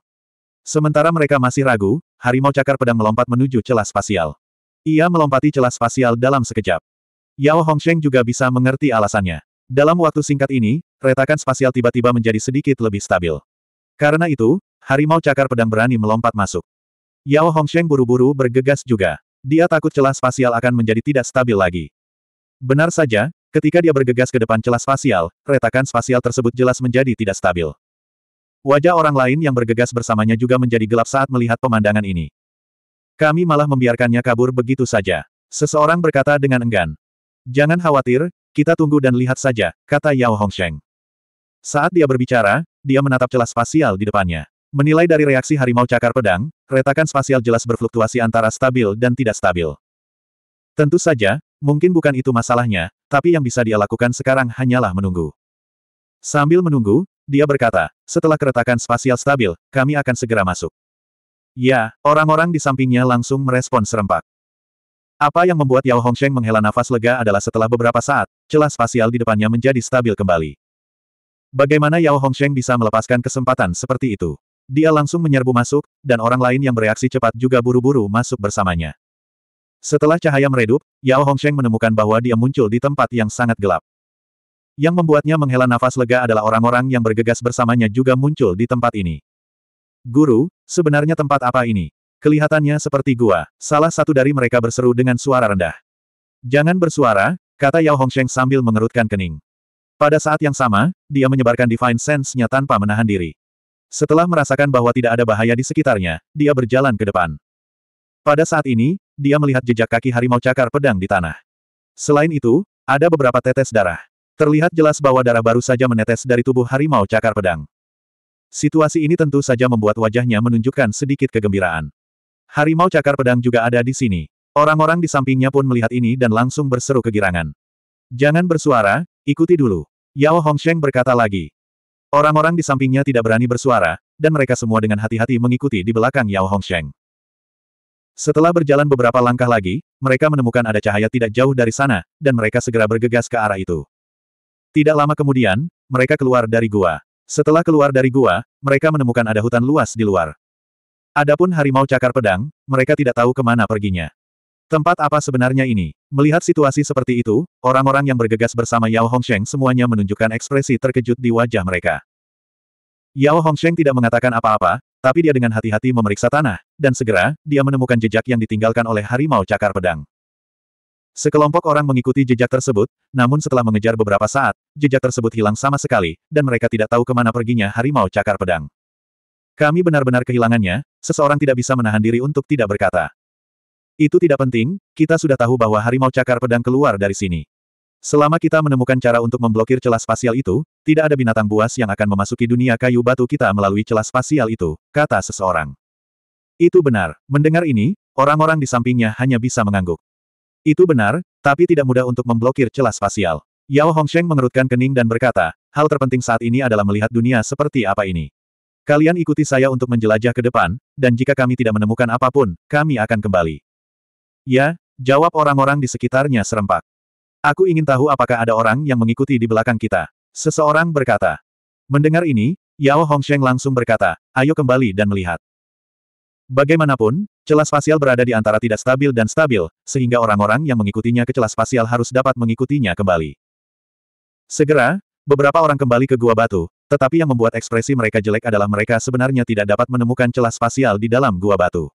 Sementara mereka masih ragu, harimau cakar pedang melompat menuju celah spasial. Ia melompati celah spasial dalam sekejap. Yao Hongsheng juga bisa mengerti alasannya. Dalam waktu singkat ini, retakan spasial tiba-tiba menjadi sedikit lebih stabil. Karena itu, harimau cakar pedang berani melompat masuk. Yao Hongsheng buru-buru bergegas juga. Dia takut celah spasial akan menjadi tidak stabil lagi. Benar saja, ketika dia bergegas ke depan celah spasial, retakan spasial tersebut jelas menjadi tidak stabil. Wajah orang lain yang bergegas bersamanya juga menjadi gelap saat melihat pemandangan ini. Kami malah membiarkannya kabur begitu saja. Seseorang berkata dengan enggan. Jangan khawatir, kita tunggu dan lihat saja, kata Yao Hongsheng. Saat dia berbicara, dia menatap celah spasial di depannya. Menilai dari reaksi harimau cakar pedang, retakan spasial jelas berfluktuasi antara stabil dan tidak stabil. Tentu saja, mungkin bukan itu masalahnya, tapi yang bisa dia lakukan sekarang hanyalah menunggu. Sambil menunggu, dia berkata, setelah keretakan spasial stabil, kami akan segera masuk. Ya, orang-orang di sampingnya langsung merespon serempak. Apa yang membuat Yao Hongsheng menghela nafas lega adalah setelah beberapa saat, celah spasial di depannya menjadi stabil kembali. Bagaimana Yao Hongsheng bisa melepaskan kesempatan seperti itu? Dia langsung menyerbu masuk, dan orang lain yang bereaksi cepat juga buru-buru masuk bersamanya. Setelah cahaya meredup, Yao Hongsheng menemukan bahwa dia muncul di tempat yang sangat gelap. Yang membuatnya menghela nafas lega adalah orang-orang yang bergegas bersamanya juga muncul di tempat ini. Guru, sebenarnya tempat apa ini? Kelihatannya seperti gua, salah satu dari mereka berseru dengan suara rendah. Jangan bersuara, kata Yao Hongsheng sambil mengerutkan kening. Pada saat yang sama, dia menyebarkan Divine Sense-nya tanpa menahan diri. Setelah merasakan bahwa tidak ada bahaya di sekitarnya, dia berjalan ke depan. Pada saat ini, dia melihat jejak kaki harimau cakar pedang di tanah. Selain itu, ada beberapa tetes darah. Terlihat jelas bahwa darah baru saja menetes dari tubuh harimau cakar pedang. Situasi ini tentu saja membuat wajahnya menunjukkan sedikit kegembiraan. Harimau cakar pedang juga ada di sini. Orang-orang di sampingnya pun melihat ini dan langsung berseru kegirangan. Jangan bersuara, ikuti dulu. Yao Hongsheng berkata lagi. Orang-orang di sampingnya tidak berani bersuara, dan mereka semua dengan hati-hati mengikuti di belakang Yao Hongsheng. Setelah berjalan beberapa langkah lagi, mereka menemukan ada cahaya tidak jauh dari sana, dan mereka segera bergegas ke arah itu. Tidak lama kemudian, mereka keluar dari gua. Setelah keluar dari gua, mereka menemukan ada hutan luas di luar. Adapun harimau cakar pedang, mereka tidak tahu kemana perginya. Tempat apa sebenarnya ini? Melihat situasi seperti itu, orang-orang yang bergegas bersama Yao Hongsheng semuanya menunjukkan ekspresi terkejut di wajah mereka. Yao Hongsheng tidak mengatakan apa-apa, tapi dia dengan hati-hati memeriksa tanah, dan segera, dia menemukan jejak yang ditinggalkan oleh harimau cakar pedang. Sekelompok orang mengikuti jejak tersebut, namun setelah mengejar beberapa saat, jejak tersebut hilang sama sekali, dan mereka tidak tahu kemana perginya harimau cakar pedang. Kami benar-benar kehilangannya, seseorang tidak bisa menahan diri untuk tidak berkata. Itu tidak penting, kita sudah tahu bahwa harimau cakar pedang keluar dari sini. Selama kita menemukan cara untuk memblokir celah spasial itu, tidak ada binatang buas yang akan memasuki dunia kayu batu kita melalui celah spasial itu, kata seseorang. Itu benar. Mendengar ini, orang-orang di sampingnya hanya bisa mengangguk. Itu benar, tapi tidak mudah untuk memblokir celah spasial. Yao Hongsheng mengerutkan kening dan berkata, hal terpenting saat ini adalah melihat dunia seperti apa ini. Kalian ikuti saya untuk menjelajah ke depan, dan jika kami tidak menemukan apapun, kami akan kembali. Ya, jawab orang-orang di sekitarnya serempak. Aku ingin tahu apakah ada orang yang mengikuti di belakang kita. Seseorang berkata. Mendengar ini, Yao Hongsheng langsung berkata, ayo kembali dan melihat. Bagaimanapun, celah spasial berada di antara tidak stabil dan stabil, sehingga orang-orang yang mengikutinya ke celah spasial harus dapat mengikutinya kembali. Segera, beberapa orang kembali ke gua batu, tetapi yang membuat ekspresi mereka jelek adalah mereka sebenarnya tidak dapat menemukan celah spasial di dalam gua batu.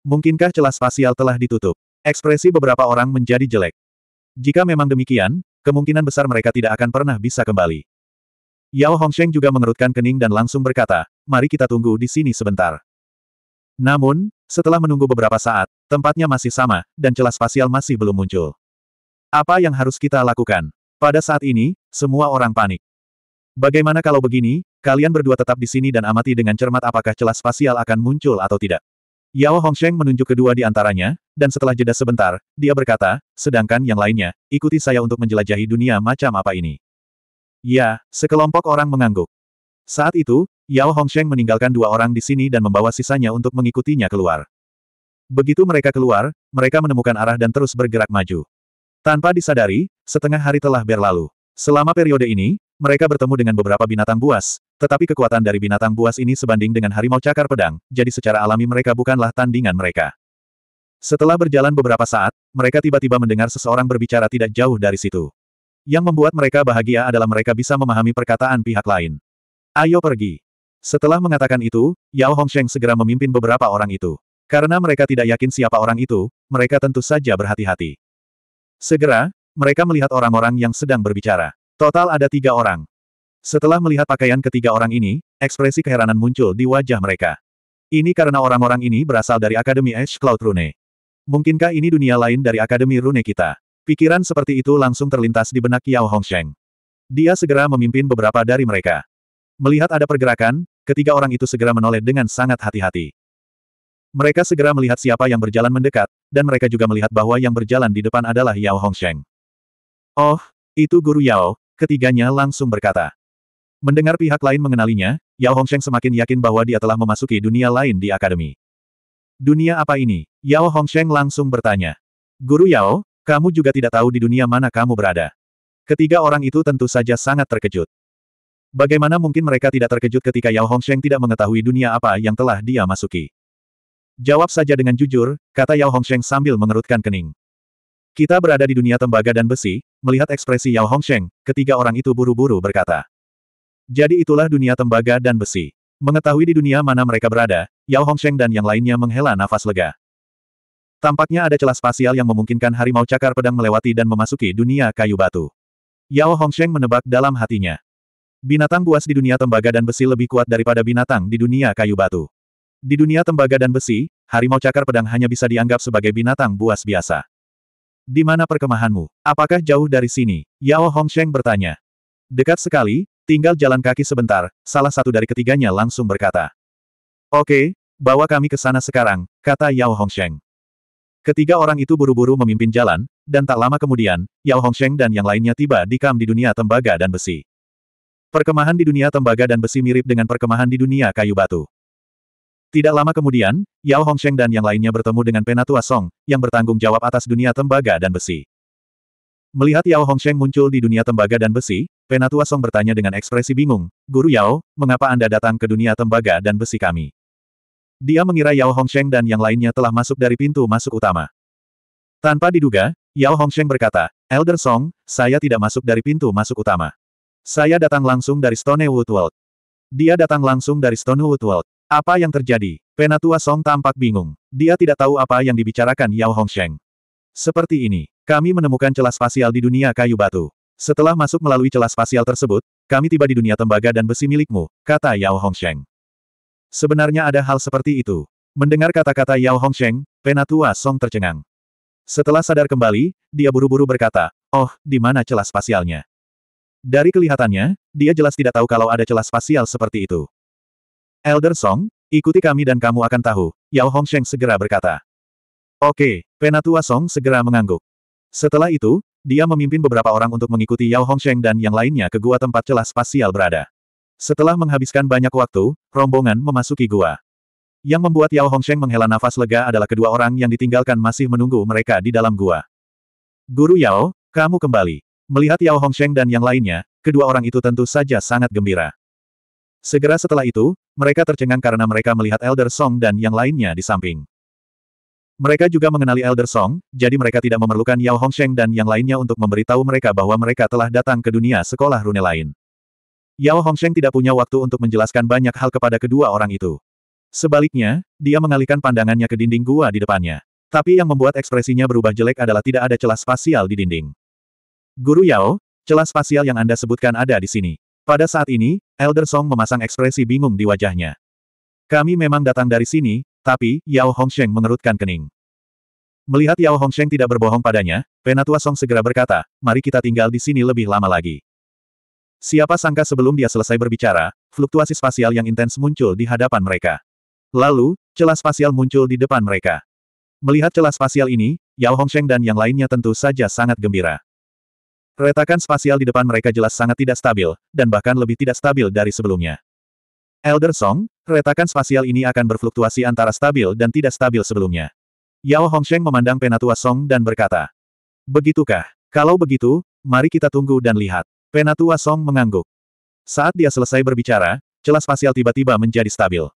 Mungkinkah celah spasial telah ditutup? Ekspresi beberapa orang menjadi jelek. Jika memang demikian, kemungkinan besar mereka tidak akan pernah bisa kembali. Yao Hongsheng juga mengerutkan kening dan langsung berkata, mari kita tunggu di sini sebentar. Namun, setelah menunggu beberapa saat, tempatnya masih sama, dan celah spasial masih belum muncul. Apa yang harus kita lakukan? Pada saat ini, semua orang panik. Bagaimana kalau begini, kalian berdua tetap di sini dan amati dengan cermat apakah celah spasial akan muncul atau tidak. Yao Hongsheng menunjuk kedua di antaranya, dan setelah jeda sebentar, dia berkata, sedangkan yang lainnya, ikuti saya untuk menjelajahi dunia macam apa ini. Ya, sekelompok orang mengangguk. Saat itu, Yao Hongsheng meninggalkan dua orang di sini dan membawa sisanya untuk mengikutinya keluar. Begitu mereka keluar, mereka menemukan arah dan terus bergerak maju. Tanpa disadari, setengah hari telah berlalu. Selama periode ini, mereka bertemu dengan beberapa binatang buas, tetapi kekuatan dari binatang buas ini sebanding dengan harimau cakar pedang, jadi secara alami mereka bukanlah tandingan mereka. Setelah berjalan beberapa saat, mereka tiba-tiba mendengar seseorang berbicara tidak jauh dari situ. Yang membuat mereka bahagia adalah mereka bisa memahami perkataan pihak lain. Ayo pergi. Setelah mengatakan itu, Yao Hongsheng segera memimpin beberapa orang itu. Karena mereka tidak yakin siapa orang itu, mereka tentu saja berhati-hati. Segera, mereka melihat orang-orang yang sedang berbicara. Total ada tiga orang. Setelah melihat pakaian ketiga orang ini, ekspresi keheranan muncul di wajah mereka. Ini karena orang-orang ini berasal dari Akademi Ash Cloud Rune. Mungkinkah ini dunia lain dari Akademi Rune kita? Pikiran seperti itu langsung terlintas di benak Yao Hongsheng. Dia segera memimpin beberapa dari mereka. Melihat ada pergerakan, ketiga orang itu segera menoleh dengan sangat hati-hati. Mereka segera melihat siapa yang berjalan mendekat, dan mereka juga melihat bahwa yang berjalan di depan adalah Yao Hongsheng. Oh, itu guru Yao, ketiganya langsung berkata. Mendengar pihak lain mengenalinya, Yao Hongsheng semakin yakin bahwa dia telah memasuki dunia lain di akademi. Dunia apa ini? Yao Hongsheng langsung bertanya. Guru Yao, kamu juga tidak tahu di dunia mana kamu berada. Ketiga orang itu tentu saja sangat terkejut. Bagaimana mungkin mereka tidak terkejut ketika Yao Hongsheng tidak mengetahui dunia apa yang telah dia masuki? Jawab saja dengan jujur, kata Yao Hongsheng sambil mengerutkan kening. Kita berada di dunia tembaga dan besi, melihat ekspresi Yao Hongsheng, ketiga orang itu buru-buru berkata. Jadi itulah dunia tembaga dan besi. Mengetahui di dunia mana mereka berada, Yao Hongsheng dan yang lainnya menghela nafas lega. Tampaknya ada celah spasial yang memungkinkan harimau cakar pedang melewati dan memasuki dunia kayu batu. Yao Hongsheng menebak dalam hatinya. Binatang buas di dunia tembaga dan besi lebih kuat daripada binatang di dunia kayu batu. Di dunia tembaga dan besi, harimau cakar pedang hanya bisa dianggap sebagai binatang buas biasa. Di mana perkemahanmu? Apakah jauh dari sini? Yao Hongsheng bertanya. Dekat sekali, tinggal jalan kaki sebentar, salah satu dari ketiganya langsung berkata. Oke, bawa kami ke sana sekarang, kata Yao Hongsheng. Ketiga orang itu buru-buru memimpin jalan, dan tak lama kemudian, Yao Hongsheng dan yang lainnya tiba di kam di dunia tembaga dan besi. Perkemahan di dunia tembaga dan besi mirip dengan perkemahan di dunia kayu batu. Tidak lama kemudian, Yao Hongsheng dan yang lainnya bertemu dengan Penatua Song, yang bertanggung jawab atas dunia tembaga dan besi. Melihat Yao Hongsheng muncul di dunia tembaga dan besi, Penatua Song bertanya dengan ekspresi bingung, Guru Yao, mengapa Anda datang ke dunia tembaga dan besi kami? Dia mengira Yao Hongsheng dan yang lainnya telah masuk dari pintu masuk utama. Tanpa diduga, Yao Hongsheng berkata, Elder Song, saya tidak masuk dari pintu masuk utama. Saya datang langsung dari Stonewood World. Dia datang langsung dari Stonewood World. Apa yang terjadi? Penatua Song tampak bingung. Dia tidak tahu apa yang dibicarakan Yao Hongsheng. Seperti ini, kami menemukan celah spasial di dunia kayu batu. Setelah masuk melalui celah spasial tersebut, kami tiba di dunia tembaga dan besi milikmu, kata Yao Hongsheng. Sebenarnya ada hal seperti itu. Mendengar kata-kata Yao Hongsheng, Penatua Song tercengang. Setelah sadar kembali, dia buru-buru berkata, oh, di mana celah spasialnya? Dari kelihatannya, dia jelas tidak tahu kalau ada celah spasial seperti itu. Elder Song, ikuti kami dan kamu akan tahu, Yao Hongsheng segera berkata. Oke, Penatua Song segera mengangguk. Setelah itu, dia memimpin beberapa orang untuk mengikuti Yao Hongsheng dan yang lainnya ke gua tempat celah spasial berada. Setelah menghabiskan banyak waktu, rombongan memasuki gua. Yang membuat Yao Hongsheng menghela nafas lega adalah kedua orang yang ditinggalkan masih menunggu mereka di dalam gua. Guru Yao, kamu kembali. Melihat Yao Hongsheng dan yang lainnya, kedua orang itu tentu saja sangat gembira. Segera setelah itu, mereka tercengang karena mereka melihat Elder Song dan yang lainnya di samping. Mereka juga mengenali Elder Song, jadi mereka tidak memerlukan Yao Hongsheng dan yang lainnya untuk memberitahu mereka bahwa mereka telah datang ke dunia sekolah rune lain. Yao Hongsheng tidak punya waktu untuk menjelaskan banyak hal kepada kedua orang itu. Sebaliknya, dia mengalihkan pandangannya ke dinding gua di depannya. Tapi yang membuat ekspresinya berubah jelek adalah tidak ada celah spasial di dinding. Guru Yao, celah spasial yang Anda sebutkan ada di sini. Pada saat ini, Elder Song memasang ekspresi bingung di wajahnya. Kami memang datang dari sini, tapi, Yao Hongsheng mengerutkan kening. Melihat Yao Hongsheng tidak berbohong padanya, Penatua Song segera berkata, mari kita tinggal di sini lebih lama lagi. Siapa sangka sebelum dia selesai berbicara, fluktuasi spasial yang intens muncul di hadapan mereka. Lalu, celah spasial muncul di depan mereka. Melihat celah spasial ini, Yao Hongsheng dan yang lainnya tentu saja sangat gembira. Retakan spasial di depan mereka jelas sangat tidak stabil, dan bahkan lebih tidak stabil dari sebelumnya. Elder Song, retakan spasial ini akan berfluktuasi antara stabil dan tidak stabil sebelumnya. Yao Hongsheng memandang Penatua Song dan berkata, Begitukah? Kalau begitu, mari kita tunggu dan lihat. Penatua Song mengangguk. Saat dia selesai berbicara, celah spasial tiba-tiba menjadi stabil.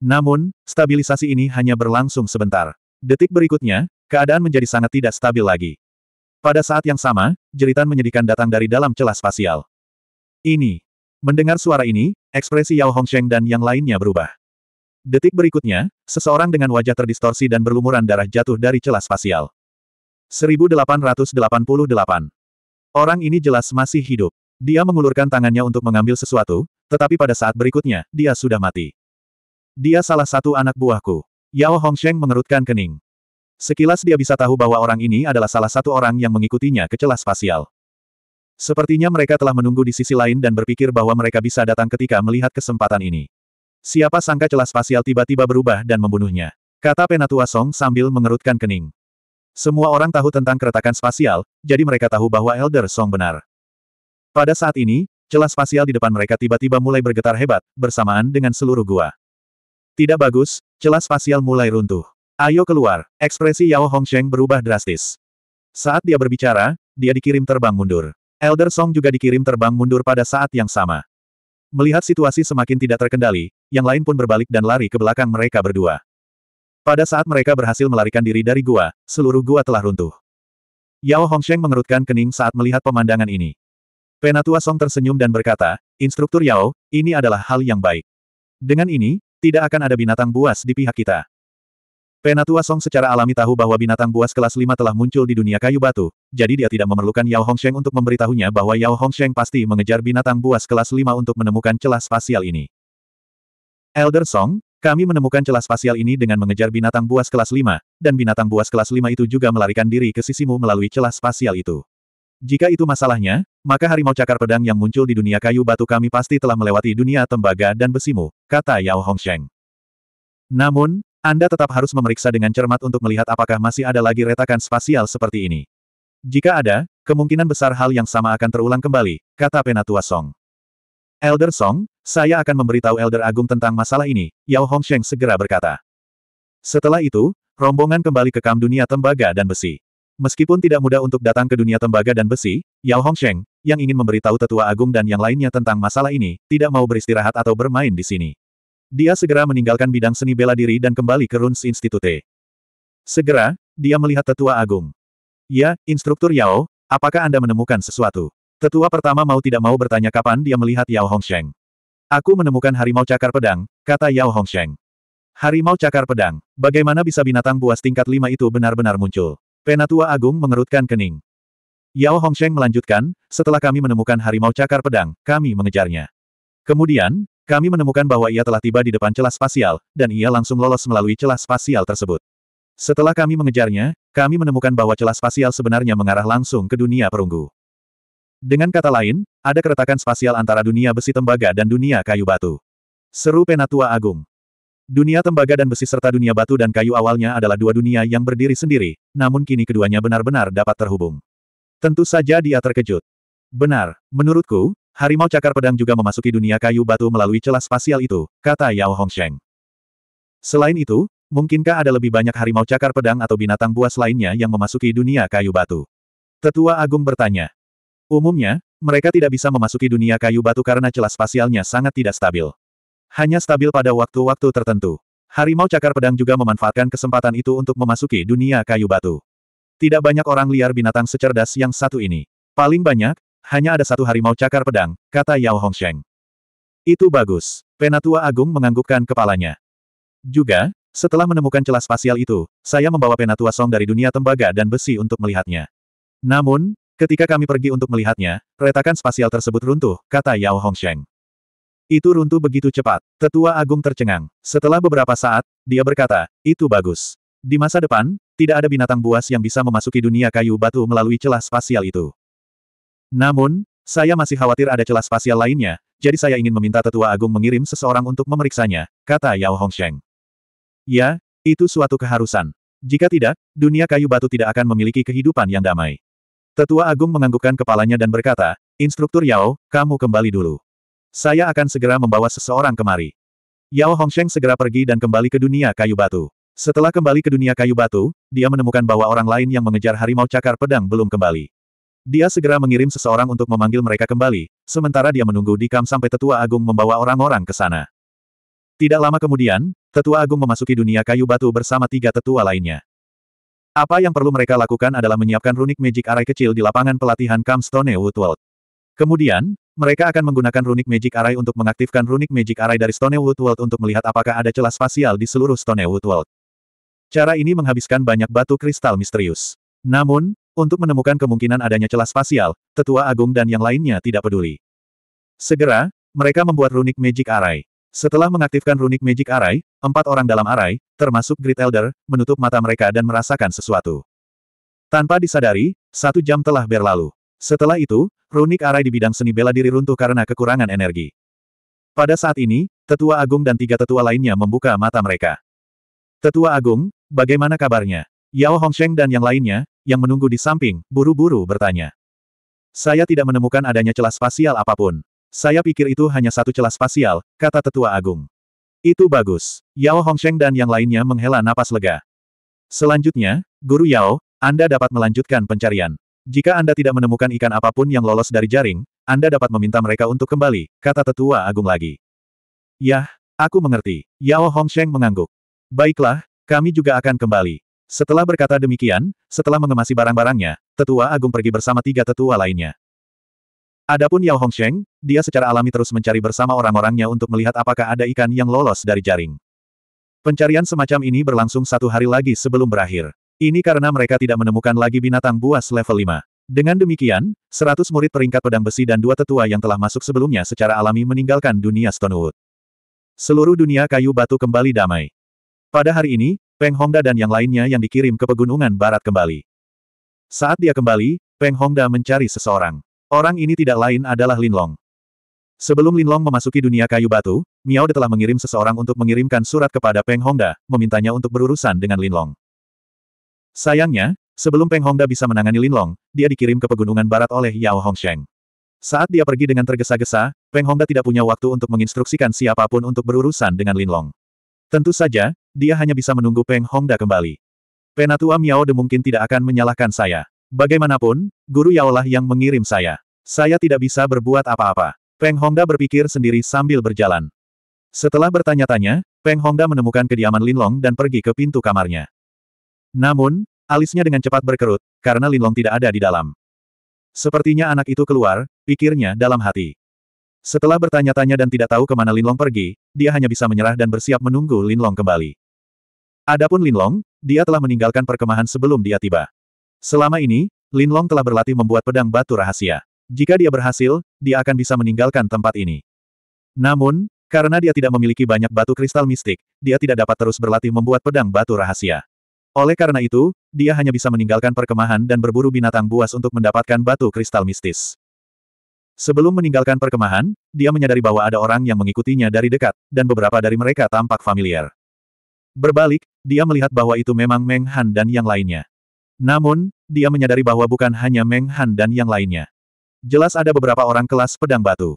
Namun, stabilisasi ini hanya berlangsung sebentar. Detik berikutnya, keadaan menjadi sangat tidak stabil lagi. Pada saat yang sama, jeritan menyedihkan datang dari dalam celah spasial. Ini. Mendengar suara ini, ekspresi Yao Hongsheng dan yang lainnya berubah. Detik berikutnya, seseorang dengan wajah terdistorsi dan berlumuran darah jatuh dari celah spasial. 1888. Orang ini jelas masih hidup. Dia mengulurkan tangannya untuk mengambil sesuatu, tetapi pada saat berikutnya, dia sudah mati. Dia salah satu anak buahku. Yao Hongsheng mengerutkan kening. Sekilas dia bisa tahu bahwa orang ini adalah salah satu orang yang mengikutinya ke celah spasial. Sepertinya mereka telah menunggu di sisi lain dan berpikir bahwa mereka bisa datang ketika melihat kesempatan ini. Siapa sangka celah spasial tiba-tiba berubah dan membunuhnya. Kata Penatua Song sambil mengerutkan kening. Semua orang tahu tentang keretakan spasial, jadi mereka tahu bahwa Elder Song benar. Pada saat ini, celah spasial di depan mereka tiba-tiba mulai bergetar hebat, bersamaan dengan seluruh gua. Tidak bagus, celah spasial mulai runtuh. Ayo keluar. Ekspresi Yao Hongsheng berubah drastis. Saat dia berbicara, dia dikirim terbang mundur. Elder Song juga dikirim terbang mundur pada saat yang sama. Melihat situasi semakin tidak terkendali, yang lain pun berbalik dan lari ke belakang mereka berdua. Pada saat mereka berhasil melarikan diri dari gua, seluruh gua telah runtuh. Yao Hongsheng mengerutkan kening saat melihat pemandangan ini. Penatua Song tersenyum dan berkata, Instruktur Yao, ini adalah hal yang baik. Dengan ini, tidak akan ada binatang buas di pihak kita. Penatua Song secara alami tahu bahwa binatang buas kelas 5 telah muncul di dunia kayu batu, jadi dia tidak memerlukan Yao Hongsheng untuk memberitahunya bahwa Yao Hongsheng pasti mengejar binatang buas kelas 5 untuk menemukan celah spasial ini. Elder Song, kami menemukan celah spasial ini dengan mengejar binatang buas kelas 5, dan binatang buas kelas 5 itu juga melarikan diri ke sisimu melalui celah spasial itu. Jika itu masalahnya, maka harimau cakar pedang yang muncul di dunia kayu batu kami pasti telah melewati dunia tembaga dan besimu, kata Yao Hongsheng. Namun, anda tetap harus memeriksa dengan cermat untuk melihat apakah masih ada lagi retakan spasial seperti ini. Jika ada, kemungkinan besar hal yang sama akan terulang kembali, kata Penatua Song. Elder Song, saya akan memberitahu Elder Agung tentang masalah ini, Yao Hongsheng segera berkata. Setelah itu, rombongan kembali ke kam dunia tembaga dan besi. Meskipun tidak mudah untuk datang ke dunia tembaga dan besi, Yao Hongsheng, yang ingin memberitahu tetua agung dan yang lainnya tentang masalah ini, tidak mau beristirahat atau bermain di sini. Dia segera meninggalkan bidang seni bela diri dan kembali ke Runes Institute. Segera, dia melihat tetua agung. Ya, Instruktur Yao, apakah Anda menemukan sesuatu? Tetua pertama mau tidak mau bertanya kapan dia melihat Yao Hongsheng. Aku menemukan harimau cakar pedang, kata Yao Hongsheng. Harimau cakar pedang, bagaimana bisa binatang buas tingkat lima itu benar-benar muncul? Penatua Agung mengerutkan kening. Yao Hongsheng melanjutkan, setelah kami menemukan harimau cakar pedang, kami mengejarnya. Kemudian, kami menemukan bahwa ia telah tiba di depan celah spasial, dan ia langsung lolos melalui celah spasial tersebut. Setelah kami mengejarnya, kami menemukan bahwa celah spasial sebenarnya mengarah langsung ke dunia perunggu. Dengan kata lain, ada keretakan spasial antara dunia besi tembaga dan dunia kayu batu. Seru Penatua Agung. Dunia tembaga dan besi serta dunia batu dan kayu awalnya adalah dua dunia yang berdiri sendiri, namun kini keduanya benar-benar dapat terhubung. Tentu saja dia terkejut. Benar, menurutku, Harimau cakar pedang juga memasuki dunia kayu batu melalui celah spasial itu, kata Yao Hongsheng. Selain itu, mungkinkah ada lebih banyak harimau cakar pedang atau binatang buas lainnya yang memasuki dunia kayu batu? Tetua Agung bertanya. Umumnya, mereka tidak bisa memasuki dunia kayu batu karena celah spasialnya sangat tidak stabil. Hanya stabil pada waktu-waktu tertentu. Harimau cakar pedang juga memanfaatkan kesempatan itu untuk memasuki dunia kayu batu. Tidak banyak orang liar binatang secerdas yang satu ini. Paling banyak, hanya ada satu harimau cakar pedang, kata Yao Hongsheng. Itu bagus. Penatua Agung menganggukkan kepalanya. Juga, setelah menemukan celah spasial itu, saya membawa Penatua Song dari dunia tembaga dan besi untuk melihatnya. Namun, ketika kami pergi untuk melihatnya, retakan spasial tersebut runtuh, kata Yao Hongsheng. Itu runtuh begitu cepat. Tetua Agung tercengang. Setelah beberapa saat, dia berkata, itu bagus. Di masa depan, tidak ada binatang buas yang bisa memasuki dunia kayu batu melalui celah spasial itu. Namun, saya masih khawatir ada celah spasial lainnya, jadi saya ingin meminta tetua agung mengirim seseorang untuk memeriksanya, kata Yao Hongsheng. Ya, itu suatu keharusan. Jika tidak, dunia kayu batu tidak akan memiliki kehidupan yang damai. Tetua agung menganggukkan kepalanya dan berkata, Instruktur Yao, kamu kembali dulu. Saya akan segera membawa seseorang kemari. Yao Hongsheng segera pergi dan kembali ke dunia kayu batu. Setelah kembali ke dunia kayu batu, dia menemukan bahwa orang lain yang mengejar harimau cakar pedang belum kembali. Dia segera mengirim seseorang untuk memanggil mereka kembali, sementara dia menunggu di kam sampai tetua agung membawa orang-orang ke sana. Tidak lama kemudian, tetua agung memasuki dunia kayu batu bersama tiga tetua lainnya. Apa yang perlu mereka lakukan adalah menyiapkan runik magic array kecil di lapangan pelatihan Kam Stone Woodworld. Kemudian, mereka akan menggunakan runik magic array untuk mengaktifkan runik magic array dari Stone World untuk melihat apakah ada celah spasial di seluruh Stone World. Cara ini menghabiskan banyak batu kristal misterius. Namun, untuk menemukan kemungkinan adanya celah spasial, tetua agung dan yang lainnya tidak peduli. Segera, mereka membuat runik Magic Array. Setelah mengaktifkan runik Magic Array, empat orang dalam Array, termasuk Great Elder, menutup mata mereka dan merasakan sesuatu. Tanpa disadari, satu jam telah berlalu. Setelah itu, runik Array di bidang seni bela diri runtuh karena kekurangan energi. Pada saat ini, Tetua Agung dan tiga tetua lainnya membuka mata mereka. Tetua Agung, bagaimana kabarnya? Yao Hongsheng dan yang lainnya, yang menunggu di samping, buru-buru bertanya. Saya tidak menemukan adanya celah spasial apapun. Saya pikir itu hanya satu celah spasial, kata tetua agung. Itu bagus. Yao Hongsheng dan yang lainnya menghela napas lega. Selanjutnya, Guru Yao, Anda dapat melanjutkan pencarian. Jika Anda tidak menemukan ikan apapun yang lolos dari jaring, Anda dapat meminta mereka untuk kembali, kata tetua agung lagi. Yah, aku mengerti. Yao Hongsheng mengangguk. Baiklah, kami juga akan kembali. Setelah berkata demikian, setelah mengemasi barang-barangnya, tetua agung pergi bersama tiga tetua lainnya. Adapun Yao Hongsheng, dia secara alami terus mencari bersama orang-orangnya untuk melihat apakah ada ikan yang lolos dari jaring. Pencarian semacam ini berlangsung satu hari lagi sebelum berakhir. Ini karena mereka tidak menemukan lagi binatang buas level 5. Dengan demikian, 100 murid peringkat pedang besi dan dua tetua yang telah masuk sebelumnya secara alami meninggalkan dunia Stonewood. Seluruh dunia kayu batu kembali damai. Pada hari ini, Peng Hongda dan yang lainnya yang dikirim ke pegunungan barat kembali. Saat dia kembali, Peng Hongda mencari seseorang. Orang ini tidak lain adalah Lin Long. Sebelum Lin Long memasuki dunia kayu batu, Miao telah mengirim seseorang untuk mengirimkan surat kepada Peng Hongda, memintanya untuk berurusan dengan Lin Long. Sayangnya, sebelum Peng Hongda bisa menangani Lin Long, dia dikirim ke pegunungan barat oleh Yao Hongsheng. Saat dia pergi dengan tergesa-gesa, Peng Hongda tidak punya waktu untuk menginstruksikan siapapun untuk berurusan dengan Lin Long. Tentu saja, dia hanya bisa menunggu Peng Hongda kembali. Penatua Miao De mungkin tidak akan menyalahkan saya. Bagaimanapun, Guru Yaolah yang mengirim saya. Saya tidak bisa berbuat apa-apa. Peng Hongda berpikir sendiri sambil berjalan. Setelah bertanya-tanya, Peng Hongda menemukan kediaman Linlong dan pergi ke pintu kamarnya. Namun, alisnya dengan cepat berkerut, karena Linlong tidak ada di dalam. Sepertinya anak itu keluar, pikirnya dalam hati. Setelah bertanya-tanya dan tidak tahu kemana Linlong pergi, dia hanya bisa menyerah dan bersiap menunggu Linlong kembali. Adapun Linlong, dia telah meninggalkan perkemahan sebelum dia tiba. Selama ini, Linlong telah berlatih membuat pedang batu rahasia. Jika dia berhasil, dia akan bisa meninggalkan tempat ini. Namun, karena dia tidak memiliki banyak batu kristal mistik, dia tidak dapat terus berlatih membuat pedang batu rahasia. Oleh karena itu, dia hanya bisa meninggalkan perkemahan dan berburu binatang buas untuk mendapatkan batu kristal mistis. Sebelum meninggalkan perkemahan, dia menyadari bahwa ada orang yang mengikutinya dari dekat, dan beberapa dari mereka tampak familiar. Berbalik, dia melihat bahwa itu memang Meng Han dan yang lainnya. Namun, dia menyadari bahwa bukan hanya Meng Han dan yang lainnya. Jelas ada beberapa orang kelas pedang batu.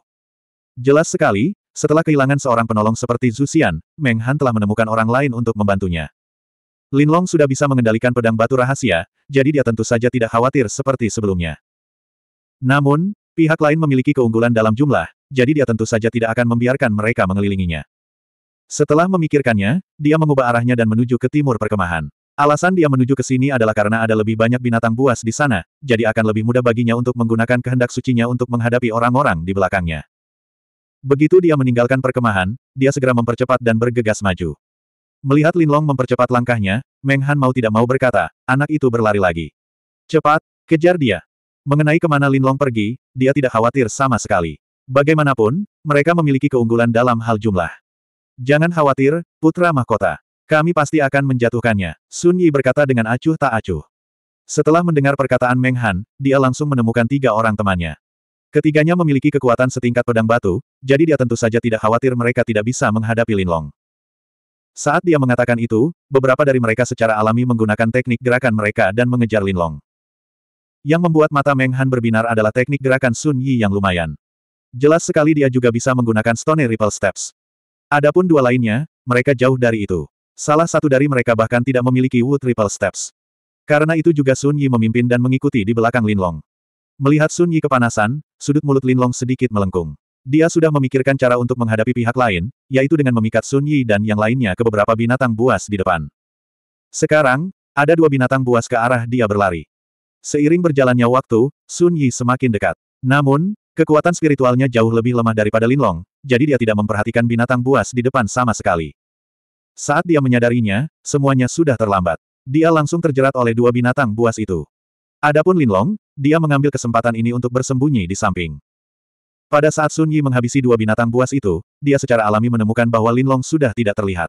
Jelas sekali, setelah kehilangan seorang penolong seperti Zuxian, Meng Han telah menemukan orang lain untuk membantunya. Lin Long sudah bisa mengendalikan pedang batu rahasia, jadi dia tentu saja tidak khawatir seperti sebelumnya. Namun, Pihak lain memiliki keunggulan dalam jumlah, jadi dia tentu saja tidak akan membiarkan mereka mengelilinginya. Setelah memikirkannya, dia mengubah arahnya dan menuju ke timur perkemahan. Alasan dia menuju ke sini adalah karena ada lebih banyak binatang buas di sana, jadi akan lebih mudah baginya untuk menggunakan kehendak sucinya untuk menghadapi orang-orang di belakangnya. Begitu dia meninggalkan perkemahan, dia segera mempercepat dan bergegas maju. Melihat Linlong mempercepat langkahnya, Meng Han mau tidak mau berkata, anak itu berlari lagi. Cepat, kejar dia. Mengenai kemana Linlong pergi, dia tidak khawatir sama sekali. Bagaimanapun, mereka memiliki keunggulan dalam hal jumlah. Jangan khawatir, putra mahkota. Kami pasti akan menjatuhkannya, Sun Yi berkata dengan acuh tak acuh. Setelah mendengar perkataan Meng Han, dia langsung menemukan tiga orang temannya. Ketiganya memiliki kekuatan setingkat pedang batu, jadi dia tentu saja tidak khawatir mereka tidak bisa menghadapi Linlong. Saat dia mengatakan itu, beberapa dari mereka secara alami menggunakan teknik gerakan mereka dan mengejar Linlong. Yang membuat mata Meng Han berbinar adalah teknik gerakan Sun Yi yang lumayan. Jelas sekali dia juga bisa menggunakan Stone Ripple Steps. Adapun dua lainnya, mereka jauh dari itu. Salah satu dari mereka bahkan tidak memiliki Wood Ripple Steps. Karena itu juga Sun Yi memimpin dan mengikuti di belakang Linlong. Melihat Sun Yi kepanasan, sudut mulut Linlong sedikit melengkung. Dia sudah memikirkan cara untuk menghadapi pihak lain, yaitu dengan memikat Sun Yi dan yang lainnya ke beberapa binatang buas di depan. Sekarang, ada dua binatang buas ke arah dia berlari. Seiring berjalannya waktu, Sun Yi semakin dekat. Namun, kekuatan spiritualnya jauh lebih lemah daripada Linlong, jadi dia tidak memperhatikan binatang buas di depan sama sekali. Saat dia menyadarinya, semuanya sudah terlambat. Dia langsung terjerat oleh dua binatang buas itu. Adapun Linlong, dia mengambil kesempatan ini untuk bersembunyi di samping. Pada saat Sun Yi menghabisi dua binatang buas itu, dia secara alami menemukan bahwa Linlong sudah tidak terlihat.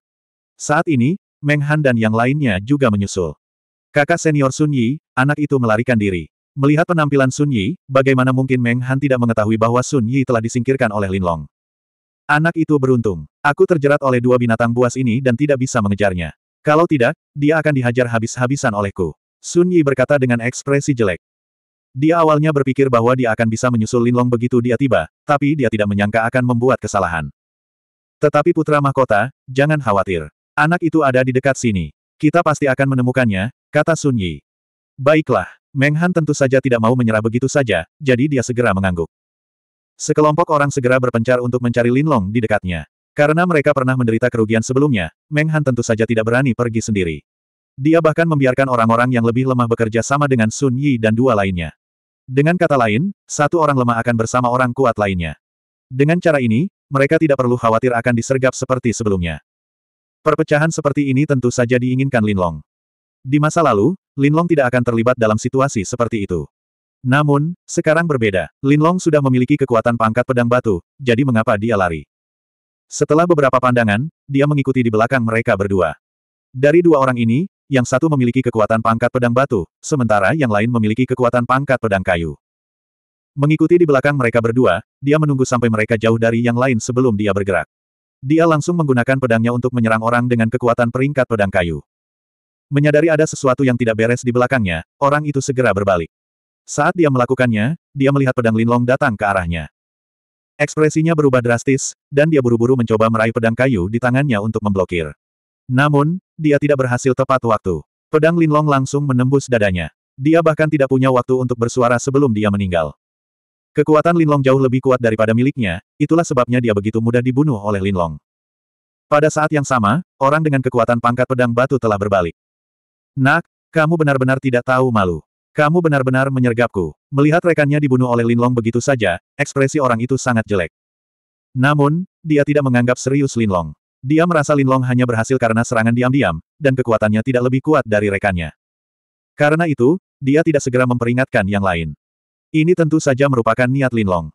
Saat ini, Meng Han dan yang lainnya juga menyusul. Kakak senior Sun Yi, anak itu melarikan diri. Melihat penampilan Sun Yi, bagaimana mungkin Meng Han tidak mengetahui bahwa Sun Yi telah disingkirkan oleh Lin Long. Anak itu beruntung. Aku terjerat oleh dua binatang buas ini dan tidak bisa mengejarnya. Kalau tidak, dia akan dihajar habis-habisan olehku. Sun Yi berkata dengan ekspresi jelek. Dia awalnya berpikir bahwa dia akan bisa menyusul Lin Long begitu dia tiba, tapi dia tidak menyangka akan membuat kesalahan. Tetapi putra mahkota, jangan khawatir. Anak itu ada di dekat sini. Kita pasti akan menemukannya, Kata Sun Yi. Baiklah, Meng Han tentu saja tidak mau menyerah begitu saja, jadi dia segera mengangguk. Sekelompok orang segera berpencar untuk mencari Lin Long di dekatnya. Karena mereka pernah menderita kerugian sebelumnya, Meng Han tentu saja tidak berani pergi sendiri. Dia bahkan membiarkan orang-orang yang lebih lemah bekerja sama dengan Sun Yi dan dua lainnya. Dengan kata lain, satu orang lemah akan bersama orang kuat lainnya. Dengan cara ini, mereka tidak perlu khawatir akan disergap seperti sebelumnya. Perpecahan seperti ini tentu saja diinginkan Lin Long. Di masa lalu, Linlong tidak akan terlibat dalam situasi seperti itu. Namun, sekarang berbeda. Linlong sudah memiliki kekuatan pangkat pedang batu, jadi mengapa dia lari? Setelah beberapa pandangan, dia mengikuti di belakang mereka berdua. Dari dua orang ini, yang satu memiliki kekuatan pangkat pedang batu, sementara yang lain memiliki kekuatan pangkat pedang kayu. Mengikuti di belakang mereka berdua, dia menunggu sampai mereka jauh dari yang lain sebelum dia bergerak. Dia langsung menggunakan pedangnya untuk menyerang orang dengan kekuatan peringkat pedang kayu. Menyadari ada sesuatu yang tidak beres di belakangnya, orang itu segera berbalik. Saat dia melakukannya, dia melihat pedang Linlong datang ke arahnya. Ekspresinya berubah drastis, dan dia buru-buru mencoba meraih pedang kayu di tangannya untuk memblokir. Namun, dia tidak berhasil tepat waktu. Pedang Linlong langsung menembus dadanya. Dia bahkan tidak punya waktu untuk bersuara sebelum dia meninggal. Kekuatan Linlong jauh lebih kuat daripada miliknya, itulah sebabnya dia begitu mudah dibunuh oleh Linlong. Pada saat yang sama, orang dengan kekuatan pangkat pedang batu telah berbalik. Nak, kamu benar-benar tidak tahu malu. Kamu benar-benar menyergapku. Melihat rekannya dibunuh oleh Linlong begitu saja, ekspresi orang itu sangat jelek. Namun, dia tidak menganggap serius Linlong. Dia merasa Linlong hanya berhasil karena serangan diam-diam, dan kekuatannya tidak lebih kuat dari rekannya. Karena itu, dia tidak segera memperingatkan yang lain. Ini tentu saja merupakan niat Linlong.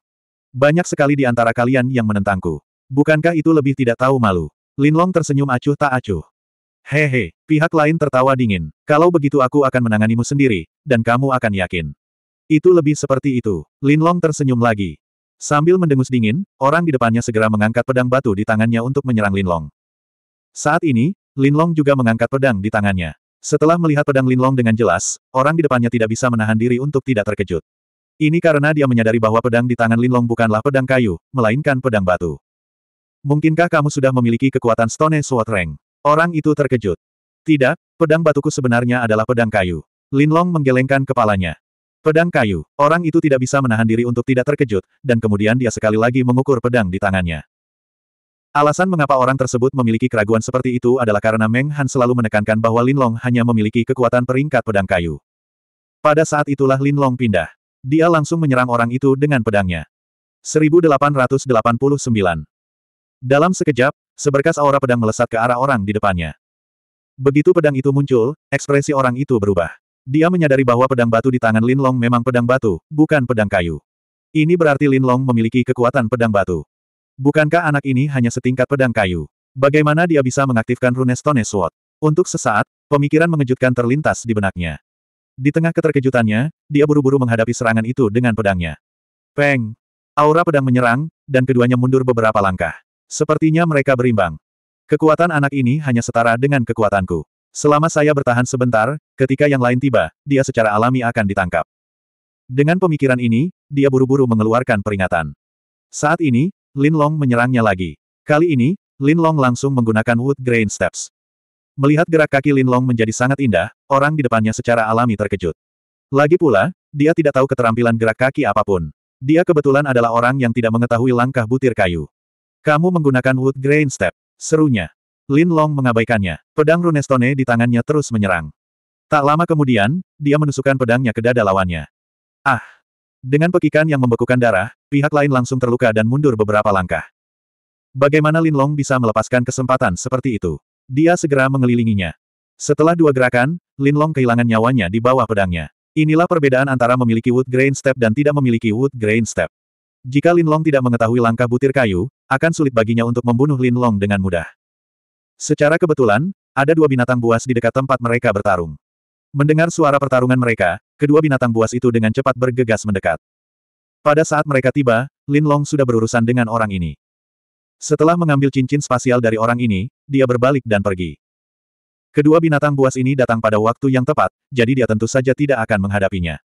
Banyak sekali di antara kalian yang menentangku. Bukankah itu lebih tidak tahu malu? Linlong tersenyum acuh tak acuh. Hehe, pihak lain tertawa dingin. Kalau begitu aku akan menanganimu sendiri, dan kamu akan yakin. Itu lebih seperti itu. Linlong tersenyum lagi. Sambil mendengus dingin, orang di depannya segera mengangkat pedang batu di tangannya untuk menyerang Linlong. Saat ini, Linlong juga mengangkat pedang di tangannya. Setelah melihat pedang Linlong dengan jelas, orang di depannya tidak bisa menahan diri untuk tidak terkejut. Ini karena dia menyadari bahwa pedang di tangan Linlong bukanlah pedang kayu, melainkan pedang batu. Mungkinkah kamu sudah memiliki kekuatan Stone Sword Rank? Orang itu terkejut. Tidak, pedang batuku sebenarnya adalah pedang kayu. Linlong menggelengkan kepalanya. Pedang kayu, orang itu tidak bisa menahan diri untuk tidak terkejut, dan kemudian dia sekali lagi mengukur pedang di tangannya. Alasan mengapa orang tersebut memiliki keraguan seperti itu adalah karena Meng Han selalu menekankan bahwa Linlong hanya memiliki kekuatan peringkat pedang kayu. Pada saat itulah Linlong pindah. Dia langsung menyerang orang itu dengan pedangnya. 1889 Dalam sekejap, Seberkas aura pedang melesat ke arah orang di depannya. Begitu pedang itu muncul, ekspresi orang itu berubah. Dia menyadari bahwa pedang batu di tangan Lin Long memang pedang batu, bukan pedang kayu. Ini berarti Lin Long memiliki kekuatan pedang batu. Bukankah anak ini hanya setingkat pedang kayu? Bagaimana dia bisa mengaktifkan Runestone Sword? Untuk sesaat, pemikiran mengejutkan terlintas di benaknya. Di tengah keterkejutannya, dia buru-buru menghadapi serangan itu dengan pedangnya. Peng! Aura pedang menyerang, dan keduanya mundur beberapa langkah. Sepertinya mereka berimbang. Kekuatan anak ini hanya setara dengan kekuatanku. Selama saya bertahan sebentar, ketika yang lain tiba, dia secara alami akan ditangkap. Dengan pemikiran ini, dia buru-buru mengeluarkan peringatan. Saat ini, Lin Long menyerangnya lagi. Kali ini, Lin Long langsung menggunakan Wood Grain Steps. Melihat gerak kaki Lin Long menjadi sangat indah, orang di depannya secara alami terkejut. Lagi pula, dia tidak tahu keterampilan gerak kaki apapun. Dia kebetulan adalah orang yang tidak mengetahui langkah butir kayu. Kamu menggunakan Wood Grain Step. Serunya. Lin Long mengabaikannya. Pedang Runestone di tangannya terus menyerang. Tak lama kemudian, dia menusukkan pedangnya ke dada lawannya. Ah! Dengan pekikan yang membekukan darah, pihak lain langsung terluka dan mundur beberapa langkah. Bagaimana Lin Long bisa melepaskan kesempatan seperti itu? Dia segera mengelilinginya. Setelah dua gerakan, Lin Long kehilangan nyawanya di bawah pedangnya. Inilah perbedaan antara memiliki wood grain step dan tidak memiliki wood grain step. Jika Lin Long tidak mengetahui langkah butir kayu, akan sulit baginya untuk membunuh Lin Long dengan mudah. Secara kebetulan, ada dua binatang buas di dekat tempat mereka bertarung. Mendengar suara pertarungan mereka, kedua binatang buas itu dengan cepat bergegas mendekat. Pada saat mereka tiba, Lin Long sudah berurusan dengan orang ini. Setelah mengambil cincin spasial dari orang ini, dia berbalik dan pergi. Kedua binatang buas ini datang pada waktu yang tepat, jadi dia tentu saja tidak akan menghadapinya.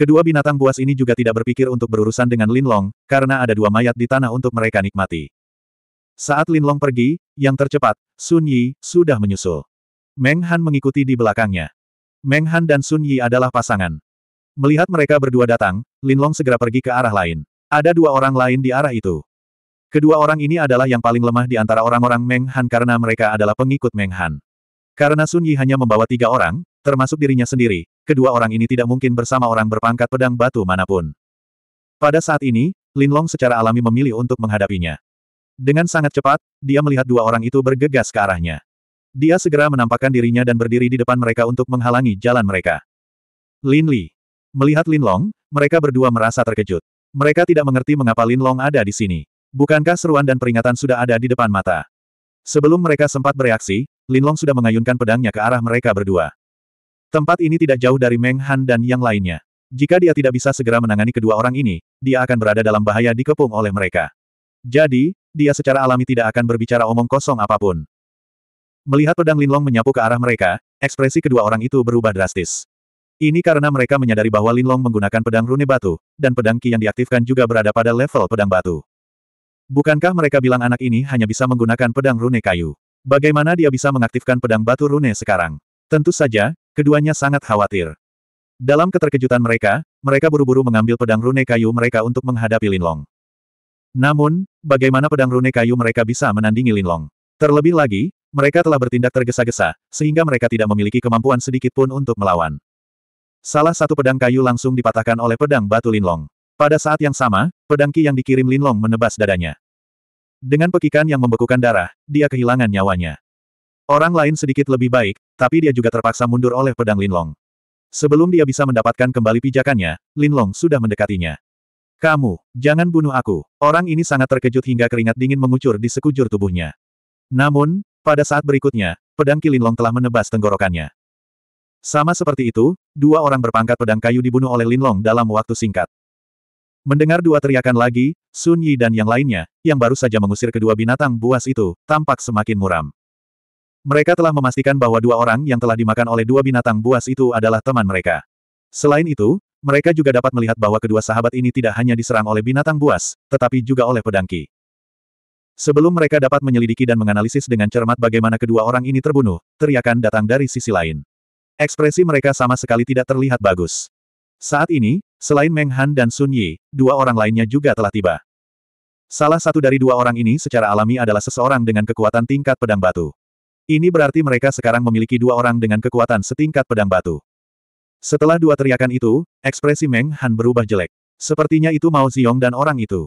Kedua binatang buas ini juga tidak berpikir untuk berurusan dengan Linlong, karena ada dua mayat di tanah untuk mereka nikmati. Saat Linlong pergi, yang tercepat, Sun Yi, sudah menyusul. Meng Han mengikuti di belakangnya. Meng Han dan Sun Yi adalah pasangan. Melihat mereka berdua datang, Linlong segera pergi ke arah lain. Ada dua orang lain di arah itu. Kedua orang ini adalah yang paling lemah di antara orang-orang Meng Han karena mereka adalah pengikut Meng Han. Karena Sun Yi hanya membawa tiga orang, termasuk dirinya sendiri, kedua orang ini tidak mungkin bersama orang berpangkat pedang batu manapun. Pada saat ini, Lin Long secara alami memilih untuk menghadapinya. Dengan sangat cepat, dia melihat dua orang itu bergegas ke arahnya. Dia segera menampakkan dirinya dan berdiri di depan mereka untuk menghalangi jalan mereka. Lin Li. Melihat Lin Long, mereka berdua merasa terkejut. Mereka tidak mengerti mengapa Lin Long ada di sini. Bukankah seruan dan peringatan sudah ada di depan mata? Sebelum mereka sempat bereaksi, Lin Long sudah mengayunkan pedangnya ke arah mereka berdua. Tempat ini tidak jauh dari Meng Han dan yang lainnya. Jika dia tidak bisa segera menangani kedua orang ini, dia akan berada dalam bahaya dikepung oleh mereka. Jadi, dia secara alami tidak akan berbicara omong kosong apapun. Melihat pedang Linlong menyapu ke arah mereka, ekspresi kedua orang itu berubah drastis. Ini karena mereka menyadari bahwa Linlong menggunakan pedang rune batu, dan pedang ki yang diaktifkan juga berada pada level pedang batu. Bukankah mereka bilang anak ini hanya bisa menggunakan pedang rune kayu? Bagaimana dia bisa mengaktifkan pedang batu rune sekarang? Tentu saja, Keduanya sangat khawatir. Dalam keterkejutan mereka, mereka buru-buru mengambil pedang rune kayu mereka untuk menghadapi Linlong. Namun, bagaimana pedang rune kayu mereka bisa menandingi Linlong? Terlebih lagi, mereka telah bertindak tergesa-gesa, sehingga mereka tidak memiliki kemampuan sedikit pun untuk melawan. Salah satu pedang kayu langsung dipatahkan oleh pedang batu Linlong. Pada saat yang sama, pedang Ki yang dikirim Linlong menebas dadanya. Dengan pekikan yang membekukan darah, dia kehilangan nyawanya. Orang lain sedikit lebih baik, tapi dia juga terpaksa mundur oleh pedang Linlong. Sebelum dia bisa mendapatkan kembali pijakannya, Linlong sudah mendekatinya. Kamu, jangan bunuh aku. Orang ini sangat terkejut hingga keringat dingin mengucur di sekujur tubuhnya. Namun, pada saat berikutnya, pedang Kilinlong telah menebas tenggorokannya. Sama seperti itu, dua orang berpangkat pedang kayu dibunuh oleh Linlong dalam waktu singkat. Mendengar dua teriakan lagi, Sun Yi dan yang lainnya, yang baru saja mengusir kedua binatang buas itu, tampak semakin muram. Mereka telah memastikan bahwa dua orang yang telah dimakan oleh dua binatang buas itu adalah teman mereka. Selain itu, mereka juga dapat melihat bahwa kedua sahabat ini tidak hanya diserang oleh binatang buas, tetapi juga oleh pedangki. Sebelum mereka dapat menyelidiki dan menganalisis dengan cermat bagaimana kedua orang ini terbunuh, teriakan datang dari sisi lain. Ekspresi mereka sama sekali tidak terlihat bagus. Saat ini, selain Meng Han dan Sun Yi, dua orang lainnya juga telah tiba. Salah satu dari dua orang ini secara alami adalah seseorang dengan kekuatan tingkat pedang batu. Ini berarti mereka sekarang memiliki dua orang dengan kekuatan setingkat pedang batu. Setelah dua teriakan itu, ekspresi Meng Han berubah jelek. Sepertinya itu Mao Ziyong dan orang itu.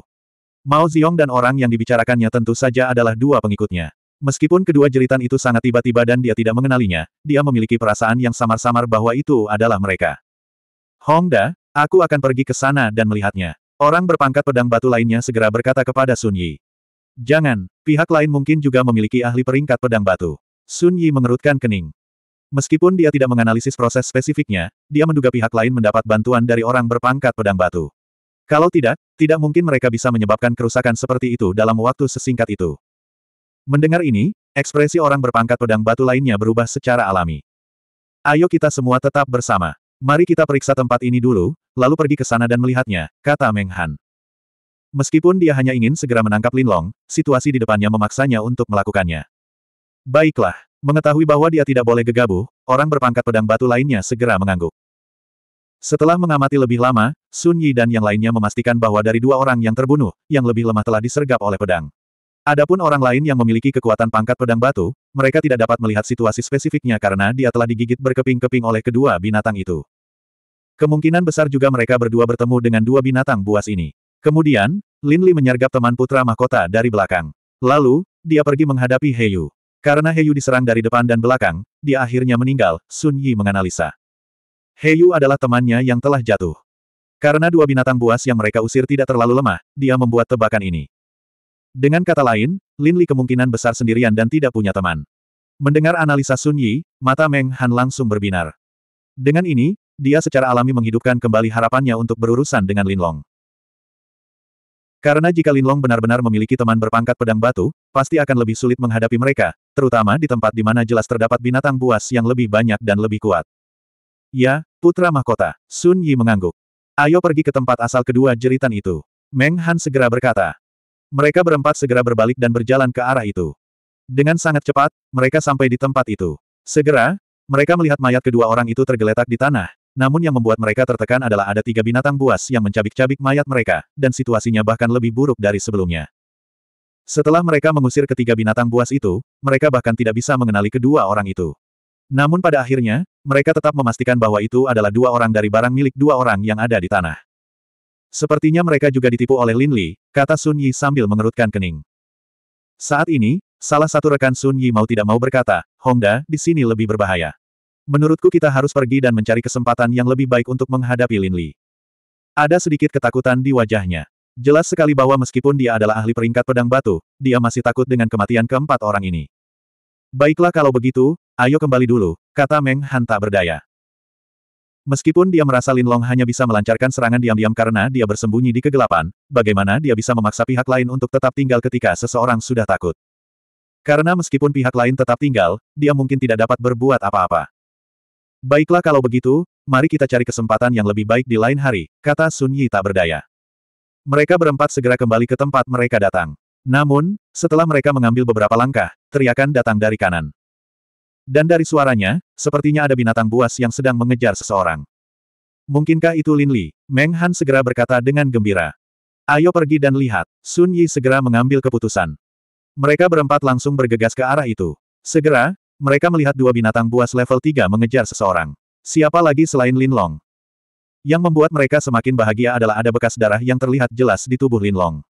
Mao Ziyong dan orang yang dibicarakannya tentu saja adalah dua pengikutnya. Meskipun kedua jeritan itu sangat tiba-tiba dan dia tidak mengenalinya, dia memiliki perasaan yang samar-samar bahwa itu adalah mereka. Hongda, aku akan pergi ke sana dan melihatnya. Orang berpangkat pedang batu lainnya segera berkata kepada Sun Yi. Jangan, pihak lain mungkin juga memiliki ahli peringkat pedang batu. Sun Yi mengerutkan kening. Meskipun dia tidak menganalisis proses spesifiknya, dia menduga pihak lain mendapat bantuan dari orang berpangkat pedang batu. Kalau tidak, tidak mungkin mereka bisa menyebabkan kerusakan seperti itu dalam waktu sesingkat itu. Mendengar ini, ekspresi orang berpangkat pedang batu lainnya berubah secara alami. Ayo kita semua tetap bersama. Mari kita periksa tempat ini dulu, lalu pergi ke sana dan melihatnya, kata Meng Han. Meskipun dia hanya ingin segera menangkap Linlong, situasi di depannya memaksanya untuk melakukannya. Baiklah, mengetahui bahwa dia tidak boleh gegabah, orang berpangkat pedang batu lainnya segera mengangguk. Setelah mengamati lebih lama, Sun Yi dan yang lainnya memastikan bahwa dari dua orang yang terbunuh, yang lebih lemah telah disergap oleh pedang. Adapun orang lain yang memiliki kekuatan pangkat pedang batu, mereka tidak dapat melihat situasi spesifiknya karena dia telah digigit berkeping-keping oleh kedua binatang itu. Kemungkinan besar juga mereka berdua bertemu dengan dua binatang buas ini. Kemudian, Lin Li menyergap teman putra mahkota dari belakang. Lalu, dia pergi menghadapi Yu. Karena Heyu diserang dari depan dan belakang, dia akhirnya meninggal, Sun Yi menganalisa. Heyu adalah temannya yang telah jatuh. Karena dua binatang buas yang mereka usir tidak terlalu lemah, dia membuat tebakan ini. Dengan kata lain, Lin Li kemungkinan besar sendirian dan tidak punya teman. Mendengar analisa Sun Yi, mata Meng Han langsung berbinar. Dengan ini, dia secara alami menghidupkan kembali harapannya untuk berurusan dengan Lin Long. Karena jika Lin Long benar-benar memiliki teman berpangkat pedang batu, pasti akan lebih sulit menghadapi mereka, terutama di tempat di mana jelas terdapat binatang buas yang lebih banyak dan lebih kuat. Ya, putra mahkota, Sun Yi mengangguk. Ayo pergi ke tempat asal kedua jeritan itu. Meng Han segera berkata. Mereka berempat segera berbalik dan berjalan ke arah itu. Dengan sangat cepat, mereka sampai di tempat itu. Segera, mereka melihat mayat kedua orang itu tergeletak di tanah, namun yang membuat mereka tertekan adalah ada tiga binatang buas yang mencabik-cabik mayat mereka, dan situasinya bahkan lebih buruk dari sebelumnya. Setelah mereka mengusir ketiga binatang buas itu, mereka bahkan tidak bisa mengenali kedua orang itu. Namun pada akhirnya, mereka tetap memastikan bahwa itu adalah dua orang dari barang milik dua orang yang ada di tanah. Sepertinya mereka juga ditipu oleh Lin Li, kata Sun Yi sambil mengerutkan kening. Saat ini, salah satu rekan Sun Yi mau tidak mau berkata, Hongda, di sini lebih berbahaya. Menurutku kita harus pergi dan mencari kesempatan yang lebih baik untuk menghadapi Lin Li. Ada sedikit ketakutan di wajahnya. Jelas sekali bahwa meskipun dia adalah ahli peringkat pedang batu, dia masih takut dengan kematian keempat orang ini. Baiklah kalau begitu, ayo kembali dulu, kata Meng Han tak berdaya. Meskipun dia merasa Lin Long hanya bisa melancarkan serangan diam-diam karena dia bersembunyi di kegelapan, bagaimana dia bisa memaksa pihak lain untuk tetap tinggal ketika seseorang sudah takut? Karena meskipun pihak lain tetap tinggal, dia mungkin tidak dapat berbuat apa-apa. Baiklah kalau begitu, mari kita cari kesempatan yang lebih baik di lain hari, kata Sun Yi tak berdaya. Mereka berempat segera kembali ke tempat mereka datang. Namun, setelah mereka mengambil beberapa langkah, teriakan datang dari kanan. Dan dari suaranya, sepertinya ada binatang buas yang sedang mengejar seseorang. Mungkinkah itu Lin Li? Meng Han segera berkata dengan gembira. Ayo pergi dan lihat. Sun Yi segera mengambil keputusan. Mereka berempat langsung bergegas ke arah itu. Segera, mereka melihat dua binatang buas level 3 mengejar seseorang. Siapa lagi selain Lin Long? Yang membuat mereka semakin bahagia adalah ada bekas darah yang terlihat jelas di tubuh Lin Long.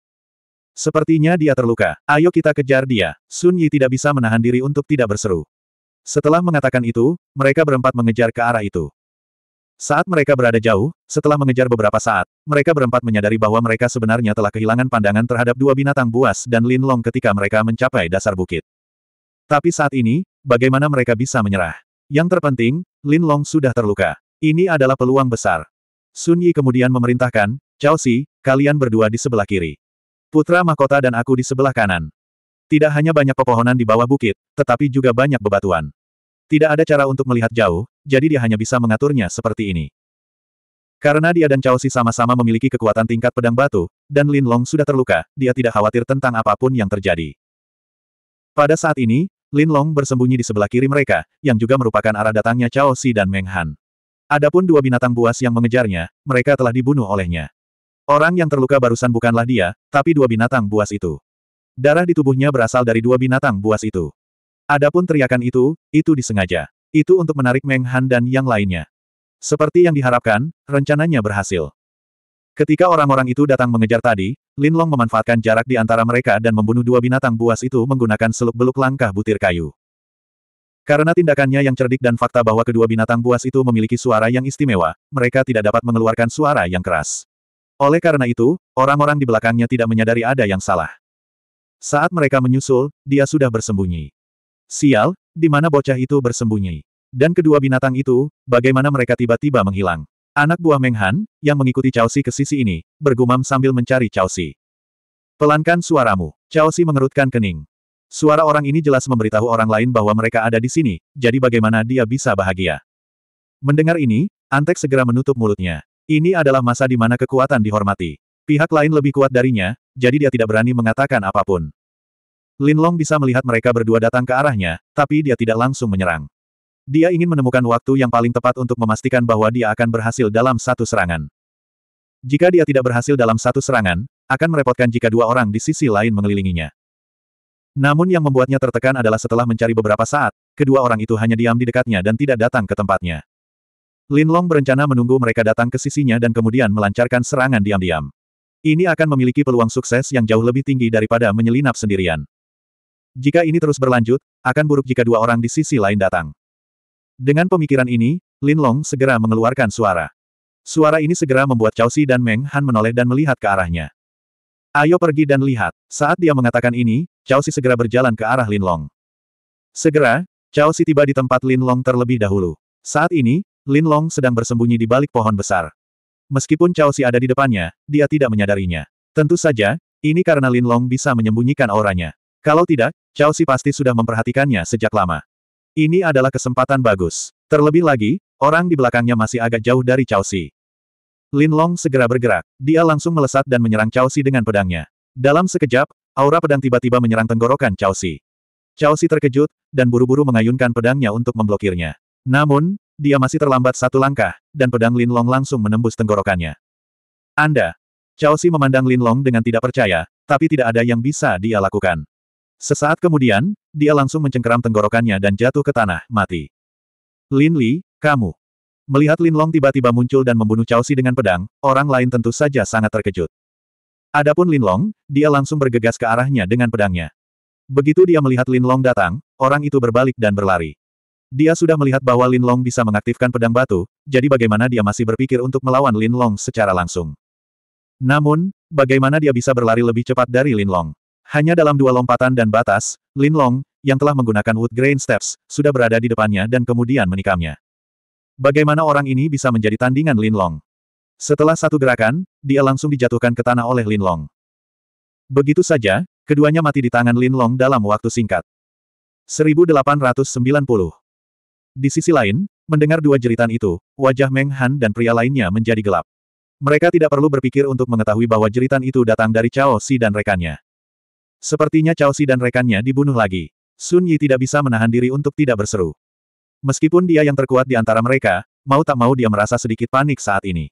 Sepertinya dia terluka. Ayo kita kejar dia. Sun Yi tidak bisa menahan diri untuk tidak berseru. Setelah mengatakan itu, mereka berempat mengejar ke arah itu. Saat mereka berada jauh, setelah mengejar beberapa saat, mereka berempat menyadari bahwa mereka sebenarnya telah kehilangan pandangan terhadap dua binatang buas dan Lin Long. ketika mereka mencapai dasar bukit. Tapi saat ini, bagaimana mereka bisa menyerah? Yang terpenting, Lin Long sudah terluka. Ini adalah peluang besar. Sun Yi kemudian memerintahkan, Chao Si, kalian berdua di sebelah kiri. Putra mahkota dan aku di sebelah kanan. Tidak hanya banyak pepohonan di bawah bukit, tetapi juga banyak bebatuan. Tidak ada cara untuk melihat jauh, jadi dia hanya bisa mengaturnya seperti ini. Karena dia dan Chao Si sama-sama memiliki kekuatan tingkat pedang batu, dan Lin Long sudah terluka, dia tidak khawatir tentang apapun yang terjadi. Pada saat ini, Lin Long bersembunyi di sebelah kiri mereka, yang juga merupakan arah datangnya Chao Si dan Meng Han. Adapun dua binatang buas yang mengejarnya, mereka telah dibunuh olehnya. Orang yang terluka barusan bukanlah dia, tapi dua binatang buas itu. Darah di tubuhnya berasal dari dua binatang buas itu. Adapun teriakan itu, itu disengaja. Itu untuk menarik Meng Han dan yang lainnya. Seperti yang diharapkan, rencananya berhasil. Ketika orang-orang itu datang mengejar tadi, Lin Long memanfaatkan jarak di antara mereka dan membunuh dua binatang buas itu menggunakan seluk-beluk langkah butir kayu. Karena tindakannya yang cerdik dan fakta bahwa kedua binatang buas itu memiliki suara yang istimewa, mereka tidak dapat mengeluarkan suara yang keras. Oleh karena itu, orang-orang di belakangnya tidak menyadari ada yang salah. Saat mereka menyusul, dia sudah bersembunyi. Sial, di mana bocah itu bersembunyi? Dan kedua binatang itu, bagaimana mereka tiba-tiba menghilang? Anak buah Menghan, yang mengikuti Chao ke sisi ini, bergumam sambil mencari Chao Pelankan suaramu, Chao mengerutkan kening. Suara orang ini jelas memberitahu orang lain bahwa mereka ada di sini, jadi bagaimana dia bisa bahagia? Mendengar ini, Antek segera menutup mulutnya. Ini adalah masa di mana kekuatan dihormati. Pihak lain lebih kuat darinya, jadi dia tidak berani mengatakan apapun. Lin Long bisa melihat mereka berdua datang ke arahnya, tapi dia tidak langsung menyerang. Dia ingin menemukan waktu yang paling tepat untuk memastikan bahwa dia akan berhasil dalam satu serangan. Jika dia tidak berhasil dalam satu serangan, akan merepotkan jika dua orang di sisi lain mengelilinginya. Namun yang membuatnya tertekan adalah setelah mencari beberapa saat, kedua orang itu hanya diam di dekatnya dan tidak datang ke tempatnya. Lin Long berencana menunggu mereka datang ke sisinya dan kemudian melancarkan serangan diam-diam. Ini akan memiliki peluang sukses yang jauh lebih tinggi daripada menyelinap sendirian. Jika ini terus berlanjut, akan buruk jika dua orang di sisi lain datang. Dengan pemikiran ini, Lin Long segera mengeluarkan suara. Suara ini segera membuat Chao Si dan Meng Han menoleh dan melihat ke arahnya. Ayo pergi dan lihat. Saat dia mengatakan ini, Chao Si segera berjalan ke arah Lin Long. Segera, Chao Si tiba di tempat Lin Long terlebih dahulu. Saat ini, Lin Long sedang bersembunyi di balik pohon besar. Meskipun Chao Si ada di depannya, dia tidak menyadarinya. Tentu saja, ini karena Lin Long bisa menyembunyikan auranya. Kalau tidak, Chao Si pasti sudah memperhatikannya sejak lama. Ini adalah kesempatan bagus. Terlebih lagi, orang di belakangnya masih agak jauh dari Chao Si. Lin Long segera bergerak. Dia langsung melesat dan menyerang Chao Si dengan pedangnya. Dalam sekejap, Aura pedang tiba-tiba menyerang tenggorokan Cao Si. Cao Si terkejut, dan buru-buru mengayunkan pedangnya untuk memblokirnya. Namun, dia masih terlambat satu langkah, dan pedang Lin Long langsung menembus tenggorokannya. Anda! Cao Si memandang Lin Long dengan tidak percaya, tapi tidak ada yang bisa dia lakukan. Sesaat kemudian, dia langsung mencengkeram tenggorokannya dan jatuh ke tanah, mati. Lin Li, kamu! Melihat Lin Long tiba-tiba muncul dan membunuh Cao Si dengan pedang, orang lain tentu saja sangat terkejut. Adapun Lin Long, dia langsung bergegas ke arahnya dengan pedangnya. Begitu dia melihat Lin Long datang, orang itu berbalik dan berlari. Dia sudah melihat bahwa Lin Long bisa mengaktifkan pedang batu, jadi bagaimana dia masih berpikir untuk melawan Lin Long secara langsung. Namun, bagaimana dia bisa berlari lebih cepat dari Lin Long? Hanya dalam dua lompatan dan batas, Lin Long, yang telah menggunakan wood grain steps, sudah berada di depannya dan kemudian menikamnya. Bagaimana orang ini bisa menjadi tandingan Lin Long? Setelah satu gerakan, dia langsung dijatuhkan ke tanah oleh Lin Long. Begitu saja, keduanya mati di tangan Lin Long dalam waktu singkat. 1890. Di sisi lain, mendengar dua jeritan itu, wajah Meng Han dan pria lainnya menjadi gelap. Mereka tidak perlu berpikir untuk mengetahui bahwa jeritan itu datang dari Cao Si dan rekannya. Sepertinya Cao Si dan rekannya dibunuh lagi. Sun Yi tidak bisa menahan diri untuk tidak berseru. Meskipun dia yang terkuat di antara mereka, mau tak mau dia merasa sedikit panik saat ini.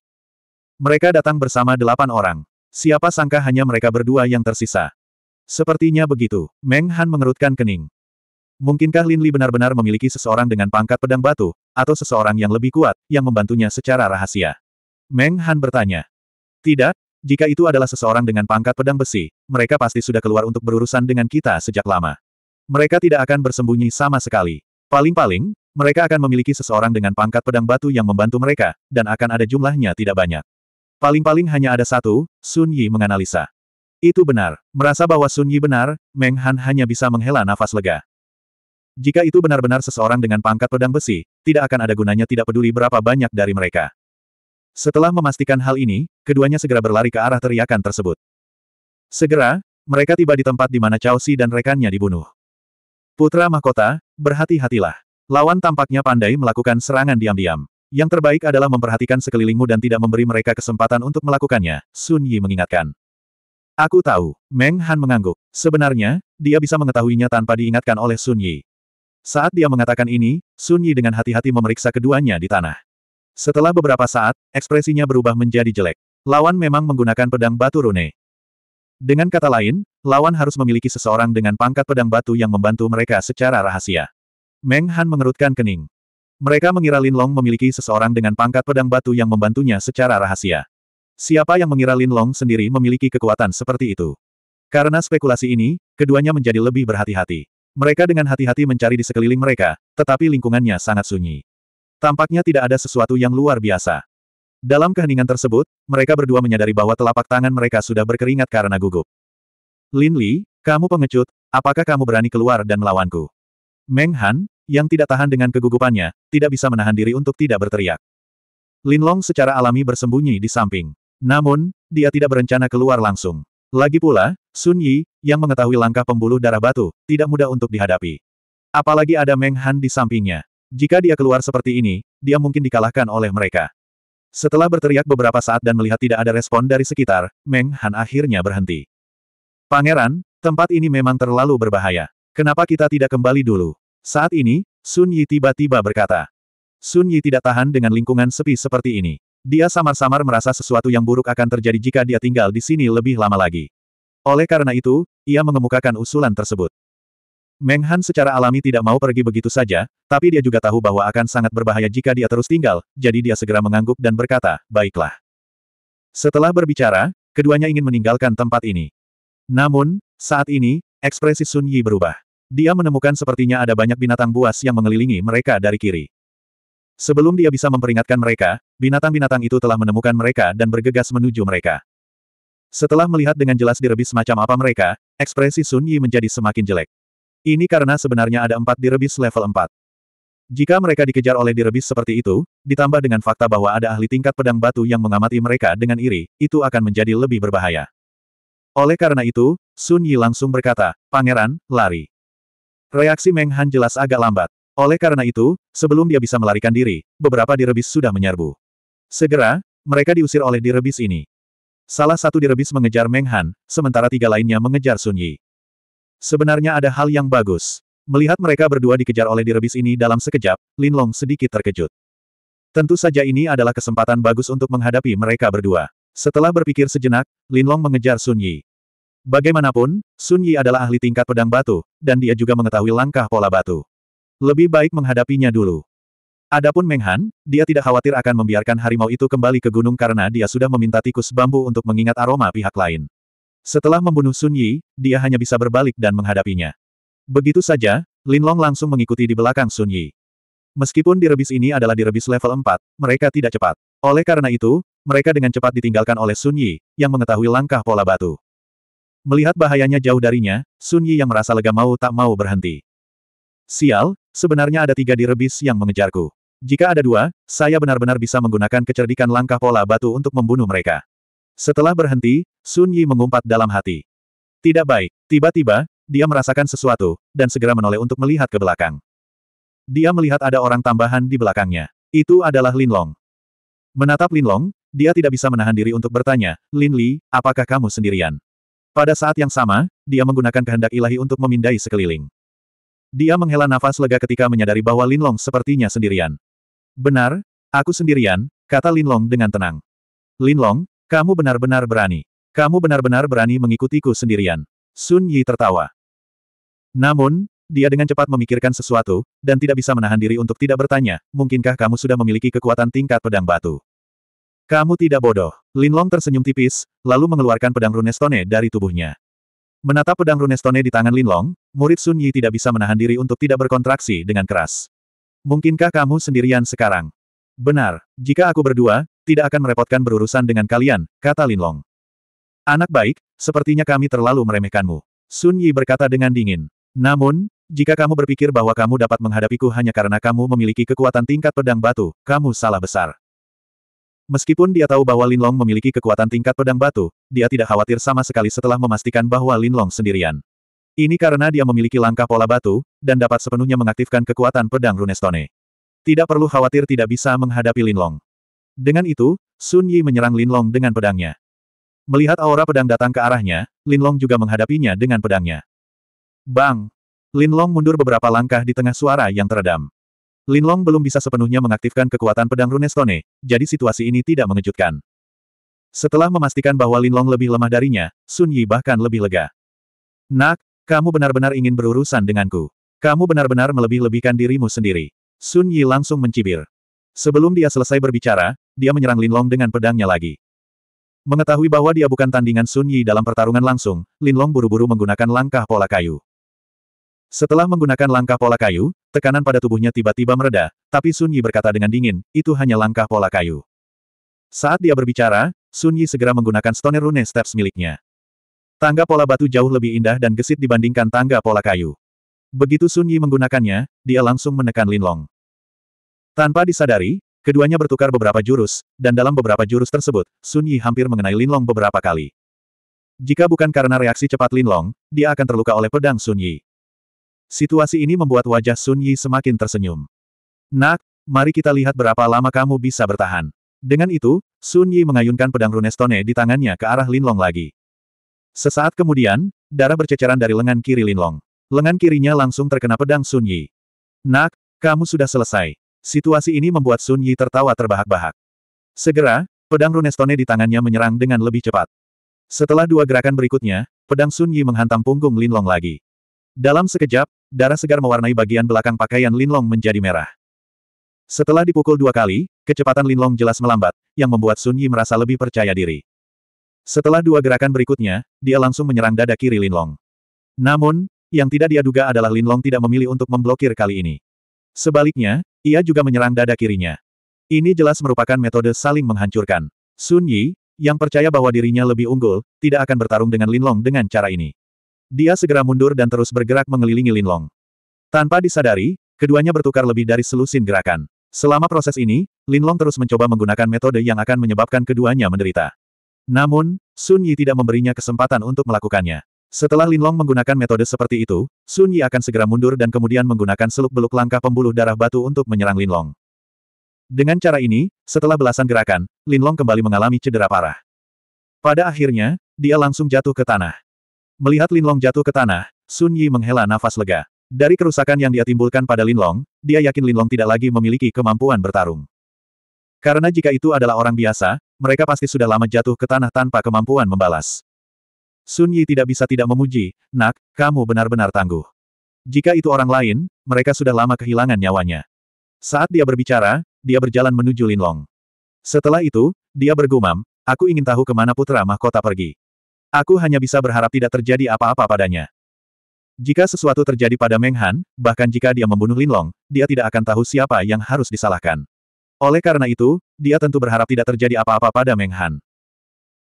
Mereka datang bersama delapan orang. Siapa sangka hanya mereka berdua yang tersisa. Sepertinya begitu, Meng Han mengerutkan kening. Mungkinkah Lin Li benar-benar memiliki seseorang dengan pangkat pedang batu, atau seseorang yang lebih kuat, yang membantunya secara rahasia? Meng Han bertanya. Tidak, jika itu adalah seseorang dengan pangkat pedang besi, mereka pasti sudah keluar untuk berurusan dengan kita sejak lama. Mereka tidak akan bersembunyi sama sekali. Paling-paling, mereka akan memiliki seseorang dengan pangkat pedang batu yang membantu mereka, dan akan ada jumlahnya tidak banyak. Paling-paling hanya ada satu, Sun Yi menganalisa. Itu benar. Merasa bahwa Sun Yi benar, Meng Han hanya bisa menghela nafas lega. Jika itu benar-benar seseorang dengan pangkat pedang besi, tidak akan ada gunanya tidak peduli berapa banyak dari mereka. Setelah memastikan hal ini, keduanya segera berlari ke arah teriakan tersebut. Segera, mereka tiba di tempat di mana Chao Si dan rekannya dibunuh. Putra Mahkota, berhati-hatilah. Lawan tampaknya pandai melakukan serangan diam-diam. Yang terbaik adalah memperhatikan sekelilingmu dan tidak memberi mereka kesempatan untuk melakukannya, Sun Yi mengingatkan. Aku tahu, Meng Han mengangguk. Sebenarnya, dia bisa mengetahuinya tanpa diingatkan oleh Sun Yi. Saat dia mengatakan ini, Sun Yi dengan hati-hati memeriksa keduanya di tanah. Setelah beberapa saat, ekspresinya berubah menjadi jelek. Lawan memang menggunakan pedang batu rune. Dengan kata lain, lawan harus memiliki seseorang dengan pangkat pedang batu yang membantu mereka secara rahasia. Meng Han mengerutkan kening. Mereka mengira Lin Long memiliki seseorang dengan pangkat pedang batu yang membantunya secara rahasia. Siapa yang mengira Lin Long sendiri memiliki kekuatan seperti itu? Karena spekulasi ini, keduanya menjadi lebih berhati-hati. Mereka dengan hati-hati mencari di sekeliling mereka, tetapi lingkungannya sangat sunyi. Tampaknya tidak ada sesuatu yang luar biasa. Dalam keheningan tersebut, mereka berdua menyadari bahwa telapak tangan mereka sudah berkeringat karena gugup. Lin Li, kamu pengecut, apakah kamu berani keluar dan melawanku? Meng Han, yang tidak tahan dengan kegugupannya, tidak bisa menahan diri untuk tidak berteriak. Linlong secara alami bersembunyi di samping. Namun, dia tidak berencana keluar langsung. Lagi pula, Sun Yi, yang mengetahui langkah pembuluh darah batu, tidak mudah untuk dihadapi. Apalagi ada Meng Han di sampingnya. Jika dia keluar seperti ini, dia mungkin dikalahkan oleh mereka. Setelah berteriak beberapa saat dan melihat tidak ada respon dari sekitar, Meng Han akhirnya berhenti. Pangeran, tempat ini memang terlalu berbahaya. Kenapa kita tidak kembali dulu? Saat ini, Sun Yi tiba-tiba berkata. Sun Yi tidak tahan dengan lingkungan sepi seperti ini. Dia samar-samar merasa sesuatu yang buruk akan terjadi jika dia tinggal di sini lebih lama lagi. Oleh karena itu, ia mengemukakan usulan tersebut. Meng Han secara alami tidak mau pergi begitu saja, tapi dia juga tahu bahwa akan sangat berbahaya jika dia terus tinggal, jadi dia segera mengangguk dan berkata, baiklah. Setelah berbicara, keduanya ingin meninggalkan tempat ini. Namun, saat ini, ekspresi Sun Yi berubah. Dia menemukan sepertinya ada banyak binatang buas yang mengelilingi mereka dari kiri. Sebelum dia bisa memperingatkan mereka, binatang-binatang itu telah menemukan mereka dan bergegas menuju mereka. Setelah melihat dengan jelas direbis semacam apa mereka, ekspresi Sun Yi menjadi semakin jelek. Ini karena sebenarnya ada empat direbis level 4. Jika mereka dikejar oleh direbis seperti itu, ditambah dengan fakta bahwa ada ahli tingkat pedang batu yang mengamati mereka dengan iri, itu akan menjadi lebih berbahaya. Oleh karena itu, Sun Yi langsung berkata, Pangeran, lari. Reaksi Meng Han jelas agak lambat. Oleh karena itu, sebelum dia bisa melarikan diri, beberapa direbis sudah menyerbu. Segera, mereka diusir oleh direbis ini. Salah satu direbis mengejar Meng Han, sementara tiga lainnya mengejar Sun Yi. Sebenarnya ada hal yang bagus. Melihat mereka berdua dikejar oleh direbis ini dalam sekejap, Lin Long sedikit terkejut. Tentu saja ini adalah kesempatan bagus untuk menghadapi mereka berdua. Setelah berpikir sejenak, Lin Long mengejar Sun Yi. Bagaimanapun, Sun Yi adalah ahli tingkat pedang batu, dan dia juga mengetahui langkah pola batu. Lebih baik menghadapinya dulu. Adapun Meng Han, dia tidak khawatir akan membiarkan harimau itu kembali ke gunung karena dia sudah meminta tikus bambu untuk mengingat aroma pihak lain. Setelah membunuh Sun Yi, dia hanya bisa berbalik dan menghadapinya. Begitu saja, Lin Long langsung mengikuti di belakang Sun Yi. Meskipun direbis ini adalah direbis level 4, mereka tidak cepat. Oleh karena itu, mereka dengan cepat ditinggalkan oleh Sun Yi, yang mengetahui langkah pola batu. Melihat bahayanya jauh darinya, Sun Yi yang merasa lega mau tak mau berhenti. Sial, sebenarnya ada tiga direbis yang mengejarku. Jika ada dua, saya benar-benar bisa menggunakan kecerdikan langkah pola batu untuk membunuh mereka. Setelah berhenti, Sun Yi mengumpat dalam hati. Tidak baik, tiba-tiba, dia merasakan sesuatu, dan segera menoleh untuk melihat ke belakang. Dia melihat ada orang tambahan di belakangnya. Itu adalah Lin Long. Menatap Lin Long, dia tidak bisa menahan diri untuk bertanya, Lin Li, apakah kamu sendirian? Pada saat yang sama, dia menggunakan kehendak ilahi untuk memindai sekeliling. Dia menghela nafas lega ketika menyadari bahwa Linlong sepertinya sendirian. Benar, aku sendirian, kata Linlong dengan tenang. Linlong, kamu benar-benar berani. Kamu benar-benar berani mengikutiku sendirian. Sun Yi tertawa. Namun, dia dengan cepat memikirkan sesuatu, dan tidak bisa menahan diri untuk tidak bertanya, mungkinkah kamu sudah memiliki kekuatan tingkat pedang batu? Kamu tidak bodoh. Linlong tersenyum tipis, lalu mengeluarkan pedang runestone dari tubuhnya. Menatap pedang runestone di tangan Linlong, murid Sun Yi tidak bisa menahan diri untuk tidak berkontraksi dengan keras. Mungkinkah kamu sendirian sekarang? Benar, jika aku berdua, tidak akan merepotkan berurusan dengan kalian, kata Linlong. Anak baik, sepertinya kami terlalu meremehkanmu. Sun Yi berkata dengan dingin. Namun, jika kamu berpikir bahwa kamu dapat menghadapiku hanya karena kamu memiliki kekuatan tingkat pedang batu, kamu salah besar. Meskipun dia tahu bahwa Linlong memiliki kekuatan tingkat pedang batu, dia tidak khawatir sama sekali setelah memastikan bahwa Linlong sendirian. Ini karena dia memiliki langkah pola batu, dan dapat sepenuhnya mengaktifkan kekuatan pedang Runestone. Tidak perlu khawatir tidak bisa menghadapi Linlong. Dengan itu, Sun Yi menyerang Linlong dengan pedangnya. Melihat aura pedang datang ke arahnya, Linlong juga menghadapinya dengan pedangnya. Bang! Linlong mundur beberapa langkah di tengah suara yang teredam. Linlong belum bisa sepenuhnya mengaktifkan kekuatan pedang Runestone, jadi situasi ini tidak mengejutkan. Setelah memastikan bahwa Linlong lebih lemah darinya, Sun Yi bahkan lebih lega. Nak, kamu benar-benar ingin berurusan denganku. Kamu benar-benar melebih-lebihkan dirimu sendiri. Sun Yi langsung mencibir. Sebelum dia selesai berbicara, dia menyerang Linlong dengan pedangnya lagi. Mengetahui bahwa dia bukan tandingan Sun Yi dalam pertarungan langsung, Linlong buru-buru menggunakan langkah pola kayu. Setelah menggunakan langkah pola kayu, tekanan pada tubuhnya tiba-tiba mereda, tapi Sun Yi berkata dengan dingin, itu hanya langkah pola kayu. Saat dia berbicara, Sun Yi segera menggunakan Stoner Rune Steps miliknya. Tangga pola batu jauh lebih indah dan gesit dibandingkan tangga pola kayu. Begitu Sun Yi menggunakannya, dia langsung menekan Lin Long. Tanpa disadari, keduanya bertukar beberapa jurus, dan dalam beberapa jurus tersebut, Sun Yi hampir mengenai Lin Long beberapa kali. Jika bukan karena reaksi cepat Lin Long, dia akan terluka oleh pedang Sun Yi. Situasi ini membuat wajah Sun Yi semakin tersenyum. Nak, mari kita lihat berapa lama kamu bisa bertahan. Dengan itu, Sun Yi mengayunkan pedang runestone di tangannya ke arah Lin Long lagi. Sesaat kemudian, darah berceceran dari lengan kiri Lin Long. Lengan kirinya langsung terkena pedang Sun Yi. Nak, kamu sudah selesai. Situasi ini membuat Sun Yi tertawa terbahak-bahak. Segera, pedang runestone di tangannya menyerang dengan lebih cepat. Setelah dua gerakan berikutnya, pedang Sun Yi menghantam punggung Lin Long lagi. Dalam sekejap, darah segar mewarnai bagian belakang pakaian Linlong menjadi merah. Setelah dipukul dua kali, kecepatan Linlong jelas melambat, yang membuat Sun Yi merasa lebih percaya diri. Setelah dua gerakan berikutnya, dia langsung menyerang dada kiri Linlong. Namun, yang tidak dia duga adalah Linlong tidak memilih untuk memblokir kali ini. Sebaliknya, ia juga menyerang dada kirinya. Ini jelas merupakan metode saling menghancurkan. Sun Yi, yang percaya bahwa dirinya lebih unggul, tidak akan bertarung dengan Linlong dengan cara ini. Dia segera mundur dan terus bergerak mengelilingi Linlong. Tanpa disadari, keduanya bertukar lebih dari selusin gerakan. Selama proses ini, Linlong terus mencoba menggunakan metode yang akan menyebabkan keduanya menderita. Namun, Sun Yi tidak memberinya kesempatan untuk melakukannya. Setelah Linlong menggunakan metode seperti itu, Sun Yi akan segera mundur dan kemudian menggunakan seluk-beluk langkah pembuluh darah batu untuk menyerang Linlong. Dengan cara ini, setelah belasan gerakan, Linlong kembali mengalami cedera parah. Pada akhirnya, dia langsung jatuh ke tanah. Melihat Linlong jatuh ke tanah, Sun Yi menghela nafas lega. Dari kerusakan yang dia timbulkan pada Linlong, dia yakin Linlong tidak lagi memiliki kemampuan bertarung. Karena jika itu adalah orang biasa, mereka pasti sudah lama jatuh ke tanah tanpa kemampuan membalas. Sun Yi tidak bisa tidak memuji, Nak, kamu benar-benar tangguh. Jika itu orang lain, mereka sudah lama kehilangan nyawanya. Saat dia berbicara, dia berjalan menuju Linlong. Setelah itu, dia bergumam, aku ingin tahu kemana putra mahkota pergi. Aku hanya bisa berharap tidak terjadi apa-apa padanya. Jika sesuatu terjadi pada Meng Han, bahkan jika dia membunuh Lin Long, dia tidak akan tahu siapa yang harus disalahkan. Oleh karena itu, dia tentu berharap tidak terjadi apa-apa pada Meng Han.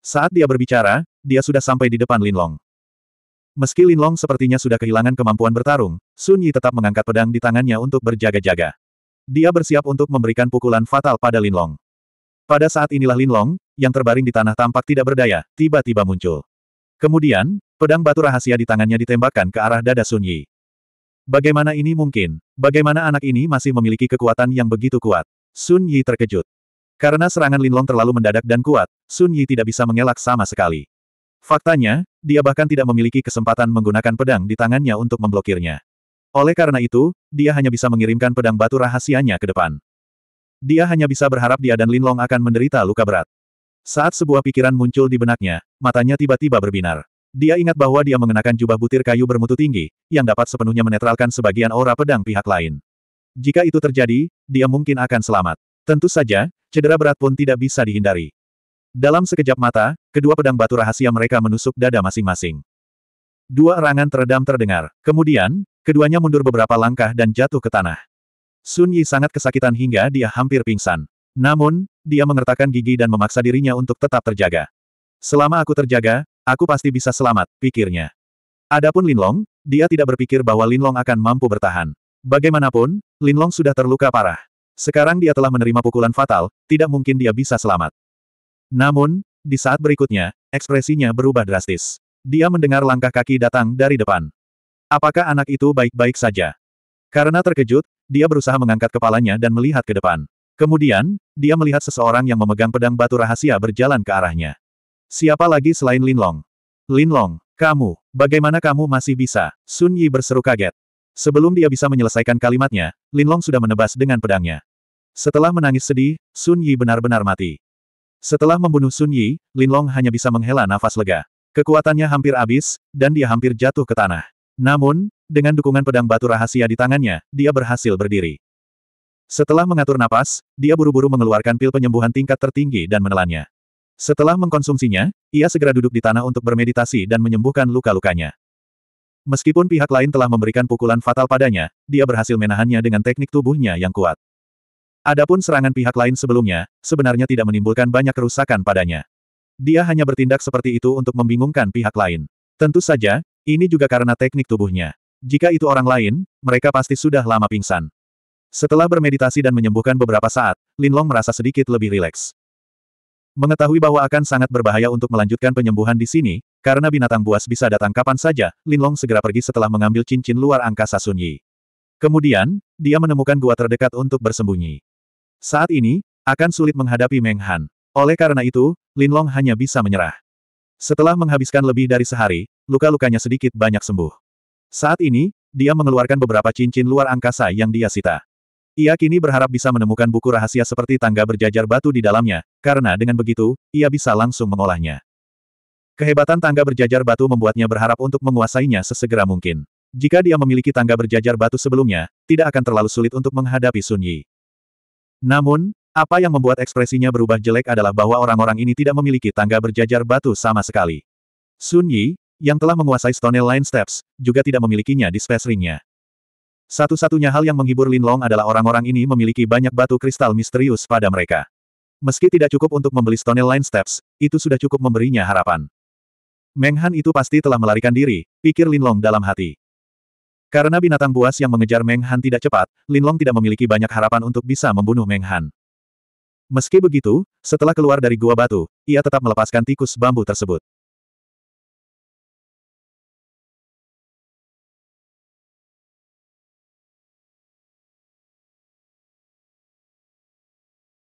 Saat dia berbicara, dia sudah sampai di depan Lin Long. Meski Lin Long sepertinya sudah kehilangan kemampuan bertarung, Sun Yi tetap mengangkat pedang di tangannya untuk berjaga-jaga. Dia bersiap untuk memberikan pukulan fatal pada Lin Long. Pada saat inilah Lin Long, yang terbaring di tanah tampak tidak berdaya, tiba-tiba muncul. Kemudian, pedang batu rahasia di tangannya ditembakkan ke arah dada Sun Yi. Bagaimana ini mungkin? Bagaimana anak ini masih memiliki kekuatan yang begitu kuat? Sun Yi terkejut. Karena serangan Linlong terlalu mendadak dan kuat, Sun Yi tidak bisa mengelak sama sekali. Faktanya, dia bahkan tidak memiliki kesempatan menggunakan pedang di tangannya untuk memblokirnya. Oleh karena itu, dia hanya bisa mengirimkan pedang batu rahasianya ke depan. Dia hanya bisa berharap dia dan Linlong akan menderita luka berat. Saat sebuah pikiran muncul di benaknya, matanya tiba-tiba berbinar. Dia ingat bahwa dia mengenakan jubah butir kayu bermutu tinggi, yang dapat sepenuhnya menetralkan sebagian aura pedang pihak lain. Jika itu terjadi, dia mungkin akan selamat. Tentu saja, cedera berat pun tidak bisa dihindari. Dalam sekejap mata, kedua pedang batu rahasia mereka menusuk dada masing-masing. Dua erangan teredam terdengar. Kemudian, keduanya mundur beberapa langkah dan jatuh ke tanah. Sun Yi sangat kesakitan hingga dia hampir pingsan. Namun, dia mengertakkan gigi dan memaksa dirinya untuk tetap terjaga. Selama aku terjaga, aku pasti bisa selamat, pikirnya. Adapun Linlong, dia tidak berpikir bahwa Linlong akan mampu bertahan. Bagaimanapun, Linlong sudah terluka parah. Sekarang dia telah menerima pukulan fatal, tidak mungkin dia bisa selamat. Namun, di saat berikutnya, ekspresinya berubah drastis. Dia mendengar langkah kaki datang dari depan. Apakah anak itu baik-baik saja? Karena terkejut, dia berusaha mengangkat kepalanya dan melihat ke depan. Kemudian, dia melihat seseorang yang memegang pedang batu rahasia berjalan ke arahnya. Siapa lagi selain Lin Long? Lin Long, kamu, bagaimana kamu masih bisa? Sun Yi berseru kaget. Sebelum dia bisa menyelesaikan kalimatnya, Lin Long sudah menebas dengan pedangnya. Setelah menangis sedih, Sun Yi benar-benar mati. Setelah membunuh Sun Yi, Lin Long hanya bisa menghela nafas lega. Kekuatannya hampir habis, dan dia hampir jatuh ke tanah. Namun, dengan dukungan pedang batu rahasia di tangannya, dia berhasil berdiri. Setelah mengatur napas, dia buru-buru mengeluarkan pil penyembuhan tingkat tertinggi dan menelannya. Setelah mengkonsumsinya, ia segera duduk di tanah untuk bermeditasi dan menyembuhkan luka-lukanya. Meskipun pihak lain telah memberikan pukulan fatal padanya, dia berhasil menahannya dengan teknik tubuhnya yang kuat. Adapun serangan pihak lain sebelumnya, sebenarnya tidak menimbulkan banyak kerusakan padanya. Dia hanya bertindak seperti itu untuk membingungkan pihak lain. Tentu saja, ini juga karena teknik tubuhnya. Jika itu orang lain, mereka pasti sudah lama pingsan. Setelah bermeditasi dan menyembuhkan beberapa saat, Linlong merasa sedikit lebih rileks. Mengetahui bahwa akan sangat berbahaya untuk melanjutkan penyembuhan di sini, karena binatang buas bisa datang kapan saja, Linlong segera pergi setelah mengambil cincin luar angkasa Sunyi. Kemudian, dia menemukan gua terdekat untuk bersembunyi. Saat ini, akan sulit menghadapi Meng Han. Oleh karena itu, Linlong hanya bisa menyerah. Setelah menghabiskan lebih dari sehari, luka-lukanya sedikit banyak sembuh. Saat ini, dia mengeluarkan beberapa cincin luar angkasa yang dia sita. Ia kini berharap bisa menemukan buku rahasia seperti tangga berjajar batu di dalamnya, karena dengan begitu, ia bisa langsung mengolahnya. Kehebatan tangga berjajar batu membuatnya berharap untuk menguasainya sesegera mungkin. Jika dia memiliki tangga berjajar batu sebelumnya, tidak akan terlalu sulit untuk menghadapi Sun Yi. Namun, apa yang membuat ekspresinya berubah jelek adalah bahwa orang-orang ini tidak memiliki tangga berjajar batu sama sekali. Sun Yi, yang telah menguasai Stone Line Steps, juga tidak memilikinya di space ringnya. Satu-satunya hal yang menghibur Linlong adalah orang-orang ini memiliki banyak batu kristal misterius pada mereka. Meski tidak cukup untuk membeli Stone Line Steps, itu sudah cukup memberinya harapan. Meng Han itu pasti telah melarikan diri, pikir Linlong dalam hati. Karena binatang buas yang mengejar Meng Han tidak cepat, Linlong tidak memiliki banyak harapan untuk bisa membunuh Meng Han. Meski begitu, setelah keluar dari gua batu, ia tetap melepaskan tikus bambu tersebut.